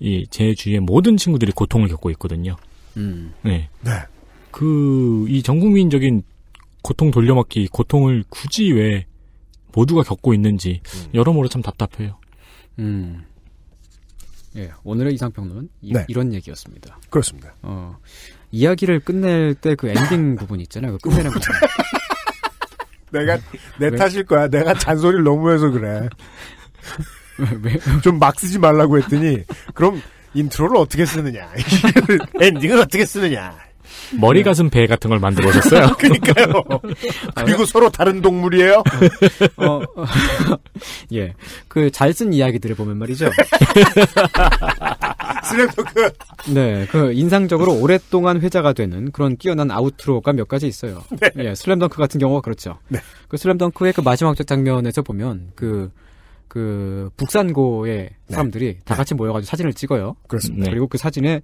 이 제 주위의 모든 친구들이 고통을 겪고 있거든요. 음. 네. 네. 그 이 전국민적인 고통 돌려막기, 고통을 굳이 왜 모두가 겪고 있는지 음. 여러모로 참 답답해요. 음. 예, 오늘의 이상평론은 이, 네. 런 얘기였습니다. 그렇습니다. 어, 이야기를 끝낼 때 그 엔딩 *laughs* 부분 있잖아요. 그 끝내는 부분. *laughs* 내가 네. 내 탓일 거야. 내가 잔소리를 너무 해서 그래. *laughs* 좀 막 쓰지 말라고 했더니 그럼 인트로를 어떻게 쓰느냐 엔딩을 어떻게 쓰느냐 머리 네. 가슴 배 같은 걸 만들어 오셨어요. *laughs* 그러니까요. 그리고 서로 다른 동물이에요. 어, 어, *laughs* 예. 그 잘 쓴 이야기들을 보면 말이죠. 슬램덩크. *laughs* 그 네, 그 인상적으로 오랫동안 회자가 되는 그런 뛰어난 아우트로가 몇 가지 있어요. 네. 예, 슬램덩크 같은 경우가 그렇죠. 네. 그 슬램덩크의 그 마지막 장면에서 보면 그그 그 북산고의 네. 사람들이 네. 다 같이 모여가지고 사진을 찍어요. 그렇습니다. 네. 그리고 그 사진에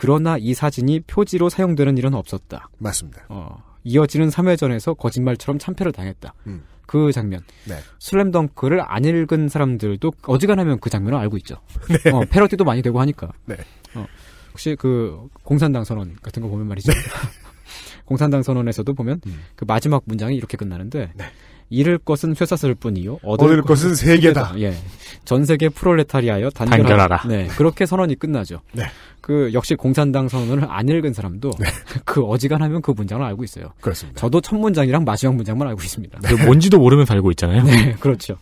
그러나 이 사진이 표지로 사용되는 일은 없었다. 맞습니다. 어, 이어지는 3회전에서 거짓말처럼 참패를 당했다. 음. 그 장면. 네. 슬램덩크를 안 읽은 사람들도 어지간하면 그 장면을 알고 있죠. *laughs* 네. 어, 패러디도 많이 되고 하니까. 네. 어, 혹시 그 공산당 선언 같은 거 보면 말이죠. 네. *laughs* 공산당 선언에서도 보면 음. 그 마지막 문장이 이렇게 끝나는데 네. 잃을 것은 쇠사슬 뿐이요. 얻을, 얻을 것은, 것은 세계다. 예. 전 세계 프롤레타리아여 단결하라. 단결하라. 네. 그렇게 선언이 끝나죠. 네. 그 역시 공산당 선언을 안 읽은 사람도 네. *laughs* 그 어지간하면 그 문장을 알고 있어요. 그렇습니다. 저도 첫 문장이랑 마지막 문장만 알고 있습니다. 네. 뭔지도 모르면서 고 있잖아요. 네, *laughs* 그렇죠.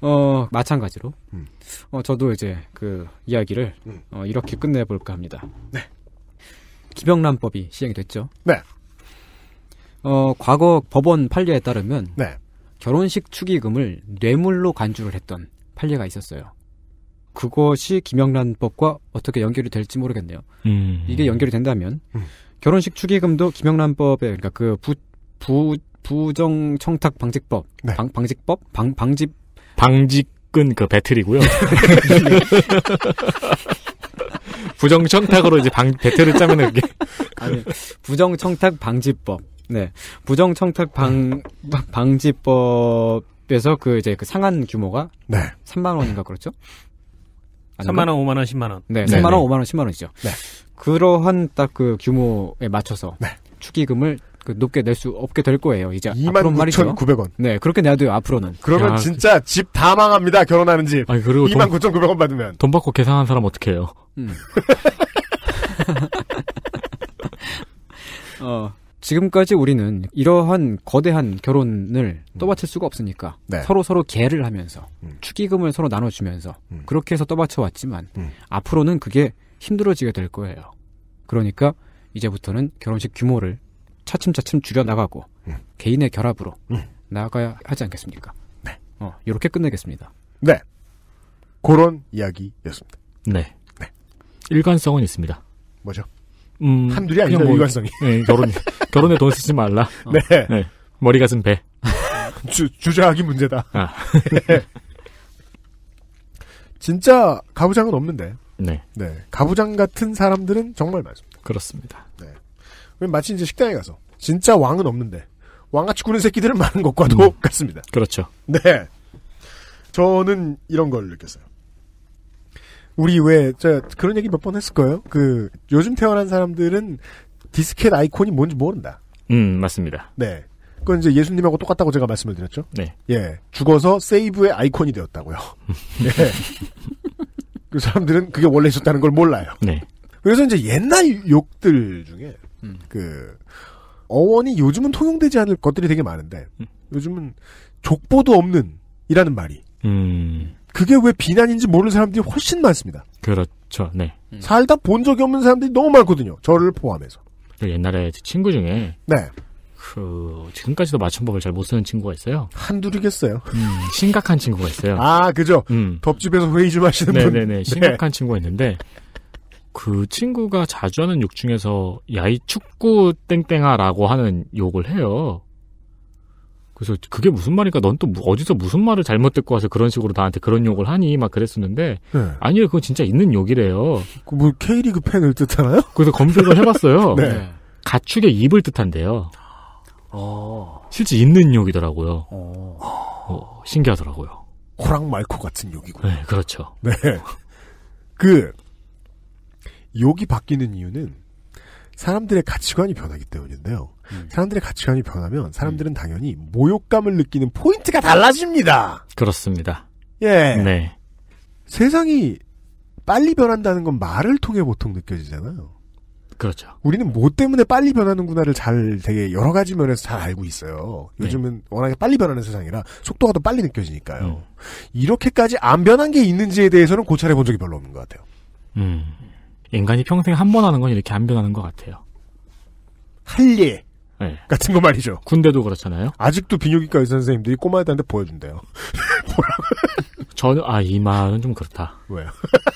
어, 마찬가지로. 음. 어, 저도 이제 그 이야기를 음. 어, 이렇게 끝내볼까 합니다. 네. 기병란법이 시행이 됐죠. 네. 어, 과거 법원 판례에 따르면 네. 결혼식 축의금을 뇌물로 간주를 했던 판례가 있었어요. 그것이 김영란법과 어떻게 연결이 될지 모르겠네요. 음. 이게 연결이 된다면 음. 결혼식 축의금도 김영란법에 그러니까 그 부, 부 부정 청탁 방지법 네. 방, 방지법 방 방지 방직은 그 배틀이고요. *laughs* 부정 청탁으로 이제 방 배틀을 짜면 그게 아니, 부정청탁 방지법. 네. 부정청탁 방, 방지법에서 그 이제 그 상한 규모가. 네. 3만원인가 그렇죠? 3만원, 5만원, 10만원. 네. 네 3만원, 5만원, 10만원이죠. 네. 그러한 딱 그 규모에 맞춰서. 네. 축의금을 그 높게 낼 수 없게 될 거예요. 이제 말이죠. 29,900원. 네, 그렇게 내야돼요 앞으로는. 그러면 야, 진짜 집 다 망합니다. 결혼하는 집. 아니, 그리고 29,900원 받으면. 돈 받고 계산한 사람 어떻게 해요? 음. *laughs* 어. 지금까지 우리는 이러한 거대한 결혼을 음. 떠받칠 수가 없으니까 네. 서로 서로 계를 하면서 음. 축의금을 서로 나눠주면서 음. 그렇게 해서 떠받쳐 왔지만 음. 앞으로는 그게 힘들어지게 될 거예요. 그러니까 이제부터는 결혼식 규모를 차츰차츰 줄여 나가고 음. 개인의 결합으로 음. 나가야 하지 않겠습니까? 네. 어, 이렇게 끝내겠습니다. 네. 그런 이야기였습니다. 네. 네. 일관성은 있습니다. 뭐죠? 음, 한둘이 아니고 뭐, 일관성이. 네, 결혼 *laughs* 결혼에 돈 쓰지 말라. 네. 어. 네. 네. 머리가 쓴 배. 주, 주저하기 문제다. 아. *laughs* 네. 진짜 가부장은 없는데. 네. 네. 가부장 같은 사람들은 정말 많습니다. 그렇습니다. 네. 마치 이제 식당에 가서 진짜 왕은 없는데 왕같이 구는 새끼들은 많은 것과도 음. 같습니다. 그렇죠. 네. 저는 이런 걸 느꼈어요. 우리 왜, 저, 그런 얘기 몇 번 했을 거예요? 그, 요즘 태어난 사람들은 디스켓 아이콘이 뭔지 모른다. 음, 맞습니다. 네. 그건 이제 예수님하고 똑같다고 제가 말씀을 드렸죠? 네. 예. 죽어서 세이브의 아이콘이 되었다고요. *laughs* 예. 그 사람들은 그게 원래 있었다는 걸 몰라요. 네. 그래서 이제 옛날 욕들 중에, 음. 그, 어원이 요즘은 통용되지 않을 것들이 되게 많은데, 음. 요즘은 족보도 없는, 이라는 말이. 음. 그게 왜 비난인지 모르는 사람들이 훨씬 많습니다. 그렇죠. 네. 음. 살다 본 적이 없는 사람들이 너무 많거든요. 저를 포함해서. 그 옛날에 친구 중에 네. 그 지금까지도 맞춤법을 잘 못 쓰는 친구가 있어요. 한둘이겠어요. 음, 심각한 친구가 있어요. 아, 그죠. 음. 덥집에서 회의 좀 하시는 네네네, 분. 네네네. 네. 심각한 친구가 있는데 그 친구가 자주 하는 욕 중에서 야이 축구 땡땡아라고 하는 욕을 해요. 그래서 그게 무슨 말인가넌 또 어디서 무슨 말을 잘못 듣고 와서 그런 식으로 나한테 그런 욕을 하니 막 그랬었는데 네. 아니에요 그건 진짜 있는 욕이래요. 그 뭐 K리그 팬을 뜻하나요? 그래서 검색을 해봤어요. *laughs* 네. 네. 가축의 입을 뜻한대요. 어. 실제 있는 욕이더라고요. 어. 어, 신기하더라고요. 호랑 말코 같은 욕이군요. 네, 그렇죠. 네. 그 욕이 바뀌는 이유는 사람들의 가치관이 변하기 때문인데요. 음. 사람들의 가치관이 변하면 사람들은 음. 당연히 모욕감을 느끼는 포인트가 달라집니다. 그렇습니다. 예. 네. 세상이 빨리 변한다는 건 말을 통해 보통 느껴지잖아요. 그렇죠. 우리는 뭐 때문에 빨리 변하는구나를 잘 되게 여러 가지 면에서 잘 알고 있어요. 네. 요즘은 네. 워낙에 빨리 변하는 세상이라 속도가 더 빨리 느껴지니까요. 음. 이렇게까지 안 변한 게 있는지에 대해서는 고찰해 본 적이 별로 없는 것 같아요. 음. 인간이 평생 한 번 하는 건 이렇게 안 변하는 것 같아요. 할 일, 네. 같은 거 말이죠. 군대도 그렇잖아요. 아직도 비뇨기과 의사 선생님들이 꼬마애들한테 보여준대요. *laughs* 저는 아 이 말은 좀 그렇다. 왜요?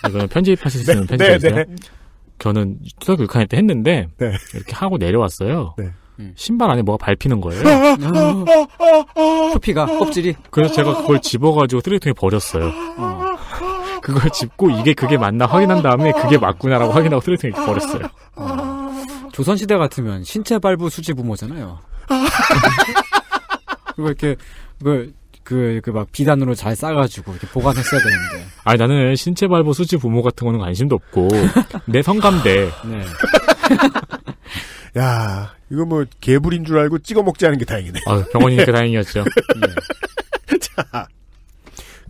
이거는 편집하실 수 있는 네, 편집이세요. 네, 네. 저는 초등학교 6학년 때 했는데 네. 이렇게 하고 내려왔어요. 네. 음. 신발 안에 뭐가 밟히는 거예요. 표피가 아, 아, 아, 껍질이. 그래서 제가 그걸 집어가지고 쓰레기통에 버렸어요. 그걸 집고 이게 그게 맞나 확인한 다음에 그게 맞구나라고 확인하고 쓰레기통에 버렸어요. 조선시대 같으면 신체 발부 수지 부모잖아요. 아. *laughs* 그거 이렇게 그 그, 그, 막, 비단으로 잘 싸가지고, 이렇게 보관했어야 되는데. 아니, 나는 신체 발부 수지 부모 같은 거는 관심도 없고, 내 성감대. *laughs* 네. *laughs* 야, 이거 뭐, 개불인 줄 알고 찍어 먹지 않은 게 다행이네. 아, 병원이니까 다행이었죠. 네. 자,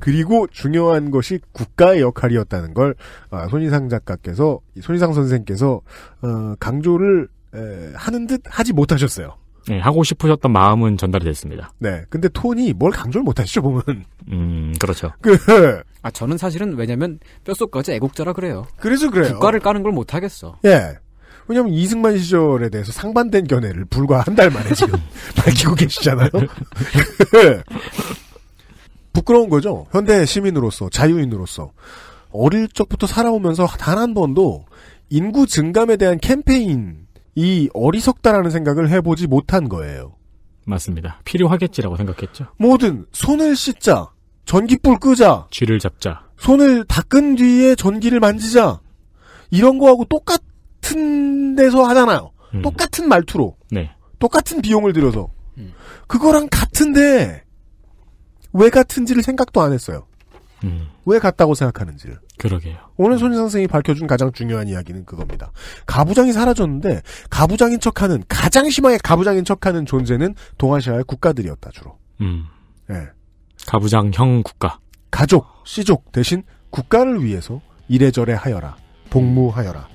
그리고 중요한 것이 국가의 역할이었다는 걸 아, 손희상 작가께서 손희상 선생께서 어, 강조를 하는 듯 하지 못하셨어요. 네, 하고 싶으셨던 마음은 전달이 됐습니다. 네, 근데 톤이 뭘 강조를 못하시죠 보면. 음, 그렇죠. *laughs* 그, 아 저는 사실은 왜냐면 뼛속까지 애국자라 그래요. 그래서 그래요. 국가를 까는 걸 못하겠어. 예. 왜냐면 이승만 시절에 대해서 상반된 견해를 불과 한 달 만에 지금 *laughs* 밝히고 계시잖아요. *laughs* 부끄러운 거죠. 현대 시민으로서, 자유인으로서. 어릴 적부터 살아오면서 단 한 번도 인구 증감에 대한 캠페인이 어리석다라는 생각을 해보지 못한 거예요. 맞습니다. 필요하겠지라고 생각했죠. 뭐든 손을 씻자, 전기불 끄자, 쥐를 잡자, 손을 닦은 뒤에 전기를 만지자 이런 거하고 똑같은 데서 하잖아요. 음. 똑같은 말투로, 네. 똑같은 비용을 들여서 음. 그거랑 같은데 왜 같은지를 생각도 안 했어요. 음. 왜 같다고 생각하는지를. 그러게요. 오늘 손희 선생이 밝혀준 가장 중요한 이야기는 그겁니다. 가부장이 사라졌는데 가부장인 척하는 가장 심하게 가부장인 척하는 존재는 동아시아의 국가들이었다 주로. 음. 네. 예. 가부장형 국가. 가족, 씨족 대신 국가를 위해서 이래저래 하여라. 복무하여라.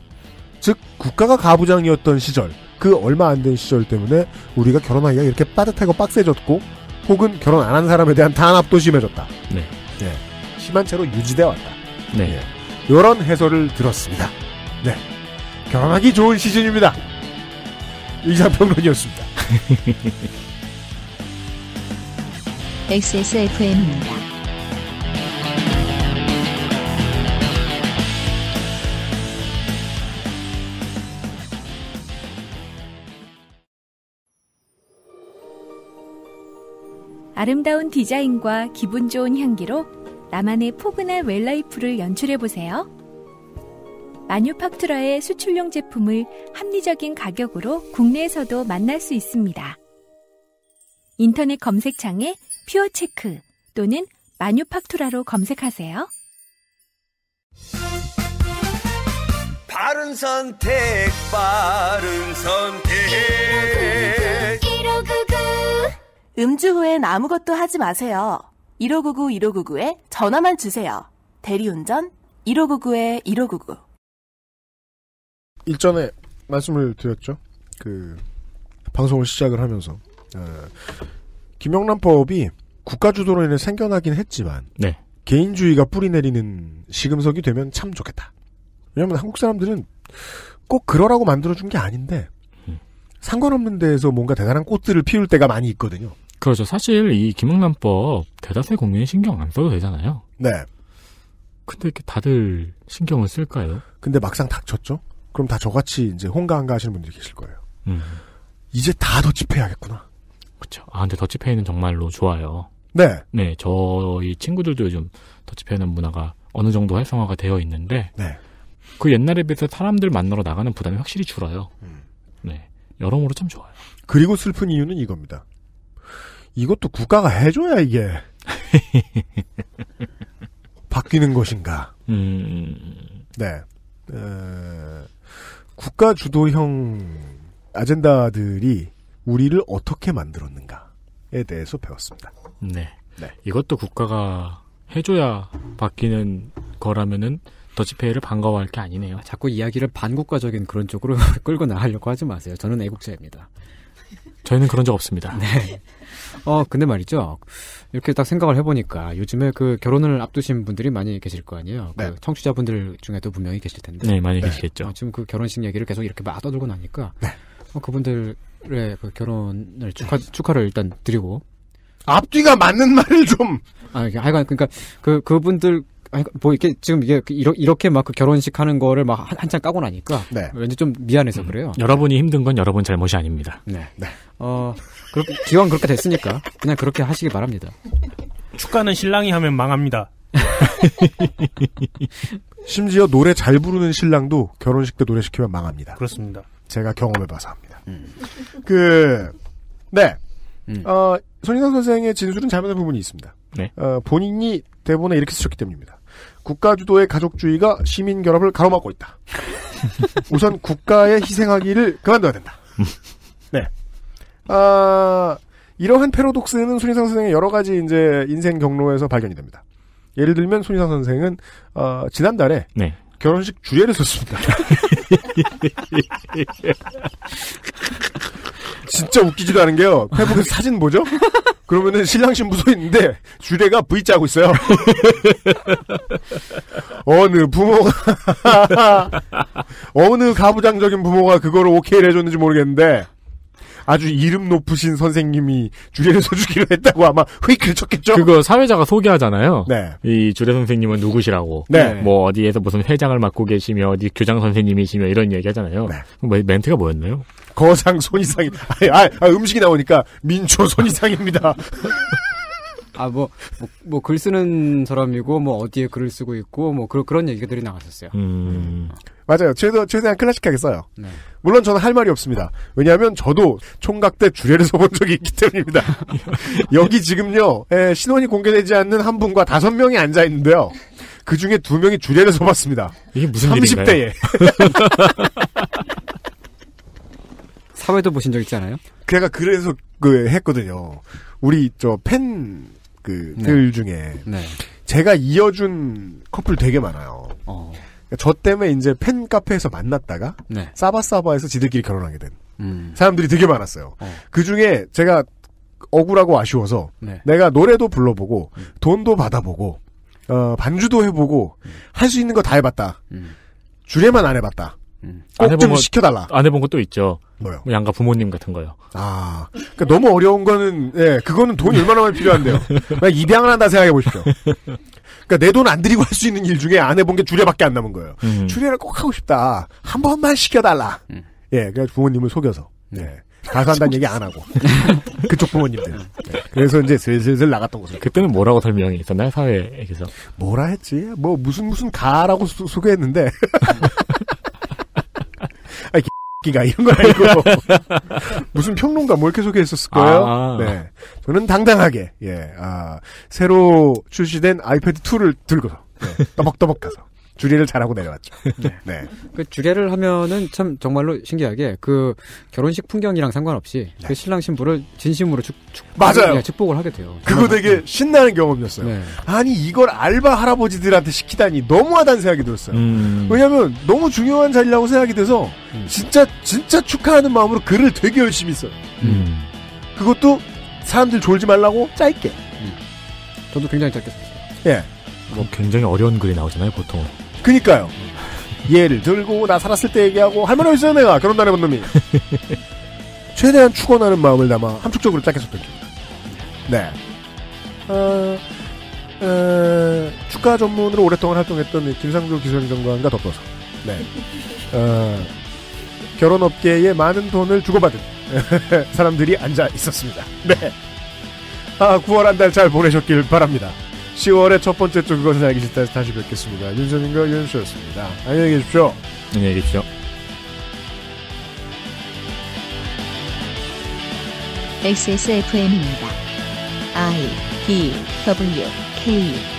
즉 국가가 가부장이었던 시절 그 얼마 안 된 시절 때문에 우리가 결혼하기가 이렇게 빠듯하고 빡세졌고 혹은 결혼 안 한 사람에 대한 탄압도 심해졌다. 네. 네. 심한 채로 유지돼 왔다. 네. 이런 예. 해설을 들었습니다. 네. 결혼하기 좋은 시즌입니다. 이상평론이었습니다. XSFM입니다. *laughs* 아름다운 디자인과 기분 좋은 향기로 나만의 포근한 웰라이프를 연출해보세요. 마뉴팍투라의 수출용 제품을 합리적인 가격으로 국내에서도 만날 수 있습니다. 인터넷 검색창에 퓨어체크 또는 마뉴팍투라로 검색하세요. 바른 선택, 바른 선택. 음주 후엔 아무것도 하지 마세요. 1599-1599에 전화만 주세요. 대리운전 1599-1599. 일전에 말씀을 드렸죠. 그 방송을 시작을 하면서 어, 김영란법이 국가주도로 인해 생겨나긴 했지만 네. 개인주의가 뿌리내리는 시금석이 되면 참 좋겠다. 왜냐하면 한국 사람들은 꼭 그러라고 만들어준 게 아닌데 음. 상관없는 데에서 뭔가 대단한 꽃들을 피울 때가 많이 있거든요. 그렇죠. 사실 이김흥란법 대다수 의 국민이 신경 안 써도 되잖아요. 네. 근데 이렇게 다들 신경을 쓸까요? 근데 막상 닥쳤죠? 그럼 다 저같이 이제 홍가한가 하시는 분들이 계실 거예요. 음. 이제 다더집페해야겠구나 그렇죠. 아 근데 더집페는 정말로 좋아요. 네. 네, 저희 친구들도 요즘 더치페이는 문화가 어느 정도 활성화가 되어 있는데 네. 그 옛날에 비해서 사람들 만나러 나가는 부담이 확실히 줄어요. 음. 네. 여러모로 참 좋아요. 그리고 슬픈 이유는 이겁니다. 이것도 국가가 해줘야 이게 *laughs* 바뀌는 것인가. 음. 네. 어, 국가 주도형 아젠다들이 우리를 어떻게 만들었는가에 대해서 배웠습니다. 네. 네. 이것도 국가가 해줘야 바뀌는 거라면은 더치페이를 반가워할 게 아니네요. 자꾸 이야기를 반국가적인 그런 쪽으로 *laughs* 끌고 나가려고 하지 마세요. 저는 애국자입니다. 저희는 그런 적 없습니다. 네. 어, 근데 말이죠. 이렇게 딱 생각을 해보니까 요즘에 그 결혼을 앞두신 분들이 많이 계실 거 아니에요. 그 네. 그 청취자분들 중에도 분명히 계실 텐데. 네, 많이 네. 계시겠죠. 어, 지금 그 결혼식 얘기를 계속 이렇게 막 떠들고 나니까. 네. 어, 그분들의 그 결혼을 축하, 축하를 일단 드리고. 앞뒤가 맞는 말을 좀. 아, 하여간, 그니까 그, 그분들 아니, 뭐 이렇게 지금 이게 이러, 이렇게 막그 결혼식 하는 거를 막 한, 참 까고 나니까 네. 왠지 좀 미안해서 음. 그래요. 여러분이 힘든 건 여러분 잘못이 아닙니다. 네. 네. 어, 그렇게 기왕 그렇게 됐으니까 그냥 그렇게 하시기 바랍니다. 축가는 신랑이 하면 망합니다. *laughs* 심지어 노래 잘 부르는 신랑도 결혼식 때 노래 시키면 망합니다. 그렇습니다. 제가 경험해봐서 합니다. 음. 그, 네. 음. 어, 손인상 선생의 진술은 잘못된 부분이 있습니다. 네. 어, 본인이 대본에 이렇게 쓰셨기 때문입니다. 국가 주도의 가족주의가 시민 결합을 가로막고 있다. *laughs* 우선 국가의 희생하기를 그만둬야 된다. 네. 아, 이러한 패러독스는 순희상 선생의 여러 가지 이제 인생 경로에서 발견이 됩니다. 예를 들면 순희상 선생은 어, 지난달에 네. 결혼식 주례를 썼습니다. *laughs* 진짜 웃기지도 않은 게요. 페북에 *laughs* 사진 뭐죠 그러면은 신랑 신부소 있는데 주례가 V자 하고 있어요. *laughs* 어느 부모가 *laughs* 어느 가부장적인 부모가 그거를 오케이를 해줬는지 모르겠는데 아주 이름 높으신 선생님이 주례를 써주기로 했다고 아마 회의를 쳤겠죠. 그거 사회자가 소개하잖아요. 네. 이 주례 선생님은 누구시라고. 네. 뭐 어디에서 무슨 회장을 맡고 계시며 어디 교장 선생님이시며 이런 얘기하잖아요. 네. 뭐 멘트가 뭐였나요? 거상 손이상이 아, 아, 아 음식이 나오니까 민초 손이상입니다. *laughs* 아, 뭐, 뭐, 뭐, 글 쓰는 사람이고, 뭐, 어디에 글을 쓰고 있고, 뭐, 그, 그런 얘기들이 나왔었어요. 음. 네. 맞아요. 최대, 최대한 클래식하게 써요. 네. 물론 저는 할 말이 없습니다. 왜냐하면 저도 총각 때 주례를 *laughs* 써본 적이 있기 때문입니다. 여기 지금요, 에, 예, 신원이 공개되지 않는 한 분과 다섯 명이 앉아있는데요. 그 중에 두 명이 주례를 써봤습니다 이게 무슨 30대에. 3회도 예. 보신 적 있지 않아요? 그가 그래서 그 했거든요. 우리 저팬 그들 네. 중에 네. 제가 이어준 커플 되게 많아요. 어. 그러니까 저 때문에 이제 팬 카페에서 만났다가 네. 사바사바에서 지들끼리 결혼하게 된 음. 사람들이 되게 많았어요. 어. 그 중에 제가 억울하고 아쉬워서 네. 내가 노래도 불러보고 음. 돈도 받아보고 어, 반주도 해보고 음. 할수 있는 거 다 해봤다. 음. 주례만 안 해봤다. 음. 안 해본 거 시켜달라. 안 해본 것도 있죠. 뭐요? 뭐 양가 부모님 같은 거요. 아, 그러니까 너무 어려운 거는 예, 그거는 돈이 얼마나 많이 필요한데요. *laughs* 만 입양을 한다 생각해 보십시오. 그러니까 내 돈 안 들이고 할 수 있는 일 중에 안 해본 게 주례밖에 안 남은 거예요. 음. 주례를 꼭 하고 싶다. 한 번만 시켜달라. 음. 예, 그래서 부모님을 속여서. 음. 예. 가서 한다는 얘기 안 하고 *laughs* 그쪽 부모님들 네. 그래서 이제 슬슬 슬 나갔던 거죠 그때는 뭐라고 설명이 있었나요 사회에서 뭐라 했지 뭐 무슨 무슨 가라고 소, 개했는데 *laughs* 엽기가 이런 거 아니고 *laughs* 무슨 평론가 뭘 뭐 이렇게 소개했었을 거예요. 아, 아. 네, 저는 당당하게 예, 아, 새로 출시된 아이패드 2를 들고서 네, 떠벅떠벅 가서 주례를 잘하고 내려왔죠. *laughs* 네. 네. 그 주례를 하면은 참 정말로 신기하게 그 결혼식 풍경이랑 상관없이 그 네. 그 신랑 신부를 진심으로 축, 축 맞아요. 네, 축복을 하게 돼요. 그거 되게 맞 신나는 경험이었어요. 네. 아니 이걸 알바 할아버지들한테 시키다니 너무하다는 생각이 들었어요. 음. 왜냐하면 너무 중요한 자리라고 생각이 돼서 음. 진짜 진짜 축하하는 마음으로 글을 되게 열심히 써요. 음. 음. 그것도 사람들 졸지 말라고 짧게. 음. 저도 굉장히 짧게 썼어요. 예. 뭐 굉장히 어려운 글이 나오잖아요, 보통. 그니까요. 얘를 들고 나 살았을 때 얘기하고 할머니 어딨 내가 그런 다에본 놈이 *laughs* 최대한 축원하는 마음을 담아 함축적으로 짧게 썼던 기억. 네. 어, 어, 축가 전문으로 오랫동안 활동했던 김상조 기술행관과 덮어서 네. 어, 결혼 업계에 많은 돈을 주고받은 *laughs* 사람들이 앉아 있었습니다. 네. 아, 9월 한 달 잘 보내셨길 바랍니다. 10월의 첫 번째 주 그것은 알기 싫다에서 다시 뵙겠습니다. 윤선민과 윤수였습니다. 안녕히 계십시오. 안녕히 계십시오. XSFM입니다. I D W K